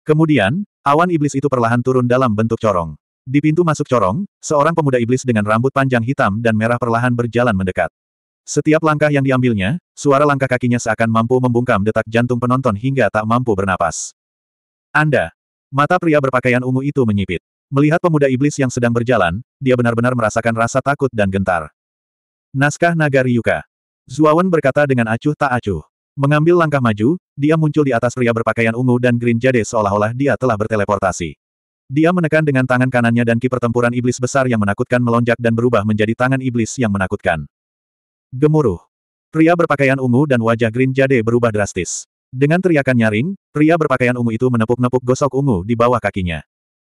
Kemudian, awan iblis itu perlahan turun dalam bentuk corong. Di pintu masuk corong, seorang pemuda iblis dengan rambut panjang hitam dan merah perlahan berjalan mendekat. Setiap langkah yang diambilnya, suara langkah kakinya seakan mampu membungkam detak jantung penonton hingga tak mampu bernapas. Anda. Mata pria berpakaian ungu itu menyipit. Melihat pemuda iblis yang sedang berjalan, dia benar-benar merasakan rasa takut dan gentar. Naskah Naga Ryuka. Zuawan berkata dengan acuh tak acuh. Mengambil langkah maju, dia muncul di atas pria berpakaian ungu dan green jade seolah-olah dia telah berteleportasi. Dia menekan dengan tangan kanannya dan ki pertempuran iblis besar yang menakutkan melonjak dan berubah menjadi tangan iblis yang menakutkan. Gemuruh. Pria berpakaian ungu dan wajah green jade berubah drastis. Dengan teriakan nyaring, pria berpakaian ungu itu menepuk-nepuk gosok ungu di bawah kakinya.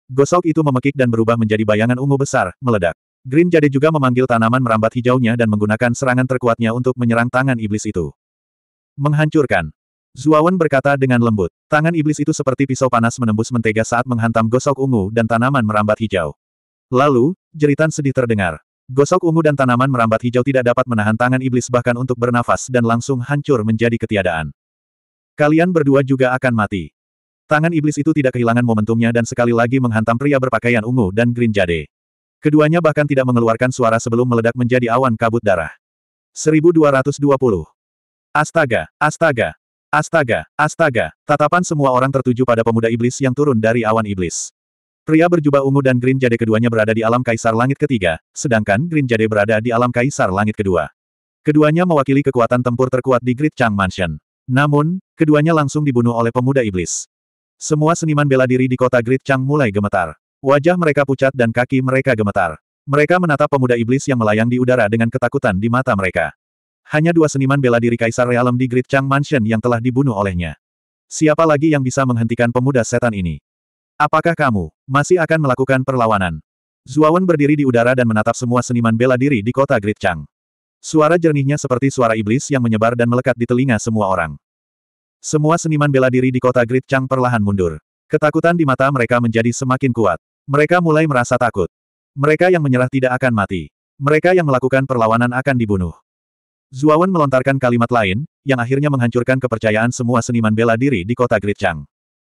Gosok itu memekik dan berubah menjadi bayangan ungu besar, meledak. Green Jade juga memanggil tanaman merambat hijaunya dan menggunakan serangan terkuatnya untuk menyerang tangan iblis itu. Menghancurkan. Zuawan berkata dengan lembut. Tangan iblis itu seperti pisau panas menembus mentega saat menghantam gosok ungu dan tanaman merambat hijau. Lalu, jeritan sedih terdengar. Gosok ungu dan tanaman merambat hijau tidak dapat menahan tangan iblis bahkan untuk bernafas dan langsung hancur menjadi ketiadaan. Kalian berdua juga akan mati. Tangan iblis itu tidak kehilangan momentumnya dan sekali lagi menghantam pria berpakaian ungu dan green jade. Keduanya bahkan tidak mengeluarkan suara sebelum meledak menjadi awan kabut darah. 1220. Astaga, astaga, astaga, astaga, tatapan semua orang tertuju pada pemuda iblis yang turun dari awan iblis. Pria berjubah ungu dan green jade keduanya berada di alam kaisar langit ketiga, sedangkan green jade berada di alam kaisar langit kedua. Keduanya mewakili kekuatan tempur terkuat di Great Chang Mansion. Namun, keduanya langsung dibunuh oleh pemuda iblis. Semua seniman bela diri di kota Great Chang mulai gemetar. Wajah mereka pucat dan kaki mereka gemetar. Mereka menatap pemuda iblis yang melayang di udara dengan ketakutan di mata mereka. Hanya dua seniman bela diri Kaisar Realem di Great Chang Mansion yang telah dibunuh olehnya. Siapa lagi yang bisa menghentikan pemuda setan ini? Apakah kamu masih akan melakukan perlawanan? Zuawan berdiri di udara dan menatap semua seniman bela diri di kota Great Chang. Suara jernihnya seperti suara iblis yang menyebar dan melekat di telinga semua orang. Semua seniman bela diri di kota Grid Chang perlahan mundur. Ketakutan di mata mereka menjadi semakin kuat. Mereka mulai merasa takut. Mereka yang menyerah tidak akan mati. Mereka yang melakukan perlawanan akan dibunuh. Zuawan melontarkan kalimat lain, yang akhirnya menghancurkan kepercayaan semua seniman bela diri di kota Grid Chang.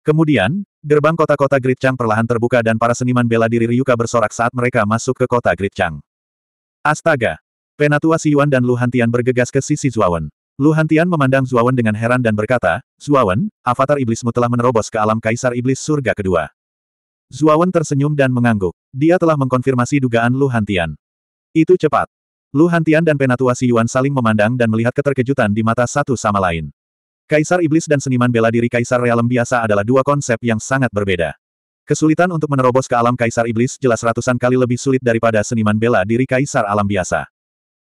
Kemudian, gerbang kota-kota Grid Chang perlahan terbuka dan para seniman bela diri Ryuka bersorak saat mereka masuk ke kota Grid Chang. Astaga! Penatua Si Yuan dan Lu Hantian bergegas ke sisi Zuawan. Lu Hantian memandang Zuawan dengan heran dan berkata, Zuawan, avatar iblismu telah menerobos ke alam kaisar iblis surga kedua. Zuawan tersenyum dan mengangguk. Dia telah mengkonfirmasi dugaan Lu Hantian. Itu cepat. Lu Hantian dan Penatua Si Yuan saling memandang dan melihat keterkejutan di mata satu sama lain. Kaisar Iblis dan seniman bela diri Kaisar Realem biasa adalah dua konsep yang sangat berbeda. Kesulitan untuk menerobos ke alam Kaisar Iblis jelas ratusan kali lebih sulit daripada seniman bela diri Kaisar Alam biasa.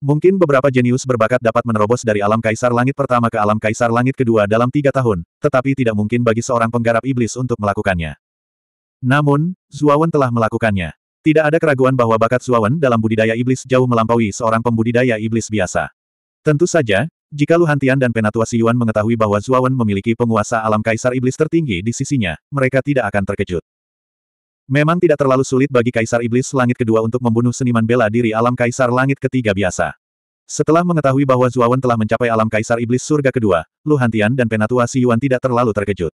Mungkin beberapa jenius berbakat dapat menerobos dari alam kaisar langit pertama ke alam kaisar langit kedua dalam tiga tahun, tetapi tidak mungkin bagi seorang penggarap iblis untuk melakukannya. Namun, Zuawan telah melakukannya. Tidak ada keraguan bahwa bakat Zuawan dalam budidaya iblis jauh melampaui seorang pembudidaya iblis biasa. Tentu saja, jika Luhantian dan Penatua Siyuan mengetahui bahwa Zuawan memiliki penguasa alam kaisar iblis tertinggi di sisinya, mereka tidak akan terkejut. Memang tidak terlalu sulit bagi Kaisar Iblis Langit kedua untuk membunuh seniman bela diri alam Kaisar Langit ketiga biasa. Setelah mengetahui bahwa Zuawan telah mencapai alam Kaisar Iblis surga kedua, Lu Hantian dan Penatua Si Yuan tidak terlalu terkejut.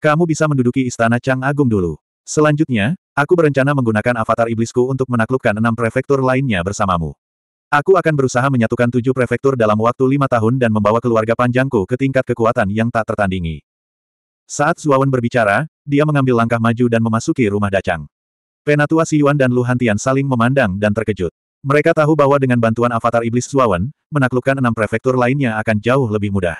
Kamu bisa menduduki Istana Chang Agung dulu. Selanjutnya, aku berencana menggunakan avatar iblisku untuk menaklukkan enam prefektur lainnya bersamamu. Aku akan berusaha menyatukan tujuh prefektur dalam waktu lima tahun dan membawa keluarga panjangku ke tingkat kekuatan yang tak tertandingi. Saat Suawan berbicara, dia mengambil langkah maju dan memasuki rumah Dacang. Penatua Si Yuan dan Lu Hantian saling memandang dan terkejut. Mereka tahu bahwa dengan bantuan avatar iblis Suawan, menaklukkan enam prefektur lainnya akan jauh lebih mudah.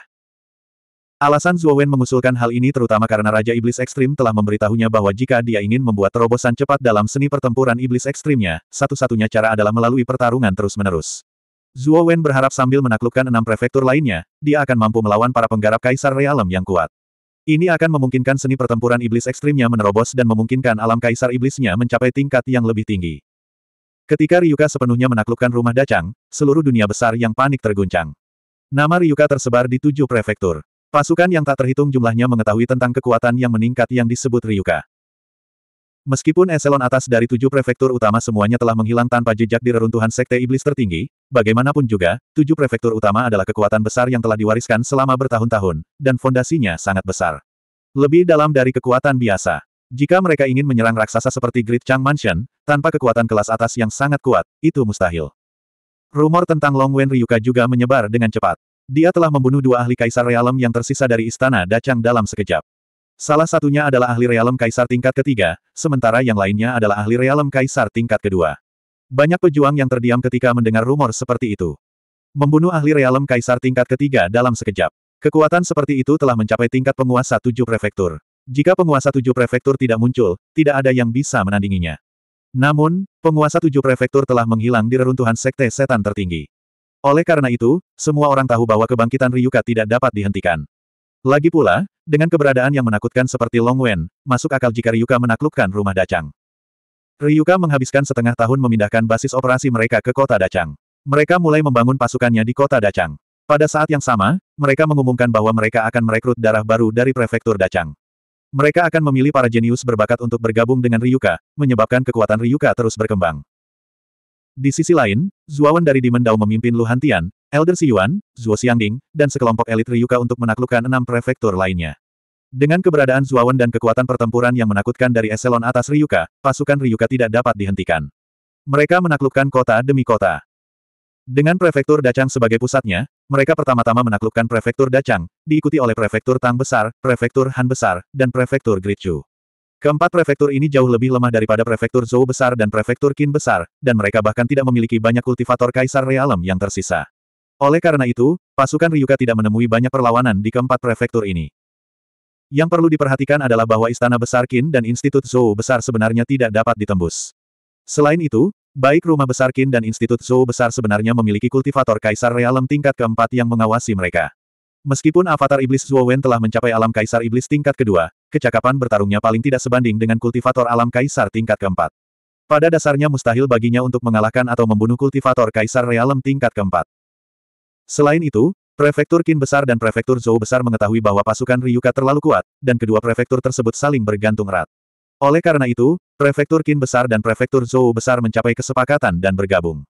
Alasan Zuowen mengusulkan hal ini terutama karena Raja Iblis Ekstrim telah memberitahunya bahwa jika dia ingin membuat terobosan cepat dalam seni pertempuran iblis ekstrimnya, satu-satunya cara adalah melalui pertarungan terus-menerus. Zuowen berharap sambil menaklukkan enam prefektur lainnya, dia akan mampu melawan para penggarap Kaisar Realem yang kuat. Ini akan memungkinkan seni pertempuran iblis ekstrimnya menerobos dan memungkinkan alam kaisar iblisnya mencapai tingkat yang lebih tinggi. Ketika Ryuka sepenuhnya menaklukkan rumah Dacang, seluruh dunia besar yang panik terguncang. Nama Ryuka tersebar di tujuh prefektur. Pasukan yang tak terhitung jumlahnya mengetahui tentang kekuatan yang meningkat yang disebut Ryuka. Meskipun eselon atas dari tujuh prefektur utama semuanya telah menghilang tanpa jejak di reruntuhan sekte iblis tertinggi, bagaimanapun juga, tujuh prefektur utama adalah kekuatan besar yang telah diwariskan selama bertahun-tahun, dan fondasinya sangat besar. Lebih dalam dari kekuatan biasa. Jika mereka ingin menyerang raksasa seperti Great Chang Mansion, tanpa kekuatan kelas atas yang sangat kuat, itu mustahil. Rumor tentang Long Wen Ryuka juga menyebar dengan cepat. Dia telah membunuh dua ahli kaisar realem yang tersisa dari istana Dachang dalam sekejap. Salah satunya adalah ahli realem kaisar tingkat ketiga, sementara yang lainnya adalah ahli realem kaisar tingkat kedua. Banyak pejuang yang terdiam ketika mendengar rumor seperti itu. Membunuh ahli realem kaisar tingkat ketiga dalam sekejap. Kekuatan seperti itu telah mencapai tingkat penguasa tujuh prefektur. Jika penguasa tujuh prefektur tidak muncul, tidak ada yang bisa menandinginya. Namun, penguasa tujuh prefektur telah menghilang di reruntuhan sekte setan tertinggi. Oleh karena itu, semua orang tahu bahwa kebangkitan Ryuka tidak dapat dihentikan. Lagi pula, dengan keberadaan yang menakutkan seperti Long Wen, masuk akal jika Ryuka menaklukkan rumah Dacang. Ryuka menghabiskan setengah tahun memindahkan basis operasi mereka ke kota Dacang. Mereka mulai membangun pasukannya di kota Dacang. Pada saat yang sama, mereka mengumumkan bahwa mereka akan merekrut darah baru dari prefektur Dacang. Mereka akan memilih para jenius berbakat untuk bergabung dengan Ryuka, menyebabkan kekuatan Ryuka terus berkembang. Di sisi lain, Zuawan dari Dimendau memimpin Luhantian, Elder Si Yuan, Zhuo Xiangding, dan sekelompok elit Ryuka untuk menaklukkan enam prefektur lainnya. Dengan keberadaan Zuawan dan kekuatan pertempuran yang menakutkan dari eselon atas Ryuka, pasukan Ryuka tidak dapat dihentikan. Mereka menaklukkan kota demi kota. Dengan prefektur Dacang sebagai pusatnya, mereka pertama-tama menaklukkan prefektur Dacang, diikuti oleh prefektur Tang Besar, prefektur Han Besar, dan prefektur Gritchu. Keempat prefektur ini jauh lebih lemah daripada prefektur Zhou Besar dan prefektur Qin Besar, dan mereka bahkan tidak memiliki banyak kultivator kaisar realem yang tersisa. Oleh karena itu, pasukan Ryuka tidak menemui banyak perlawanan di keempat prefektur ini. Yang perlu diperhatikan adalah bahwa Istana Besar Qin dan Institut Zhou Besar sebenarnya tidak dapat ditembus. Selain itu, baik Rumah Besar Qin dan Institut Zhou Besar sebenarnya memiliki kultivator Kaisar Realem tingkat keempat yang mengawasi mereka. Meskipun avatar iblis Zhuo Wen telah mencapai alam kaisar iblis tingkat kedua, kecakapan bertarungnya paling tidak sebanding dengan kultivator alam kaisar tingkat keempat. Pada dasarnya mustahil baginya untuk mengalahkan atau membunuh kultivator kaisar realem tingkat keempat. Selain itu, Prefektur Qin besar dan Prefektur Zhou besar mengetahui bahwa pasukan Ryuka terlalu kuat, dan kedua prefektur tersebut saling bergantung erat. Oleh karena itu, Prefektur Qin besar dan Prefektur Zhou besar mencapai kesepakatan dan bergabung.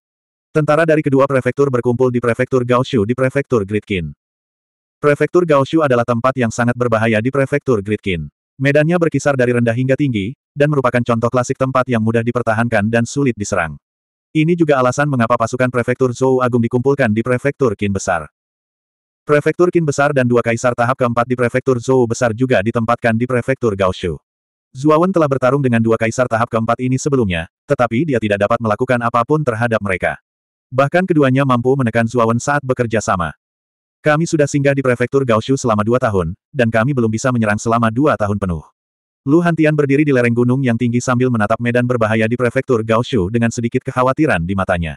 Tentara dari kedua prefektur berkumpul di Prefektur Gaoshu di Prefektur Great Qin. Prefektur Gaoshu adalah tempat yang sangat berbahaya di Prefektur Great Qin. Medannya berkisar dari rendah hingga tinggi, dan merupakan contoh klasik tempat yang mudah dipertahankan dan sulit diserang. Ini juga alasan mengapa pasukan prefektur Zhou Agung dikumpulkan di prefektur Qin Besar. Prefektur Qin Besar dan dua kaisar tahap keempat di prefektur Zhou Besar juga ditempatkan di prefektur Gaoshu. Zuawan telah bertarung dengan dua kaisar tahap keempat ini sebelumnya, tetapi dia tidak dapat melakukan apapun terhadap mereka. Bahkan keduanya mampu menekan Zuawan saat bekerja sama. Kami sudah singgah di prefektur Gaoshu selama dua tahun, dan kami belum bisa menyerang selama dua tahun penuh. Lu Hantian berdiri di lereng gunung yang tinggi sambil menatap medan berbahaya di prefektur Gaoshu dengan sedikit kekhawatiran di matanya.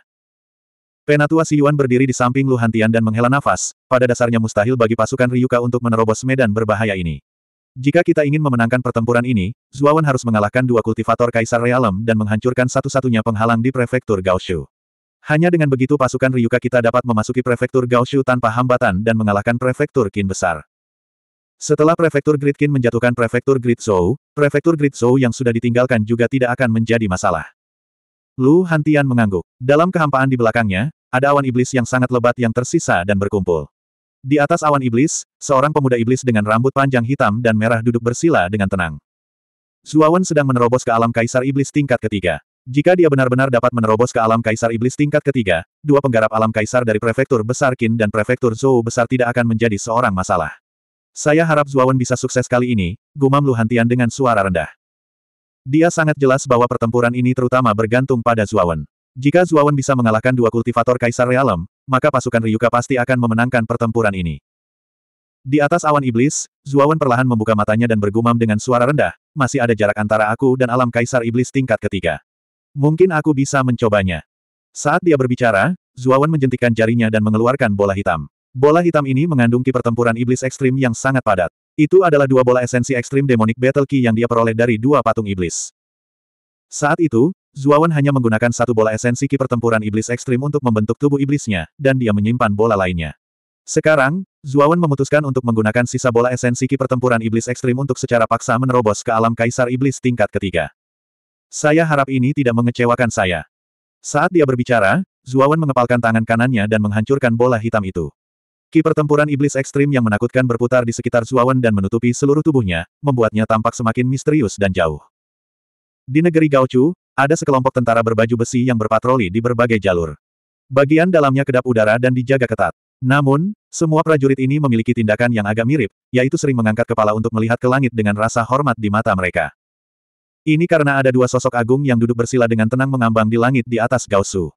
Penatua Si Yuan berdiri di samping Lu Hantian dan menghela nafas, pada dasarnya mustahil bagi pasukan Ryuka untuk menerobos medan berbahaya ini. Jika kita ingin memenangkan pertempuran ini, Zuawan harus mengalahkan dua kultivator Kaisar Realem dan menghancurkan satu-satunya penghalang di prefektur Gaoshu. Hanya dengan begitu pasukan Ryuka kita dapat memasuki prefektur Gaoshu tanpa hambatan dan mengalahkan prefektur Qin besar. Setelah Prefektur Gridkin menjatuhkan Prefektur Gritzou, Prefektur Gritzou yang sudah ditinggalkan juga tidak akan menjadi masalah. Lu Hantian mengangguk. Dalam kehampaan di belakangnya, ada awan iblis yang sangat lebat yang tersisa dan berkumpul. Di atas awan iblis, seorang pemuda iblis dengan rambut panjang hitam dan merah duduk bersila dengan tenang. Zuawan sedang menerobos ke alam kaisar iblis tingkat ketiga. Jika dia benar-benar dapat menerobos ke alam kaisar iblis tingkat ketiga, dua penggarap alam kaisar dari prefektur besar Qin dan prefektur Zhou besar tidak akan menjadi seorang masalah. Saya harap Zuawan bisa sukses kali ini, gumam Luhantian dengan suara rendah. Dia sangat jelas bahwa pertempuran ini terutama bergantung pada Zuawan. Jika Zuawan bisa mengalahkan dua kultivator Kaisar Realem, maka pasukan Ryuka pasti akan memenangkan pertempuran ini. Di atas awan iblis, Zuawan perlahan membuka matanya dan bergumam dengan suara rendah, masih ada jarak antara aku dan alam Kaisar Iblis tingkat ketiga. Mungkin aku bisa mencobanya. Saat dia berbicara, Zuawan menjentikan jarinya dan mengeluarkan bola hitam. Bola hitam ini mengandung ki pertempuran iblis ekstrim yang sangat padat. Itu adalah dua bola esensi ekstrim demonic battle ki yang dia peroleh dari dua patung iblis. Saat itu, Zuawan hanya menggunakan satu bola esensi ki pertempuran iblis ekstrim untuk membentuk tubuh iblisnya, dan dia menyimpan bola lainnya. Sekarang, Zuawan memutuskan untuk menggunakan sisa bola esensi ki pertempuran iblis ekstrim untuk secara paksa menerobos ke alam kaisar iblis tingkat ketiga. Saya harap ini tidak mengecewakan saya. Saat dia berbicara, Zuawan mengepalkan tangan kanannya dan menghancurkan bola hitam itu. Ki pertempuran iblis ekstrim yang menakutkan berputar di sekitar Zuawan dan menutupi seluruh tubuhnya, membuatnya tampak semakin misterius dan jauh. Di negeri Gaochu, ada sekelompok tentara berbaju besi yang berpatroli di berbagai jalur. Bagian dalamnya kedap udara dan dijaga ketat. Namun, semua prajurit ini memiliki tindakan yang agak mirip, yaitu sering mengangkat kepala untuk melihat ke langit dengan rasa hormat di mata mereka. Ini karena ada dua sosok agung yang duduk bersila dengan tenang mengambang di langit di atas Gaosu.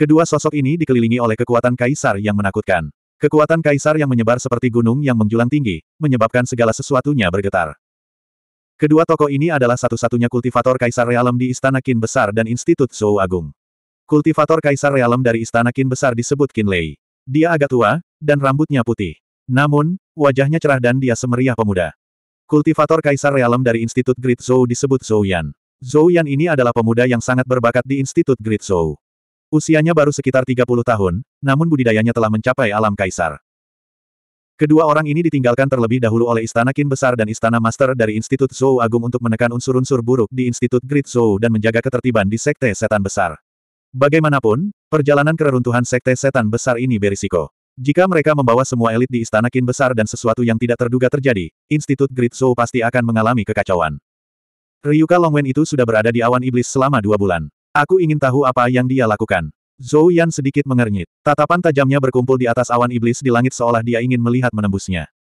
Kedua sosok ini dikelilingi oleh kekuatan kaisar yang menakutkan. Kekuatan kaisar yang menyebar seperti gunung yang menjulang tinggi, menyebabkan segala sesuatunya bergetar. Kedua tokoh ini adalah satu-satunya kultivator kaisar realem di Istana Qin Besar dan Institut Zhou Agung. Kultivator kaisar realem dari Istana Qin Besar disebut Qin Lei. Dia agak tua, dan rambutnya putih. Namun, wajahnya cerah dan dia semeriah pemuda. Kultivator kaisar realem dari Institut Great Zhou disebut Zhou Yan. Zhou Yan ini adalah pemuda yang sangat berbakat di Institut Great Zhou. Usianya baru sekitar 30 tahun, namun budidayanya telah mencapai alam kaisar. Kedua orang ini ditinggalkan terlebih dahulu oleh Istana Kin Besar dan Istana Master dari Institut Zhou Agung untuk menekan unsur-unsur buruk di Institut Great Zhou dan menjaga ketertiban di Sekte Setan Besar. Bagaimanapun, perjalanan kereruntuhan Sekte Setan Besar ini berisiko. Jika mereka membawa semua elit di Istana Kin Besar dan sesuatu yang tidak terduga terjadi, Institut Great Zhou pasti akan mengalami kekacauan. Ryuka Longwen itu sudah berada di awan iblis selama dua bulan. Aku ingin tahu apa yang dia lakukan. Zhou Yan sedikit mengernyit. Tatapan tajamnya berkumpul di atas awan iblis di langit seolah dia ingin melihat menembusnya.